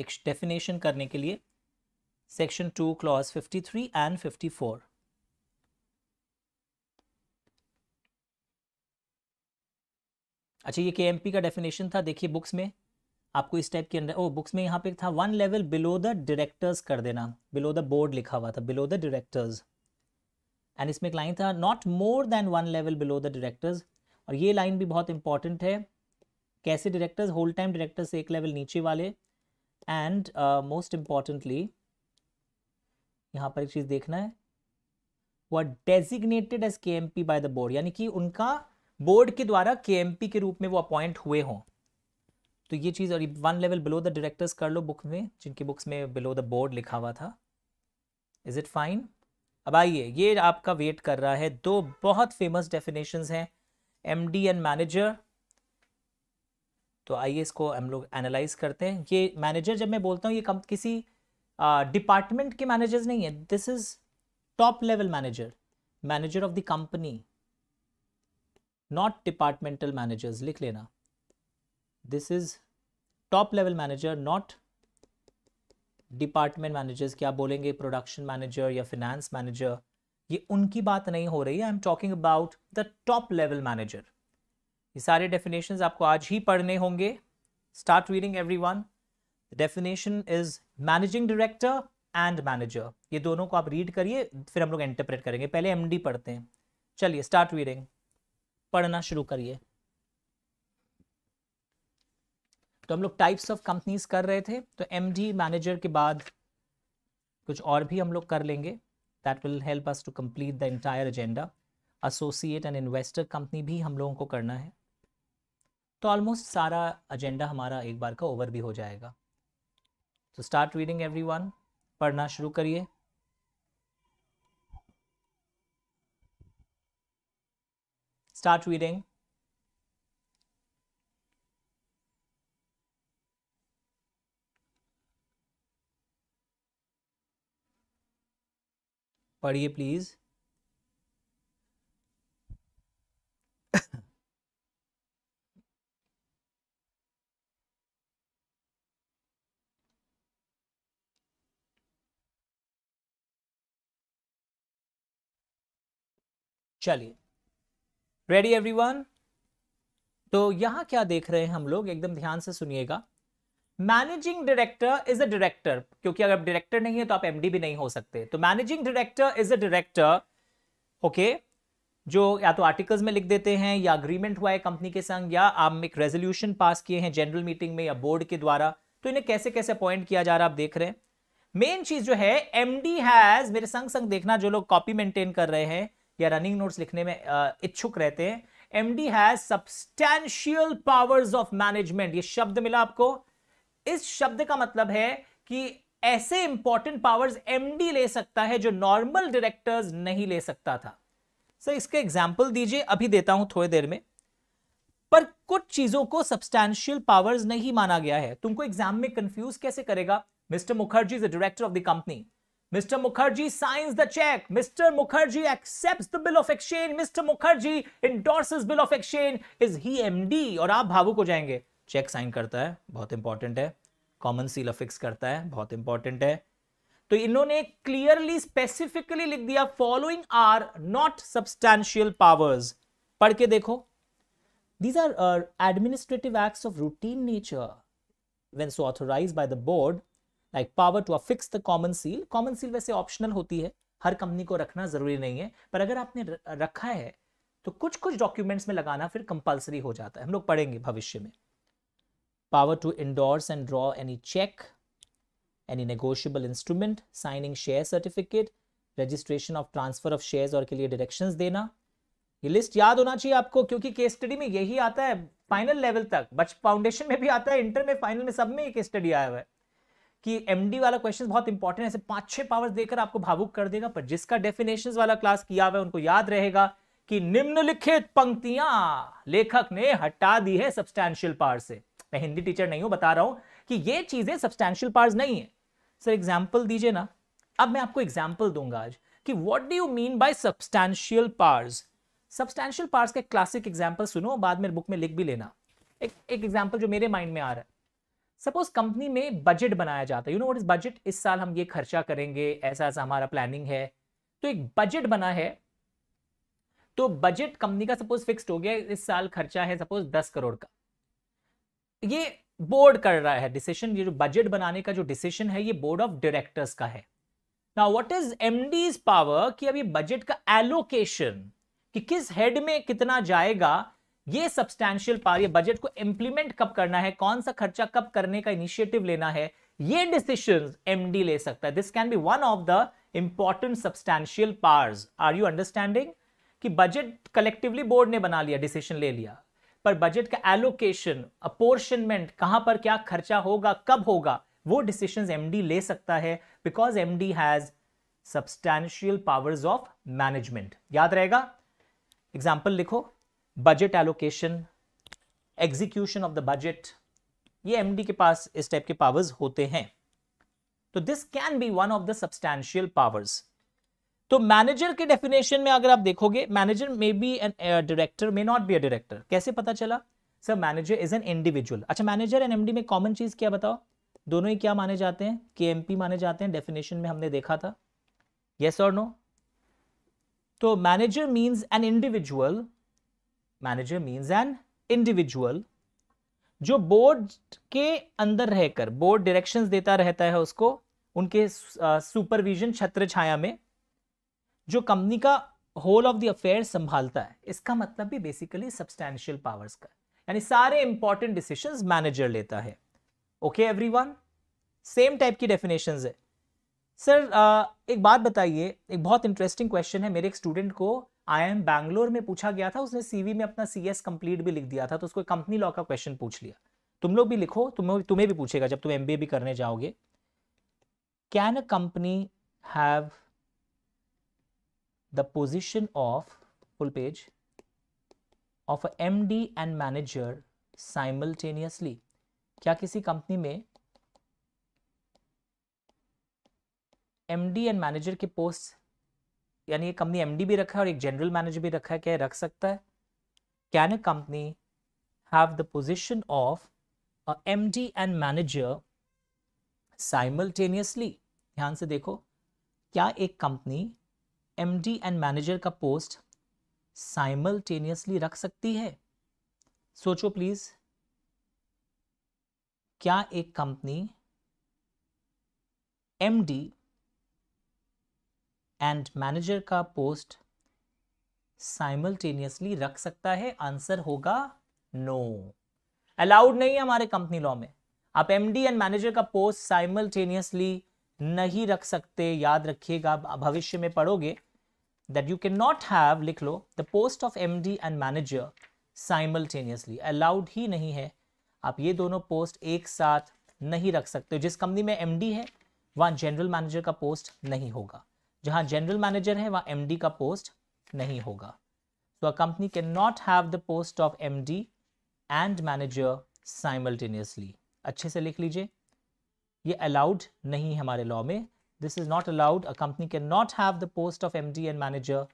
एक डेफिनेशन करने के लिए सेक्शन टू क्लॉज 53 एंड 54 अच्छा ये के का डेफिनेशन था देखिए बुक्स में आपको इस टाइप के अंदर ओ बुक्स में यहाँ पे था one level below the directors कर देना बिलो द बोर्ड लिखा हुआ था बिलो द डायरेक्टर्स एंड इसमें एक लाइन था not more than one level below the directors और ये लाइन भी बहुत इंपॉर्टेंट है कैसे डायरेक्टर्स होल टाइम डायरेक्टर्स एक लेवल नीचे वाले एंड मोस्ट इम्पॉर्टेंटली यहाँ पर एक चीज़ देखना है वह designated as K M P by the board यानी कि उनका बोर्ड के द्वारा के के रूप में वो अपॉइंट हुए हों तो ये चीज़ और one level below the directors कर लो बुक में जिनकी बुक्स में बिलो द बोर्ड लिखा हुआ था इज़ इट फाइन अब आइए ये आपका वेट कर रहा है दो बहुत फेमस डेफिनेशन है एम डी एंड मैनेजर तो आइए इसको हम लोग एनालाइज करते हैं ये मैनेजर जब मैं बोलता हूँ ये कम किसी डिपार्टमेंट के मैनेजर्स नहीं है this is top level manager manager of the company not departmental managers लिख लेना this is top level manager not department managers क्या बोलेंगे प्रोडक्शन मैनेजर या फिनेंस मैनेजर ये उनकी बात नहीं हो रही है I am talking about the top level manager ये सारे डेफिनेशंस आपको आज ही पढ़ने होंगे start reading every one definition is managing director and manager ये दोनों को आप रीड करिए फिर हम लोग इंटरप्रेट करेंगे पहले एमडी पढ़ते हैं चलिए स्टार्ट रीडिंग पढ़ना शुरू करिए तो हम लोग टाइप्स ऑफ कंपनीज कर रहे थे तो एमडी मैनेजर के बाद कुछ और भी हम लोग कर लेंगे that will help us to complete the entire agenda associate and investor company भी हम लोगों को करना है तो ऑलमोस्ट सारा एजेंडा हमारा एक बार का ओवर भी हो जाएगा तो स्टार्ट रीडिंग एवरी पढ़ना शुरू करिए start reading. पढ़िए प्लीज़ चलिए रेडी एवरीवन तो यहां क्या देख रहे हैं हम लोग एकदम ध्यान से सुनिएगा managing director is a director क्योंकि अगर आप डायरेक्टर नहीं है तो आप एमडी भी नहीं हो सकते तो managing director is a director okay जो या तो आर्टिकल्स में लिख देते हैं या अग्रीमेंट हुआ है कंपनी के संग या आप एक रेजोल्यूशन पास किए हैं जनरल मीटिंग में या बोर्ड के द्वारा तो इन्हें कैसे कैसे अपॉइंट किया जा रहा है आप देख रहे हैं मेन चीज जो है एमडी हैज मेरे संग संग देखना जो लोग कॉपी मेंटेन कर रहे हैं या रनिंग नोट्स लिखने में इच्छुक रहते हैं MD has substantial powers of management ये शब्द मिला आपको इस शब्द का मतलब है कि ऐसे इंपॉर्टेंट पावर्स एमडी ले सकता है जो नॉर्मल डायरेक्टर्स नहीं ले सकता था सर इसके एग्जाम्पल दीजिए अभी देता हूं थोड़ी देर में पर कुछ चीजों को सब्सटैंशियल पावर्स नहीं माना गया है तुमको एग्जाम में कंफ्यूज कैसे करेगा mister Mukherjee is the director of the company Mr. Mukherjee signs the check. Mr. Mukherjee accepts the bill of exchange. Mr. Mukherjee endorses bill of exchange. Is he MD? और आप भावुक हो जाएंगे चेक साइन करता है बहुत इंपॉर्टेंट है common seal affix करता है बहुत इंपॉर्टेंट है तो इन्होंने क्लियरली स्पेसिफिकली लिख दिया following are not substantial powers पढ़ के देखो these are administrative acts of routine nature when so authorized by the board like power to affix the common seal common seal वैसे ऑप्शनल होती है हर कंपनी को रखना ज़रूरी नहीं है पर अगर आपने रखा है तो कुछ कुछ डॉक्यूमेंट्स में लगाना फिर कंपलसरी हो जाता है हम लोग पढ़ेंगे भविष्य में power to endorse and draw any cheque any negotiable instrument signing share certificate registration of transfer of shares और के लिए डायरेक्शंस देना ये लिस्ट याद होना चाहिए आपको क्योंकि केस स्टडी में यही आता है फाइनल लेवल तक बच फाउंडेशन में भी आता है इंटर में फाइनल में सब में ये केस स्टडी आया हुआ है कि एमडी वाला क्वेश्चन बहुत इंपॉर्टेंट है ऐसे पांच छह पावर्स देकर आपको भावुक कर देगा पर जिसका डेफिनेशन वाला क्लास किया हुआ है उनको याद रहेगा कि निम्नलिखित पंक्तियां लेखक ने हटा दी है सब्सटैंशियल पार से मैं हिंदी टीचर नहीं हूं बता रहा हूं कि ये चीजें सब्सटैंशियल पार्स नहीं है सर एग्जाम्पल दीजिए ना अब मैं आपको एग्जाम्पल दूंगा आज कि what do you mean by substantial powers substantial powers का क्लासिक एग्जाम्पल सुनो बाद में बुक में लिख भी लेना एक एक एग्जाम्पल जो मेरे माइंड में आ रहा है सपोज कंपनी में बजट बनाया जाता है you know what is budget इस साल हम ये खर्चा करेंगे ऐसा ऐसा हमारा प्लानिंग है तो एक बजट बना है तो बजट कंपनी का सपोज फिक्स्ड हो गया इस साल खर्चा है सपोज दस करोड़ का ये बोर्ड कर रहा है डिसीशन ये जो बजट बनाने का जो डिसीशन है ये बोर्ड ऑफ डायरेक्टर्स का है ना वट इज एम पावर कि अभी बजट का एलोकेशन कि किस हेड में कितना जाएगा ये सब्सटैंशियल पार ये बजट को इंप्लीमेंट कब करना है कौन सा खर्चा कब करने का इनिशिएटिव लेना है ये डिसीजन एमडी ले सकता है this can be one of the important substantial powers are you understanding कि बजट कलेक्टिवली बोर्ड ने बना लिया डिसीजन ले लिया पर बजट का एलोकेशन अपोर्शनमेंट कहां पर क्या खर्चा होगा कब होगा वो डिसीशन एमडी ले सकता है because MD has substantial powers of management याद रहेगा एग्जाम्पल लिखो budget allocation execution of the budget ये एमडी के पास इस टाइप के पावर्स होते हैं तो this can be one of the substantial powers तो मैनेजर के डेफिनेशन में अगर आप देखोगे manager may be an director may not be a director कैसे पता चला sir manager is an individual अच्छा मैनेजर एंड एमडी में कॉमन चीज क्या बताओ दोनों ही क्या माने जाते हैं के माने जाते हैं डेफिनेशन में हमने देखा था यस और नो तो manager means an individual manager means an individual जो बोर्ड के अंदर रहकर बोर्ड डायरेक्शंस देता रहता है उसको उनके सुपरविजन छत्र छाया में जो कंपनी का होल ऑफ द अफेयर संभालता है इसका मतलब भी बेसिकली सब्सटैंशियल पावर्स का यानी सारे इंपॉर्टेंट डिसीशन मैनेजर लेता है ओके एवरीवन सेम टाइप की डेफिनेशन है सर एक बात बताइए एक बहुत इंटरेस्टिंग क्वेश्चन है मेरे एक स्टूडेंट को आई एम बैंगलोर में पूछा गया था उसने सीवी में अपना सी एस कंप्लीट भी लिख दिया था तो उसको कंपनी लॉ का क्वेश्चन पूछ लिया तुम लोग भी लिखो तुम तुम्हें भी पूछेगा जब तुम एम भी करने जाओगे can a company have the position of full page of M D and manager simultaneously क्या किसी कंपनी में एमडी एंड मैनेजर के पोस्ट यानी ये कंपनी एमडी भी रखा है और एक जनरल मैनेजर भी रखा है क्या रख सकता है can a company have the position of M D and manager simultaneously ध्यान से देखो क्या एक company M D and manager का पोस्ट साइमल्टेनियसली रख सकती है सोचो प्लीज क्या एक company M D and manager का पोस्ट साइमल्टेनियसली रख सकता है आंसर होगा नो no. अलाउड नहीं है हमारे कंपनी लॉ में आप एमडी एंड मैनेजर का पोस्ट साइमल्टेनियसली नहीं रख सकते याद रखिएगा भविष्य में पढ़ोगे that you can not have लिख लो the post of MD and manager simultaneously allowed ही नहीं है आप ये दोनों पोस्ट एक साथ नहीं रख सकते जिस कंपनी में एमडी है वहां जनरल मैनेजर का पोस्ट नहीं होगा जहां जनरल मैनेजर है वहां एमडी का पोस्ट नहीं होगा so a company can not have the post of MD and manager simultaneously अच्छे से लिख लीजिए ये अलाउड नहीं है हमारे लॉ में this is not allowed a company can not have the post of M and manager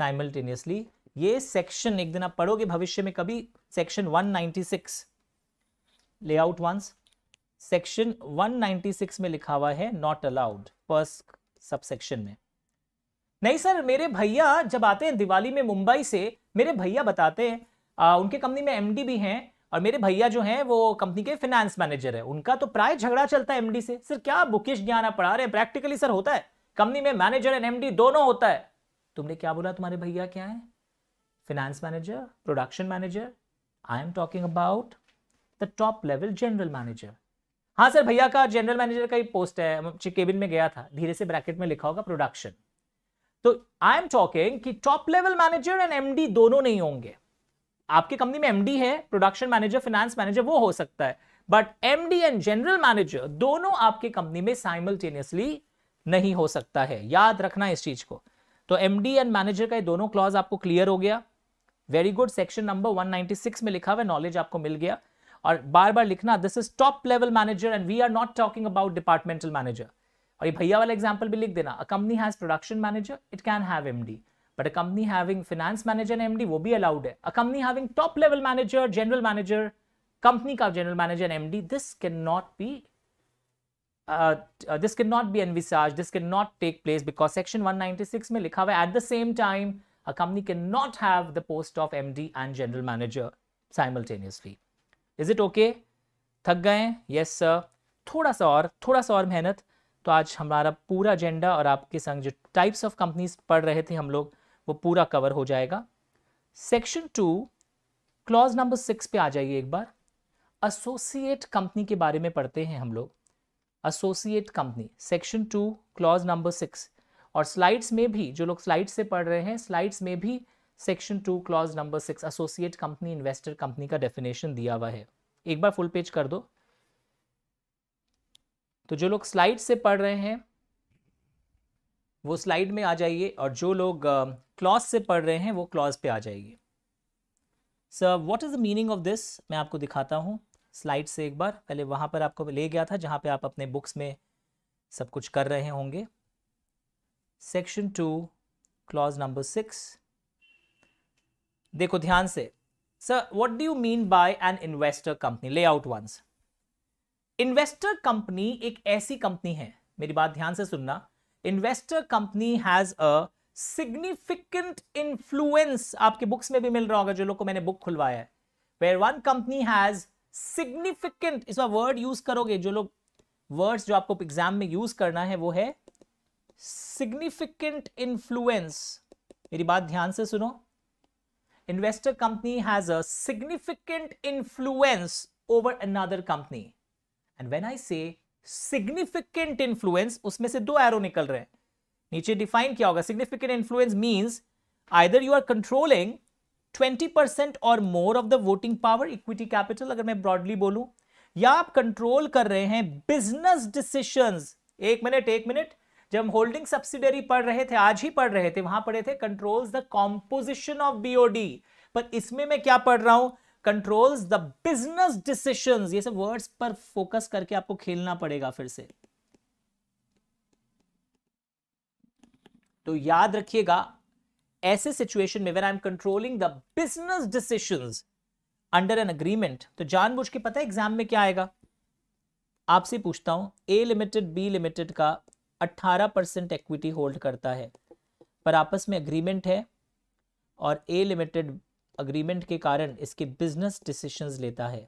simultaneously ये सेक्शन एक दिन आप पढ़ोगे भविष्य में कभी सेक्शन 196 लेआउट वंस सेक्शन 196 में लिखा हुआ है नॉट अलाउड फर्स्ट सबसेक्शन में नहीं सर मेरे भैया जब आते हैं दिवाली में मुंबई से मेरे भैया बताते हैं आ, उनके कंपनी में एमडी भी हैं और मेरे भैया जो हैं वो कंपनी के फिनेंस मैनेजर है उनका तो प्राय झगड़ा चलता है एमडी से सर क्या बुकिश ज्ञान आप पढ़ा रहे हैं प्रैक्टिकली सर होता है कंपनी में मैनेजर एंड एमडी दोनों होता है तुमने क्या बोला तुम्हारे भैया क्या है finance manager production manager I am talking about the top level general manager हाँ सर भैया का जनरल मैनेजर का ही पोस्ट है केबिन में गया था धीरे से ब्रैकेट में लिखा होगा प्रोडक्शन तो आई एम टॉकिंग कि top level manager and MD दोनों नहीं होंगे आपकी कंपनी में एमडी है प्रोडक्शन मैनेजर फाइनेंस मैनेजर वो हो सकता है but MD and general manager दोनों आपकी कंपनी में साइमल्टेनियसली नहीं हो सकता है याद रखना इस चीज को तो एमडी एंड मैनेजर का ये दोनों क्लॉज आपको क्लियर हो गया वेरी गुड सेक्शन नंबर 196 में लिखा हुआ नॉलेज आपको मिल गया और बार बार लिखना this is top level manager and we are not talking about departmental manager और ये भैया वाला एग्जाम्पल भी लिख देना a company has production manager it can have M D but a company having finance manager M D वो भी allowed है a company having top level manager general manager company का general manager M D this can not be Uh, uh, this cannot be envisaged, this cannot take place because section 196 में लिखा हुआ है same time a company can not have the post of M D and general manager simultaneously is it okay थक गए हैं yes sir थोड़ा सा और थोड़ा सा और मेहनत तो आज हमारा पूरा एजेंडा और आपके संग जो टाइप्स ऑफ कंपनीज पढ़ रहे थे हम लोग वो पूरा कवर हो जाएगा section two clause number six पे आ जाइए एक बार एसोसिएट कंपनी के बारे में पढ़ते हैं हम लोग associate company section two clause number six और स्लाइड्स में भी जो लोग स्लाइड्स से पढ़ रहे हैं स्लाइड्स में भी section two clause number six associate company investor company का डेफिनेशन दिया हुआ है एक बार फुल पेज कर दो तो जो लोग स्लाइड से पढ़ रहे हैं वो स्लाइड में आ जाइए और जो लोग क्लॉज uh, से पढ़ रहे हैं वो क्लॉज पे आ जाइए sir what is the meaning of this मैं आपको दिखाता हूँ स्लाइड से एक बार पहले वहाँ पर आपको ले गया था जहाँ पे आप अपने बुक्स में सब कुछ कर रहे होंगे section two clause number six देखो ध्यान से sir what do you mean by an investor company lay out once investor company एक ऐसी कंपनी है मेरी बात ध्यान से सुनना investor company has a significant influence आपके बुक्स में भी मिल रहा होगा जो लोग को मैंने बुक खुलवाया है where one company has significant इस वर्ड यूज करोगे जो लोग वर्ड्स जो आपको एग्जाम में यूज करना है वो है सिग्निफिकेंट इन्फ्लुएंस मेरी बात ध्यान से सुनो investor company has a significant influence over another company. And when I say significant influence, उसमें से दो arrow निकल रहे हैं नीचे define क्या होगा significant influence means either you are controlling 20% or more of the voting power equity capital अगर मैं broadly बोलूं या आप कंट्रोल कर रहे हैं बिजनेस डिसीशंस एक मिनट एक मिनट जब हम होल्डिंग सब्सिडरी पढ़ रहे थे आज ही पढ़ रहे थे वहां पढ़े थे controls the composition of BOD पर इसमें मैं क्या पढ़ रहा हूं कंट्रोल्स द बिजनेस डिसीशन ये सब वर्ड्स पर फोकस करके आपको खेलना पड़ेगा फिर से तो याद रखिएगा ऐसे सिचुएशन में when I am controlling the business decision under an agreement तो जानबूझ के पता है एग्जाम में क्या आएगा आपसे पूछता हूं ए लिमिटेड बी लिमिटेड का 18 परसेंट एक्विटी होल्ड करता है पर आपस में अग्रीमेंट है और ए लिमिटेड अग्रीमेंट के कारण इसके बिजनेस डिसीशंस लेता है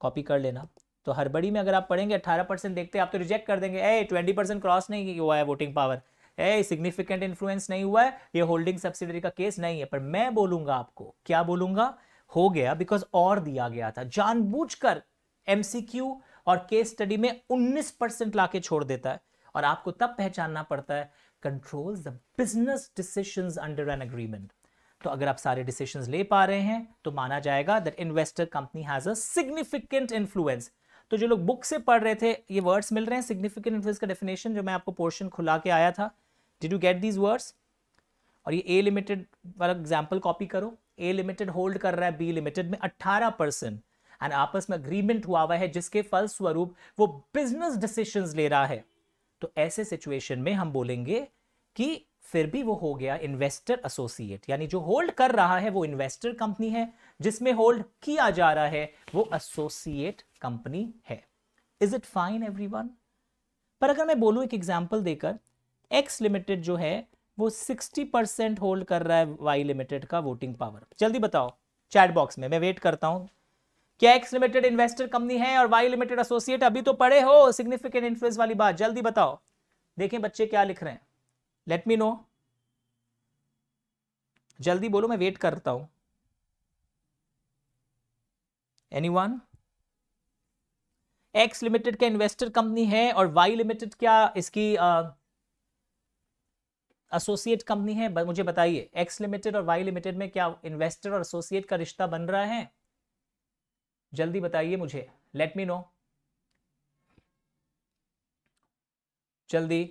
कॉपी कर लेना तो हरबड़ी में अगर आप पढ़ेंगे अट्ठारह परसेंट देखते आप तो रिजेक्ट कर देंगे ए ट्वेंटी परसेंट क्रॉस नहीं हुआ है voting power a significant influence नहीं हुआ है ये होल्डिंग सब्सिडरी का केस नहीं है पर मैं बोलूंगा आपको क्या बोलूंगा हो गया बिकॉज और दिया गया था जानबूझकर एमसीक्यू और केस स्टडी में 19 परसेंट लाके छोड़ देता है और आपको तब पहचानना पड़ता है control the business decision under an agreement तो अगर आप सारे डिसीशन ले पा रहे हैं तो माना जाएगा that investor company has a significant influence तो जो लोग बुक से पढ़ रहे थे ये वर्ड्स मिल रहे हैं सिग्निफिकेंट इन्फ्लुएंस का डेफिनेशन जो मैं आपको पोर्शन खुला के आया था did you get these words और ये ए लिमिटेड वाला एग्जाम्पल कॉपी करो ए लिमिटेड होल्ड कर रहा है बी लिमिटेड में अट्ठारह परसेंट एंड आपस में अग्रीमेंट हुआ हुआ है जिसके फलस्वरूप वो बिजनेस डिसीशन ले रहा है तो ऐसे सिचुएशन में हम बोलेंगे कि फिर भी वो हो गया इन्वेस्टर एसोसिएट यानी जो होल्ड कर रहा है वो इन्वेस्टर कंपनी है जिसमें होल्ड किया जा रहा है वो एसोसिएट कंपनी है इज इट फाइन एवरी पर अगर मैं बोलूं एक एग्जाम्पल देकर एक्स लिमिटेड जो है वो 60 परसेंट होल्ड कर रहा है वाई लिमिटेड का वोटिंग पावर जल्दी बताओ चैट बॉक्स में मैं वेट करता हूं क्या एक्स लिमिटेड इन्वेस्टर कंपनी है और वाई लिमिटेड एसोसिएट अभी तो पढ़े हो सिग्निफिकेंट इन्फ्लुएंस वाली बात जल्दी बताओ देखें बच्चे क्या लिख रहे हैं लेट मी नो जल्दी बोलो मैं वेट करता हूं एनी वन एक्स लिमिटेड क्या इन्वेस्टर कंपनी है और वाई लिमिटेड क्या इसकी एसोसिएट कंपनी है मुझे बताइए एक्स लिमिटेड और वाई लिमिटेड में क्या इन्वेस्टर और एसोसिएट का रिश्ता बन रहा है जल्दी बताइए मुझे लेट मी नो जल्दी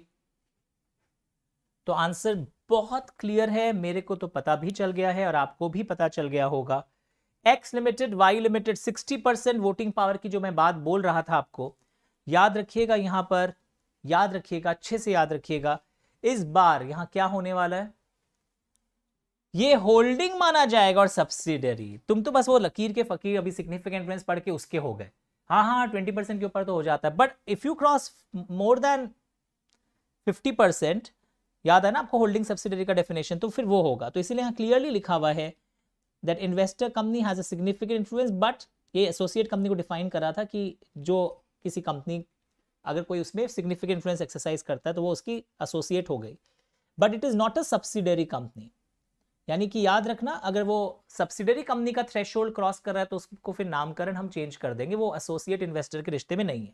तो आंसर बहुत क्लियर है मेरे को तो पता भी चल गया है और आपको भी पता चल गया होगा X limited Y limited 60 percent voting power की जो मैं बात बोल रहा था आपको याद रखिएगा यहां पर याद रखिएगा अच्छे से याद रखिएगा इस बार यहां क्या होने वाला है ये होल्डिंग माना जाएगा और सब्सिडरी तुम तो बस वो लकीर के फकीर अभी सिग्निफिकेंट डिफरेंस पढ़ के उसके हो गए हाँ हाँ ट्वेंटी परसेंट के ऊपर तो हो जाता है but if you cross more than fifty percent याद है ना आपको होल्डिंग सब्सिडरी का डेफिनेशन तो फिर वो होगा तो इसीलिए यहाँ क्लियरली लिखा हुआ है that investor company has a significant influence but ये एसोसिएट कंपनी को डिफाइन करा था कि जो किसी कंपनी अगर कोई उसमें सिग्निफिकेंट इन्फ्लुएंस एक्सरसाइज करता है तो वो उसकी एसोसिएट हो गई but it is not a subsidiary company यानी कि याद रखना अगर वो सब्सिडरी कंपनी का थ्रेश क्रॉस कर रहा है तो उसको फिर नामकरण हम चेंज कर देंगे वो एसोसिएट इन्वेस्टर के रिश्ते में नहीं है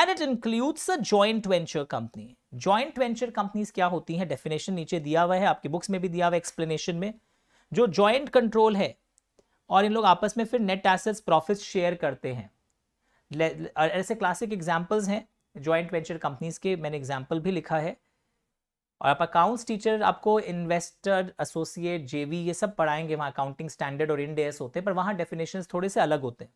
and it includes a joint venture company joint venture companies क्या होती हैं डेफिनेशन नीचे दिया हुआ है आपके बुक्स में भी दिया हुआ है एक्सप्लेनेशन में जो ज्वाइंट कंट्रोल है और इन लोग आपस में फिर नेट एसेट्स प्रॉफिट शेयर करते हैं ऐसे क्लासिक एग्जाम्पल्स हैं ज्वाइंट वेंचर कंपनीज के मैंने एग्जाम्पल भी लिखा है और आप अकाउंट्स टीचर आपको इन्वेस्टर एसोसिएट जेवी ये सब पढ़ाएंगे वहां अकाउंटिंग स्टैंडर्ड और इनडेस होते हैं पर वहां डेफिनेशन थोड़े से अलग होते हैं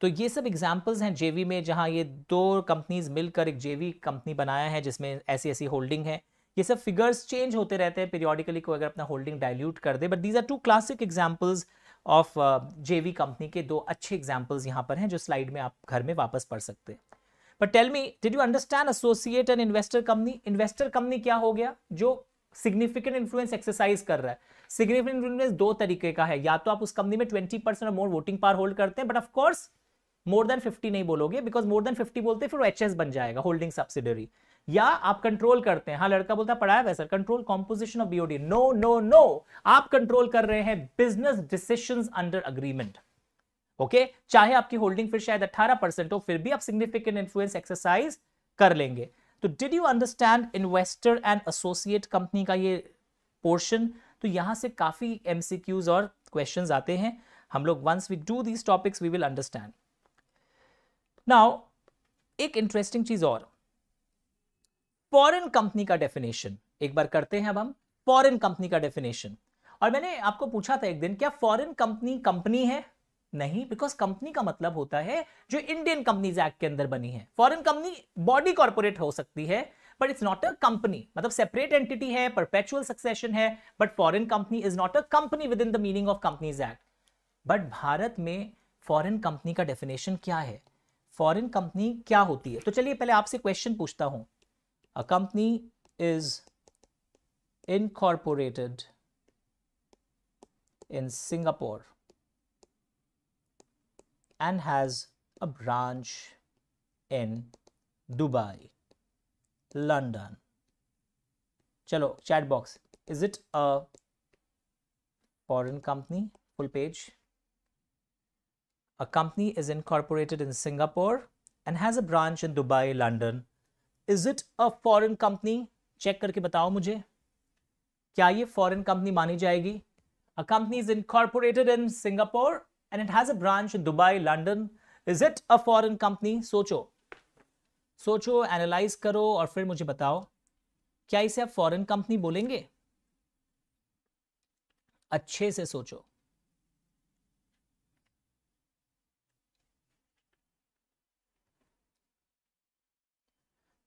तो ये सब एग्जाम्पल्स हैं जेवी में जहाँ ये दो कंपनीज मिलकर एक जेवी कंपनी बनाया है जिसमें ऐसी ऐसी होल्डिंग है ये सब फिगर्स चेंज होते रहते हैं पीरियोडिकली को अगर अपना होल्डिंग डाइल्यूट कर दे but these are two classic examples of JV company के दो अच्छे एग्जाम्पल्स यहाँ पर हैं जो स्लाइड में आप घर में वापस पढ़ सकते हैं but tell me did you understand associate and investor company investor company क्या हो गया जो सिग्निफिकेंट इन्फ्लुएंस एक्सरसाइज कर रहा है सिग्निफिकेंट इन्फ्लुएंस दो तरीके का है या तो आप उस कंपनी में twenty percent more voting power hold करते हैं but of course more than fifty नहीं बोलोगे बिकॉज मोर देन फिफ्टी बोलते फिर एच एस बन जाएगा होल्डिंग सब्सिडरी या आप कंट्रोल करते हैं हाँ लड़का बोलता है पढ़ाया वैसा control composition of BOD no no no आप कंट्रोल कर रहे हैं business decision under agreement okay चाहे आपकी होल्डिंग फिर शायद 18 परसेंट हो फिर भी आप सिग्निफिकेंट इन्फ्लुएंस एक्सरसाइज कर लेंगे तो did you understand investor and associate company का ये पोर्शन तो यहां से काफ़ी एमसीक्यूज और क्वेश्चन आते हैं हम लोग once we do these topics we will understand now एक इंटरेस्टिंग चीज और फॉरेन कंपनी का डेफिनेशन एक बार करते हैं अब हम फॉरेन कंपनी का डेफिनेशन और मैंने आपको पूछा था एक दिन क्या फॉरेन कंपनी कंपनी है नहीं बिकॉज कंपनी का मतलब होता है जो इंडियन कंपनीज एक्ट के अंदर बनी है फॉरेन कंपनी बॉडी कॉर्पोरेट हो सकती है but it's not a company मतलब सेपरेट एंटिटी है परपेचुअल सक्सेशन है but foreign company is not a company within the meaning of companies act but Bharat में फॉरेन कंपनी का डेफिनेशन क्या है फॉरेन कंपनी क्या होती है तो चलिए पहले आपसे क्वेश्चन पूछता हूं a company is incorporated in Singapore and has a branch in Dubai, London. Chalo, chat box. Is it a foreign company? Full page. A company is incorporated in Singapore and has a branch in Dubai, London. Is it a foreign company? Check करके बताओ मुझे क्या ये foreign company मानी जाएगी? A company is incorporated in Singapore and it has a branch in Dubai, London. Is it a foreign company? सोचो सोचो analyse करो और फिर मुझे बताओ क्या इसे आप फॉरेन कंपनी बोलेंगे अच्छे से सोचो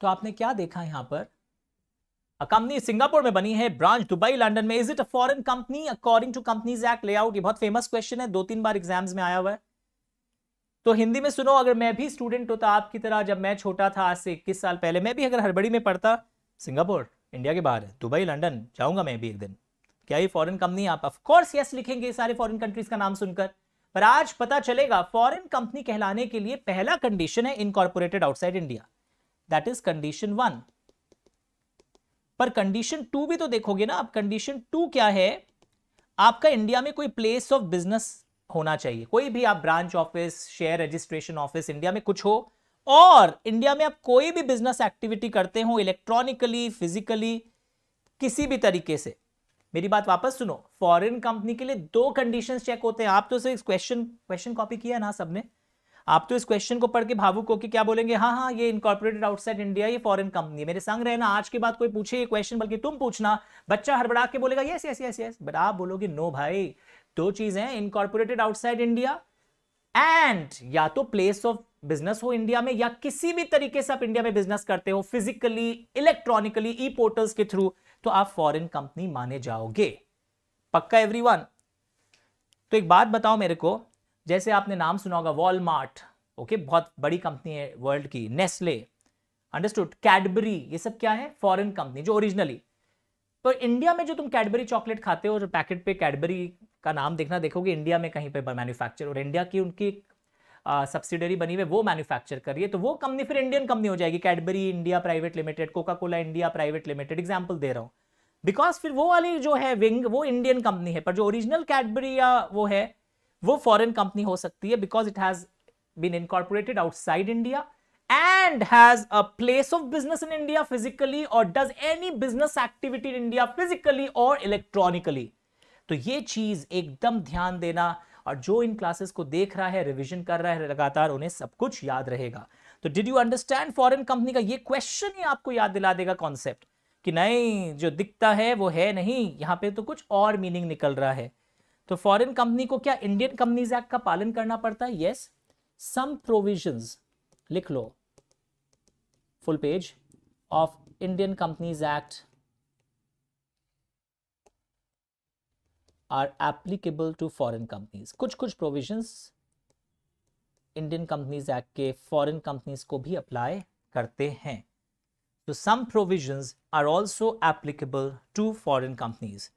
तो आपने क्या देखा यहां पर कंपनी सिंगापुर में बनी है ब्रांच दुबई लंदन में is it a foreign company according to companies act layout ये बहुत फेमस क्वेश्चन है दो तीन बार एग्जाम्स में आया हुआ है तो हिंदी में सुनो अगर मैं भी स्टूडेंट होता तो आपकी तरह जब मैं छोटा था आज से इक्कीस साल पहले मैं भी अगर हरबड़ी में पढ़ता सिंगापुर इंडिया के बाहर दुबई लंडन जाऊंगा मैं भी एक दिन क्या ये फॉरन कंपनी आप ऑफकोर्स यस लिखेंगे सारे फॉरन कंट्रीज का नाम सुनकर पर आज पता चलेगा फॉरन कंपनी कहलाने के लिए पहला कंडीशन है incorporated outside India that is condition one पर कंडीशन टू भी तो देखोगे ना आप कंडीशन टू क्या है आपका इंडिया में कोई प्लेस ऑफ बिजनेस होना चाहिए कोई भी आप branch office share registration office India में कुछ हो और इंडिया में आप कोई भी बिजनेस एक्टिविटी करते हो इलेक्ट्रॉनिकली फिजिकली किसी भी तरीके से मेरी बात वापस सुनो फॉरेन कंपनी के लिए दो कंडीशंस चेक होते हैं आप तो सिर्फ क्वेश्चन क्वेश्चन कॉपी किया ना सबने आप तो इस क्वेश्चन को पढ़ के भावुक होकर क्या बोलेंगे हाँ हाँ ये इनकॉर्पोरेटेड आउटसाइड इंडिया ये फॉरन कंपनी है मेरे संग रहना आज के बाद कोई पूछे ये क्वेश्चन बल्कि तुम पूछना बच्चा हड़बड़ा के बोलेगा yes yes yes yes but आप बोलोगे नो भाई दो चीजें इनकॉर्पोरेटेड आउटसाइड इंडिया एंड या तो प्लेस ऑफ बिजनेस हो इंडिया में या किसी भी तरीके से आप इंडिया में बिजनेस करते हो फिजिकली इलेक्ट्रॉनिकली ई पोर्टल्स के थ्रू तो आप फॉरेन कंपनी माने जाओगे पक्का एवरीवन तो एक बात बताओ मेरे को जैसे आपने नाम सुना होगा वॉलमार्ट ओके बहुत बड़ी कंपनी है वर्ल्ड की नेस्ले अंडरस्टूड कैडबरी ये सब क्या है फॉरेन कंपनी जो ओरिजिनली तो इंडिया में जो तुम कैडबरी चॉकलेट खाते हो जो पैकेट पे कैडबरी का नाम देखना देखोगे इंडिया में कहीं पे मैन्युफैक्चर और इंडिया की उनकी सब्सिडरी बनी हुई वो मैन्युफैक्चर कर रही है तो वो कंपनी फिर इंडियन कंपनी हो जाएगी Cadbury India private limited Coca Cola India private limited example दे रहा हूँ बिकॉज फिर वो वाली जो है विंग वो इंडियन कंपनी है पर जो ओरिजिनल कैडबरी या वो है वो फॉरेन कंपनी हो सकती है because it has been incorporated outside India and has a place of business in India physically और does any business activity in India physically और इलेक्ट्रॉनिकली तो ये चीज एकदम ध्यान देना और जो इन क्लासेस को देख रहा है रिवीजन कर रहा है लगातार उन्हें सब कुछ याद रहेगा तो did you understand foreign company का ये क्वेश्चन ही आपको याद दिला देगा कॉन्सेप्ट कि नहीं जो दिखता है वो है नहीं यहाँ पे तो कुछ और मीनिंग निकल रहा है तो फॉरेन कंपनी को क्या इंडियन कंपनीज एक्ट का पालन करना पड़ता है यस सम प्रोविजंस लिख लो full page of Indian companies act are applicable to foreign companies कुछ कुछ प्रोविजंस इंडियन कंपनीज एक्ट के फॉरेन कंपनीज को भी अप्लाई करते हैं तो some provisions are also applicable to foreign companies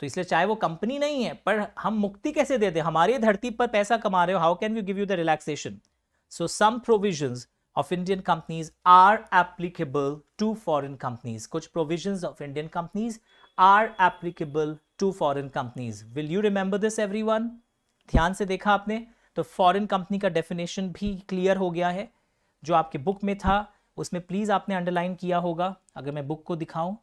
तो इसलिए चाहे वो कंपनी नहीं है पर हम मुक्ति कैसे देते हमारी धरती पर पैसा कमा रहे हो how can you give you the relaxation so some provisions of Indian companies are applicable to foreign companies कुछ provisions of Indian companies are applicable to foreign companies will you remember this one ध्यान से देखा आपने तो foreign company का definition भी clear हो गया है जो आपके बुक में था उसमें प्लीज़ आपने अंडरलाइन किया होगा अगर मैं बुक को दिखाऊं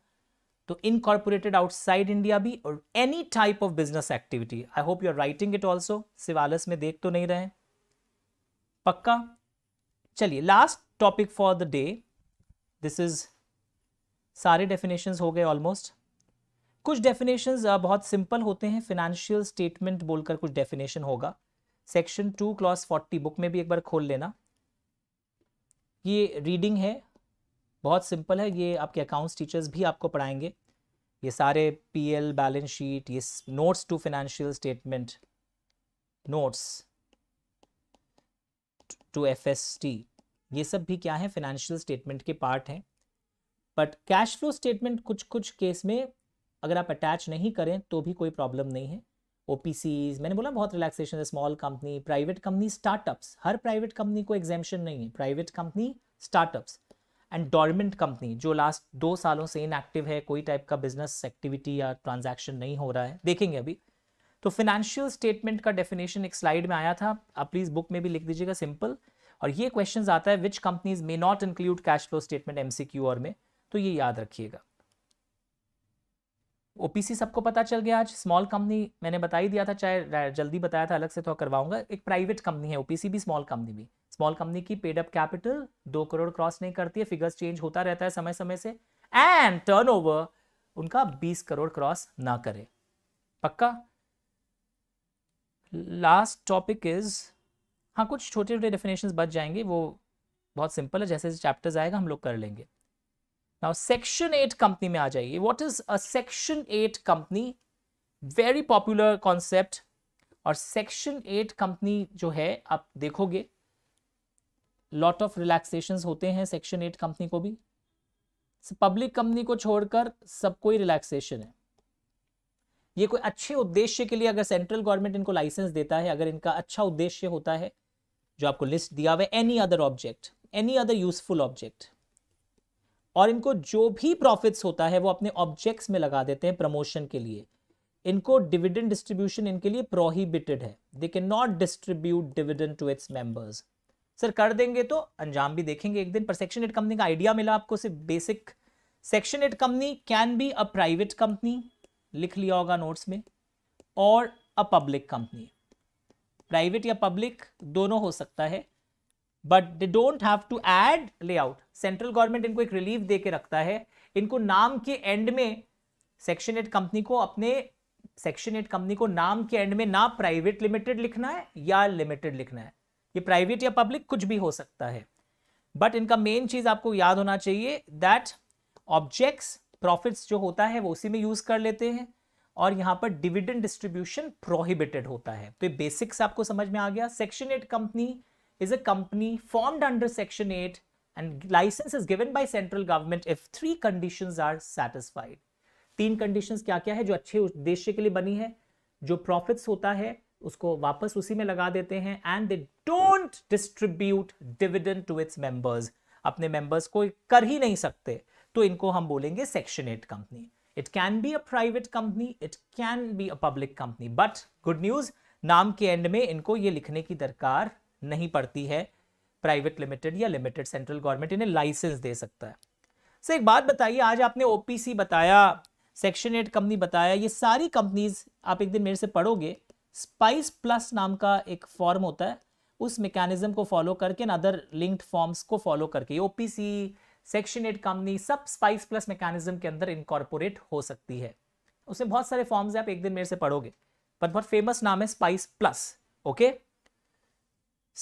तो इनकॉर्पोरेटेड आउटसाइड इंडिया भी और any type of business activity I hope you are writing it also सिवालस में देख तो नहीं रहे पक्का चलिए last topic for the day this is सारे डेफिनेशन हो गए ऑलमोस्ट कुछ डेफिनेशन बहुत सिंपल होते हैं फिनेंशियल स्टेटमेंट बोलकर कुछ डेफिनेशन होगा section two clause forty book में भी एक बार खोल लेना ये रीडिंग है बहुत सिंपल है ये आपके अकाउंट्स टीचर्स भी आपको पढ़ाएंगे ये सारे पीएल बैलेंस शीट ये notes to financial statement notes to T ये सब भी क्या है फिनेंशियल स्टेटमेंट के पार्ट हैं बट कैश फ्लो स्टेटमेंट कुछ कुछ केस में अगर आप अटैच नहीं करें तो भी कोई प्रॉब्लम नहीं है ओ मैंने बोला बहुत रिलैक्सेशन है small company private company startups हर प्राइवेट कंपनी को एग्जेम्शन नहीं है private company startups and dormant company जो लास्ट दो सालों से इनएक्टिव है कोई टाइप का बिजनेस एक्टिविटी या ट्रांजैक्शन नहीं हो रहा है देखेंगे अभी तो फिनेंशियल स्टेटमेंट का डेफिनेशन एक स्लाइड में आया था आप प्लीज़ बुक में भी लिख दीजिएगा सिंपल और ये क्वेश्चन आता है which companies may not include cash flow statement MCQ और में तो ये याद रखिएगा ओपीसी सबको पता चल गया आज स्मॉल कंपनी मैंने बता ही दिया था चाहे जल्दी बताया था अलग से तो करवाऊंगा एक प्राइवेट कंपनी है ओपीसी भी स्मॉल कंपनी भी स्मॉल कंपनी की पेड अप कैपिटल दो करोड़ क्रॉस नहीं करती है फिगर्स चेंज होता रहता है समय समय से एंड टर्नओवर उनका 20 करोड़ क्रॉस ना करे पक्का लास्ट टॉपिक इज हाँ कुछ छोटे छोटे डेफिनेशंस बच जाएंगे वो बहुत सिंपल है जैसे चैप्टर्स आएगा हम लोग कर लेंगे नाउ सेक्शन एट कंपनी में आ जाइए what is a section eight company very popular concept और सेक्शन एट कंपनी जो है आप देखोगे लॉट ऑफ रिलैक्सेशंस होते हैं सेक्शन एट कंपनी को भी पब्लिक कंपनी को छोड़कर सबको ही रिलैक्सेशन है ये कोई अच्छे उद्देश्य के लिए अगर सेंट्रल गवर्नमेंट इनको लाइसेंस देता है अगर इनका अच्छा उद्देश्य होता है जो आपको लिस्ट दिया हुआ है any other object any other useful object और इनको जो भी प्रॉफिट्स होता है वो अपने ऑब्जेक्ट्स में लगा देते हैं प्रमोशन के लिए इनको डिविडेंड डिस्ट्रीब्यूशन इनके लिए प्रोहिबिटेड है they can not distribute dividend to its members sir कर देंगे तो अंजाम भी देखेंगे एक दिन पर सेक्शन एट कंपनी का आइडिया मिला आपको सिर्फ basic section eight company can be a private company लिख लिया होगा नोट्स में और अ पब्लिक कंपनी प्राइवेट या पब्लिक दोनों हो सकता है but they don't have to add layout central government इनको एक रिलीफ दे के रखता है इनको नाम के एंड में सेक्शन एट कंपनी को अपने सेक्शन एट कंपनी को नाम के एंड में ना प्राइवेट लिमिटेड लिखना है या लिमिटेड लिखना है ये प्राइवेट या पब्लिक कुछ भी हो सकता है बट इनका मेन चीज़ आपको याद होना चाहिए दैट ऑब्जेक्ट्स प्रॉफिट्स जो होता है वो उसी में यूज़ कर लेते हैं और यहाँ पर डिविडेंड डिस्ट्रीब्यूशन प्रोहिबिटेड होता है तो ये बेसिक्स आपको समझ में आ गया section eight company is a company formed under section eight and license is given by central government if three condition are satisfied तीन कंडीशन क्या क्या है जो अच्छे उद्देश्य के लिए बनी है जो प्रॉफिट्स होता है उसको वापस उसी में लगा देते हैं and they don't distribute dividend to its members अपने मेंबर्स को कर ही नहीं सकते तो इनको हम बोलेंगे section eight company it can be a private company it can be a public company but good news नाम के एंड में इनको ये लिखने की दरकार नहीं पड़ती है प्राइवेट लिमिटेड या लिमिटेड सेंट्रल गवर्नमेंट इन्हें लाइसेंस दे सकता है सर एक बात बताइए आज आपने ओपीसी बताया सेक्शन एट कंपनी बताया ये सारी कंपनीज आप एक दिन मेरे से पढ़ोगे स्पाइस प्लस नाम का एक फॉर्म होता है उस मेकेनिज्म को फॉलो करके एंड अदर लिंक्ड फॉर्म्स को फॉलो करके ओपीसी सेक्शन एट कंपनी सब स्पाइस प्लस मेकेनिज्म के अंदर इनकॉर्पोरेट हो सकती है उसमें बहुत सारे फॉर्म्स हैं आप एक दिन मेरे से पढ़ोगे पर बहुत फेमस नाम है SPICe plus okay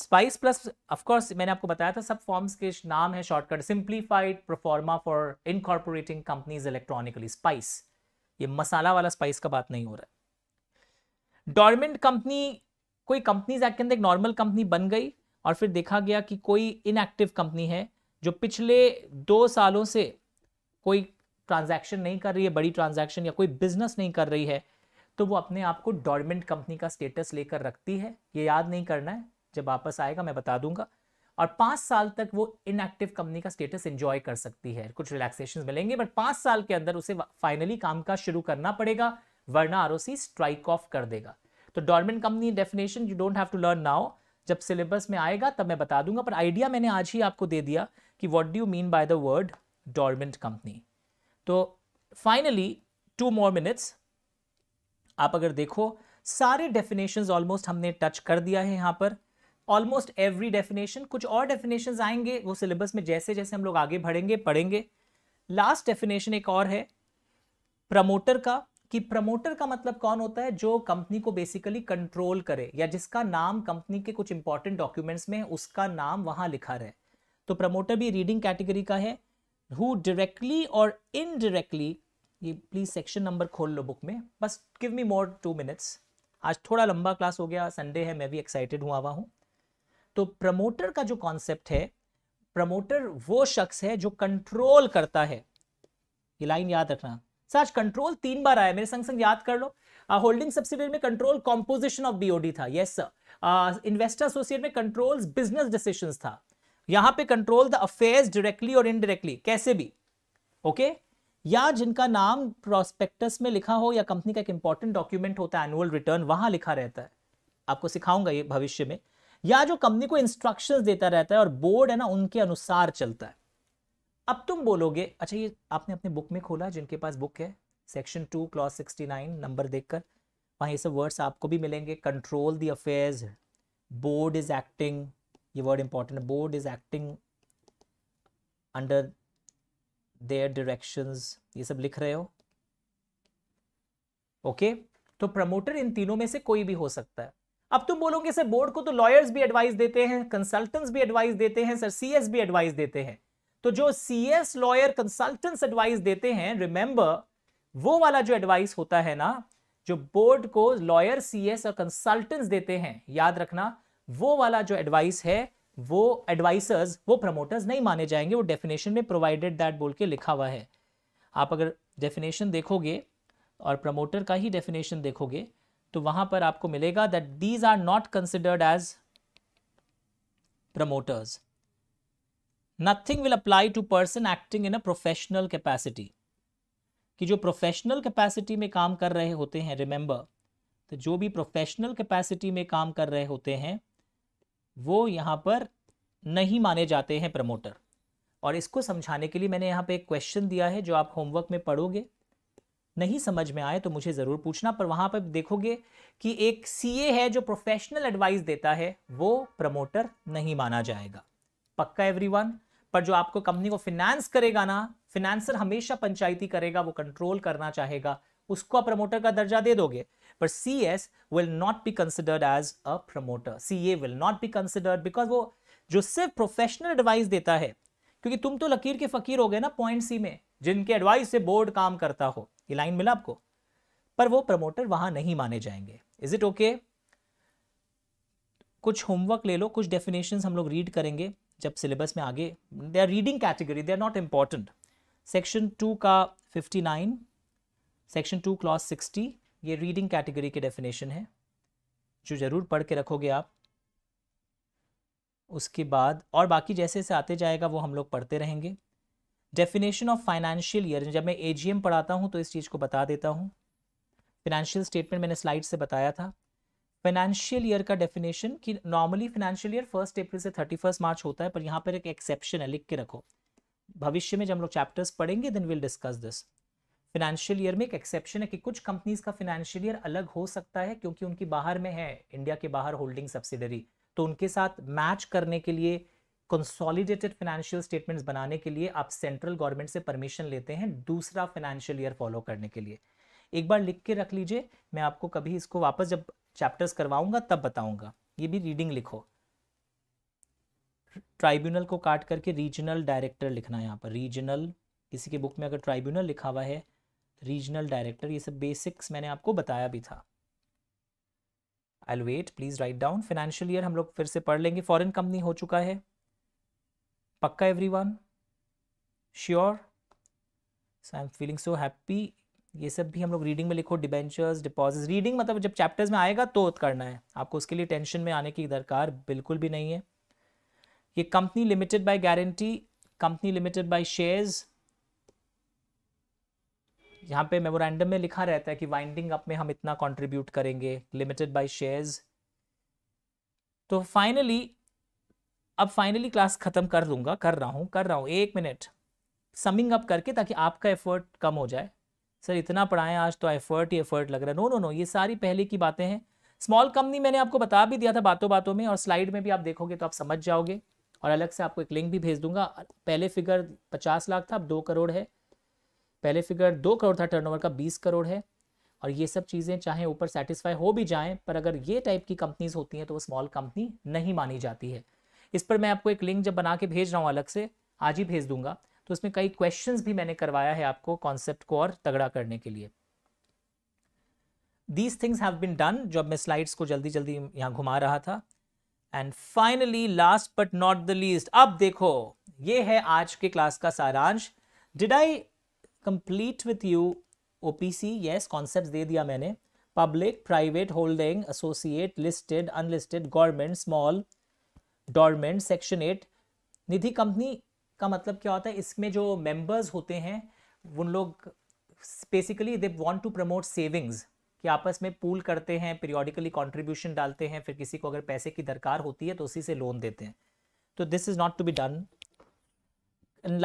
SPICe plus of course मैंने आपको बताया था सब फॉर्म्स के नाम है shortcut simplified proforma for incorporating companies electronically SPICe ये मसाला वाला स्पाइस का बात नहीं हो रहा है डॉर्मेंट कंपनी कोई कंपनीज एक्ट के अंदर एक नॉर्मल कंपनी बन गई और फिर देखा गया कि कोई इनएक्टिव कंपनी है जो पिछले दो सालों से कोई ट्रांजैक्शन नहीं कर रही है बड़ी ट्रांजैक्शन या कोई बिजनेस नहीं कर रही है तो वो अपने आप को डॉर्मेंट कंपनी का स्टेटस लेकर रखती है ये याद नहीं करना है जब वापस आएगा मैं बता दूंगा और पांच साल तक वो इनएक्टिव कंपनी का स्टेटस एंजॉय कर सकती है कुछ रिलैक्सेशन मिलेंगे बट पांच साल के अंदर उसे फाइनली काम का शुरू करना पड़ेगा वरना आर स्ट्राइक ऑफ कर देगा तो dormant company definition you don't have to learn now जब सिलेबस में आएगा तब मैं बता दूंगा पर आइडिया मैंने आज ही आपको दे दिया कि what do you mean by the word dormant company तो फाइनली टू मोर मिनट्स आप अगर देखो सारे डेफिनेशंस ऑलमोस्ट हमने टच कर दिया है यहां पर ऑलमोस्ट एवरी डेफिनेशन कुछ और डेफिनेशंस आएंगे वो सिलेबस में जैसे जैसे हम लोग आगे बढ़ेंगे पढ़ेंगे लास्ट डेफिनेशन एक और है प्रमोटर का कि प्रमोटर का मतलब कौन होता है जो कंपनी को बेसिकली कंट्रोल करे या जिसका नाम कंपनी के कुछ इंपॉर्टेंट डॉक्यूमेंट्स में उसका नाम वहां लिखा रहे तो प्रमोटर भी रीडिंग कैटेगरी का है हु डायरेक्टली और इनडायरेक्टली ये प्लीज सेक्शन नंबर खोल लो बुक में बस give me more two minutes आज थोड़ा लंबा क्लास हो गया संडे है मैं भी एक्साइटेड हुआ हुआ हूँ तो प्रमोटर का जो कॉन्सेप्ट है प्रमोटर वो शख्स है जो कंट्रोल करता है ये लाइन याद रखना सर आज कंट्रोल तीन बार आया मेरे संग संग याद कर लो होल्डिंग सब्सिडियरी में कंट्रोल कॉम्पोजिशन ऑफ बीओडी था यस सर इन्वेस्टर एसोसिएट में कंट्रोल बिजनेस डिसीशन था यहां पे कंट्रोल द अफेयर्स डायरेक्टली और इनडायरेक्टली कैसे भी ओके okay? या जिनका नाम प्रोस्पेक्टस में लिखा हो या कंपनी का एक इंपॉर्टेंट डॉक्यूमेंट होता है एनुअल रिटर्न वहां लिखा रहता है आपको सिखाऊंगा ये भविष्य में या जो कंपनी को इंस्ट्रक्शंस देता रहता है और बोर्ड है ना उनके अनुसार चलता है अब तुम बोलोगे अच्छा ये आपने अपने बुक में खोला जिनके पास बुक है section two clause sixty nine number देखकर वहाँ ये सब वर्ड्स आपको भी मिलेंगे control the affairs board is acting ये वर्ड इंपॉर्टेंट है board is acting under their directions ये सब लिख रहे हो ओके okay? तो प्रमोटर इन तीनों में से कोई भी हो सकता है अब तुम बोलोगे सर बोर्ड को तो लॉयर्स भी एडवाइस देते हैं कंसल्टेंट्स भी एडवाइस देते हैं सर सीएस भी एडवाइस देते हैं तो जो C S lawyer consultants advice देते हैं रिमेंबर वो वाला जो एडवाइस होता है ना जो बोर्ड को लॉयर सी एस और कंसल्टेंट्स देते हैं याद रखना वो वाला जो एडवाइस है वो एडवाइसर्स वो प्रमोटर्स नहीं माने जाएंगे वो डेफिनेशन में प्रोवाइडेड दैट बोल के लिखा हुआ है आप अगर डेफिनेशन देखोगे और प्रमोटर का ही डेफिनेशन देखोगे तो वहां पर आपको मिलेगा that these are not considered as promoters nothing will apply to person acting in a professional capacity कि जो प्रोफेशनल कैपेसिटी में काम कर रहे होते हैं रिमेंबर तो जो भी प्रोफेशनल कैपेसिटी में काम कर रहे होते हैं वो यहाँ पर नहीं माने जाते हैं प्रमोटर और इसको समझाने के लिए मैंने यहाँ पे एक क्वेश्चन दिया है जो आप होमवर्क में पढ़ोगे नहीं समझ में आए तो मुझे ज़रूर पूछना पर वहाँ पर देखोगे कि एक सीए है जो प्रोफेशनल एडवाइस देता है वो प्रमोटर नहीं माना जाएगा पक्का एवरीवन पर जो आपको कंपनी को फिनेंस करेगा ना फिनेंसर हमेशा पंचायती करेगा वो कंट्रोल करना चाहेगा उसको आप प्रमोटर का दर्जा दे दोगे पर C S will not be considered as a promoter C A will not be considered because वो जो सिर्फ प्रोफेशनल एडवाइस देता है क्योंकि तुम तो लकीर के फकीर हो गए ना पॉइंट सी में जिनके एडवाइस से बोर्ड काम करता हो ये लाइन मिला आपको पर वो प्रमोटर वहां नहीं माने जाएंगे इज इट ओके कुछ होमवर्क ले लो कुछ डेफिनेशन हम लोग रीड करेंगे जब सिलेबस में आगे they are reading category they are not important section two का fifty nine section two clause sixty ये रीडिंग कैटेगरी के डेफिनेशन है जो ज़रूर पढ़ के रखोगे आप उसके बाद और बाकी जैसे जैसे आते जाएगा वो हम लोग पढ़ते रहेंगे डेफिनेशन ऑफ फाइनेंशियल ईयर जब मैं ए पढ़ाता हूँ तो इस चीज़ को बता देता हूँ फिनेंशियल स्टेटमेंट मैंने स्लाइड से बताया था फाइनेंशियल ईयर का डेफिनेशन कि normally financial year first April से थर्टी फर्स्ट मार्च होता है पर यहाँ पर एक एक्सेप्शन है लिख के रखो भविष्य में जब हम लोग चैप्टर्स पढ़ेंगे then will discuss this financial year में एक एक्सेप्शन है कि कुछ कंपनीज का फाइनेंशियल ईयर अलग हो सकता है क्योंकि उनकी बाहर में है इंडिया के बाहर होल्डिंग सब्सिडरी तो उनके साथ मैच करने के लिए कंसोलिडेटेड फाइनेंशियल स्टेटमेंट्स बनाने के लिए आप सेंट्रल गवर्नमेंट से परमिशन लेते हैं दूसरा फाइनेंशियल ईयर फॉलो करने के लिए एक बार लिख के रख लीजिए मैं आपको कभी इसको वापस जब चैप्टर्स करवाऊंगा तब बताऊंगा ये भी रीडिंग लिखो ट्राइब्यूनल को काट करके रीजनल डायरेक्टर लिखना है यहाँ पर रीजनल किसी के बुक में अगर ट्राइब्यूनल लिखा हुआ है रीजनल डायरेक्टर ये सब बेसिक्स मैंने आपको बताया भी था I wait please write down financial year हम लोग फिर से पढ़ लेंगे फॉरेन कंपनी हो चुका है पक्का every one sure so I am feeling so happy ये सब भी हम लोग रीडिंग में लिखो डिबेंचर्स डिपॉजिट रीडिंग मतलब जब चैप्टर्स में आएगा तो करना है आपको उसके लिए टेंशन में आने की दरकार बिल्कुल भी नहीं है ये company limited by guarantee company limited by shares यहाँ पे मेमोरेंडम में लिखा रहता है कि वाइंडिंग अप में हम इतना कॉन्ट्रीब्यूट करेंगे लिमिटेड बाय शेयर्स तो फाइनली अब फाइनली क्लास खत्म कर दूंगा कर रहा हूँ कर रहा हूँ एक मिनट समिंग अप करके ताकि आपका एफर्ट कम हो जाए सर इतना पढ़ाएं आज तो एफर्ट ही एफर्ट लग रहा है नो नो नो ये सारी पहले की बातें हैं स्मॉल कंपनी मैंने आपको बता भी दिया था बातों बातों में और स्लाइड में भी आप देखोगे तो आप समझ जाओगे और अलग से आपको एक लिंक भी भेज दूंगा पहले फिगर पचास लाख था अब दो करोड़ है पहले फिगर दो करोड़ था टर्नओवर का बीस करोड़ है और ये सब चीज़ें चाहे ऊपर सेटिस्फाई हो भी जाएं पर अगर ये टाइप की कंपनीज होती हैं तो वो स्मॉल कंपनी नहीं मानी जाती है इस पर मैं आपको एक लिंक जब बना के भेज रहा हूँ अलग से आज ही भेज दूंगा तो उसमें कई क्वेश्चंस भी मैंने करवाया है आपको कॉन्सेप्ट को और तगड़ा करने के लिए these things have been done जो मैं स्लाइड्स को जल्दी जल्दी यहां घुमा रहा था and finally last but not the least अब देखो ये है आज के क्लास का सारांश did I complete with you O P C yes concept दे दिया मैंने public private holding associate listed unlisted government small dormant section eight Nidhi company का मतलब क्या होता है इसमें जो मेंबर्स होते हैं उन लोग basically they want to promote savings कि आपस में पूल करते हैं पीरियोडिकली कंट्रीब्यूशन डालते हैं फिर किसी को अगर पैसे की दरकार होती है तो उसी से लोन देते हैं तो this is not to be done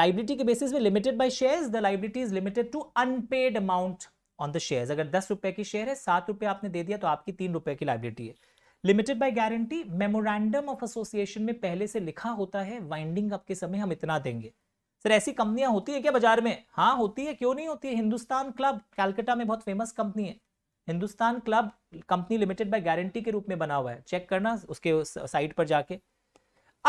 liability के बेसिस में limited by shares the liability is limited to unpaid amount on the shares अगर दस रुपए की शेयर है सात रुपए आपने दे दिया तो आपकी तीन रुपए की लाइबिलिटी है limited by guarantee memorandum of association में पहले से लिखा होता है वाइंडिंग अप के समय हम इतना देंगे सर ऐसी कंपनियां होती है क्या बाजार में हाँ होती है क्यों नहीं होती है हिंदुस्तान क्लब कैलकटा में बहुत फेमस कंपनी है Hindustan club company limited by guarantee के रूप में बना हुआ है चेक करना उसके साइट पर जाके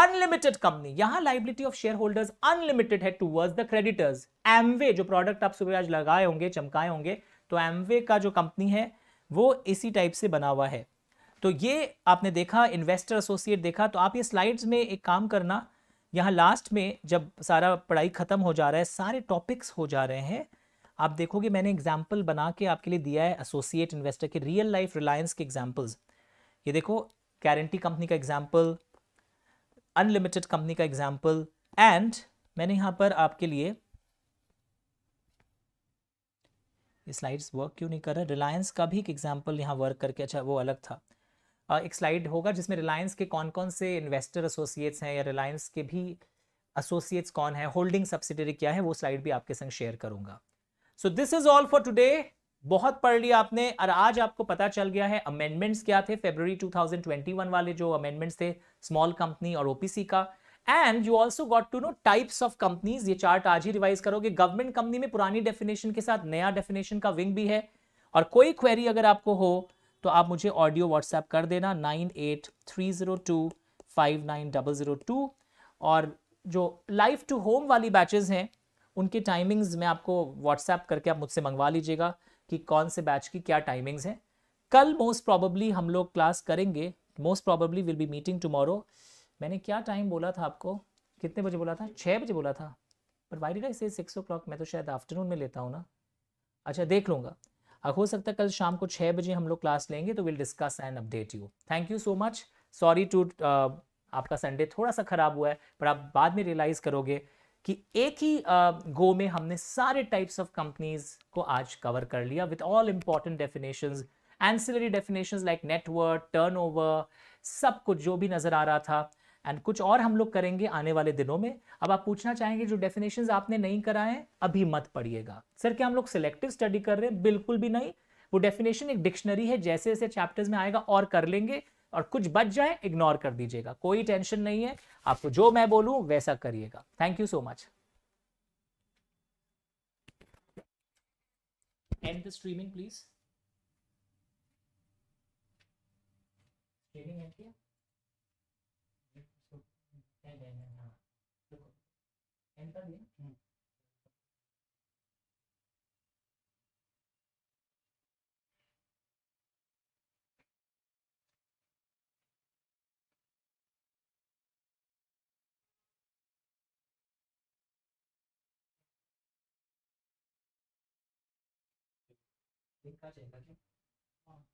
अनलिमिटेड कंपनी यहां liability of share holders unlimited है टूवर्ड्स द क्रेडिटर्स एमवे जो प्रोडक्ट आप सुबह आज लगाए होंगे चमकाए होंगे तो एमवे का जो कंपनी है वो इसी टाइप से बना हुआ है तो ये आपने देखा इन्वेस्टर एसोसिएट देखा तो आप ये स्लाइड्स में एक काम करना यहाँ लास्ट में जब सारा पढ़ाई ख़त्म हो जा रहा है सारे टॉपिक्स हो जा रहे हैं आप देखोगे मैंने एग्जाम्पल बना के आपके लिए दिया है एसोसिएट इन्वेस्टर के रियल लाइफ रिलायंस के एग्जाम्पल्स ये देखो गारंटी कंपनी का एग्जाम्पल अनलिमिटेड कंपनी का एग्जाम्पल एंड मैंने यहाँ पर आपके लिए स्लाइड्स वर्क क्यों नहीं कर रहा रिलायंस का भी एक एग्जाम्पल यहाँ वर्क करके अच्छा वो अलग था एक स्लाइड होगा जिसमें रिलायंस के कौन कौन से इन्वेस्टर एसोसिएट्स हैं या रिलायंस के भी एसोसिएट्स कौन है होल्डिंग सब्सिडरी क्या है वो स्लाइड भी आपके संग शेयर करूंगा so this is all for today बहुत पढ़ लिया आपने और आज आपको पता चल गया है अमेंडमेंट्स क्या थे फेबर 2021 वाले जो अमेंडमेंट्स थे स्मॉल कंपनी और ओपीसी का and you also got to know types of companies ये चार्ट आज ही रिवाइज करोगे गवर्नमेंट कंपनी में पुरानी डेफिनेशन के साथ नया डेफिनेशन का विंग भी है और कोई क्वेरी अगर आपको हो तो आप मुझे ऑडियो व्हाट्सएप कर देना nine eight three zero two five nine double zero two और जो लाइफ टू होम वाली बैचेस हैं उनके टाइमिंग्स मैं आपको व्हाट्सएप करके आप मुझसे मंगवा लीजिएगा कि कौन से बैच की क्या टाइमिंग्स हैं कल मोस्ट प्रॉबली हम लोग क्लास करेंगे most probably will be meeting tomorrow मैंने क्या टाइम बोला था आपको कितने बजे बोला था छः बजे बोला था पर वाई डी आई से सिक्स ओ क्लॉक मैं तो शायद आफ्टरनून में लेता हूँ ना अच्छा देख लूँगा अब हो सकता है कल शाम को छः बजे हम लोग क्लास लेंगे तो will discuss and update you thank you so much sorry to आपका संडे थोड़ा सा खराब हुआ है पर आप बाद में रियलाइज करोगे कि एक ही गो uh, में हमने सारे टाइप्स ऑफ कंपनीज को आज कवर कर लिया with all important definition ancillary definition like network turn सब कुछ जो भी नजर आ रहा था एंड कुछ और हम लोग करेंगे आने वाले दिनों में अब आप पूछना चाहेंगे जो डेफिनेशन आपने नहीं कराए अभी मत पढ़िएगा सर क्या हम लोग सिलेक्टिव स्टडी कर रहे हैं बिल्कुल भी नहीं वो डेफिनेशन एक डिक्शनरी है जैसे जैसे चैप्टर्स में आएगा और कर लेंगे और कुछ बच जाए इग्नोर कर दीजिएगा कोई टेंशन नहीं है आपको जो मैं बोलू वैसा करिएगा thank you so much and the streaming please streaming and kiya 他简单听，啊。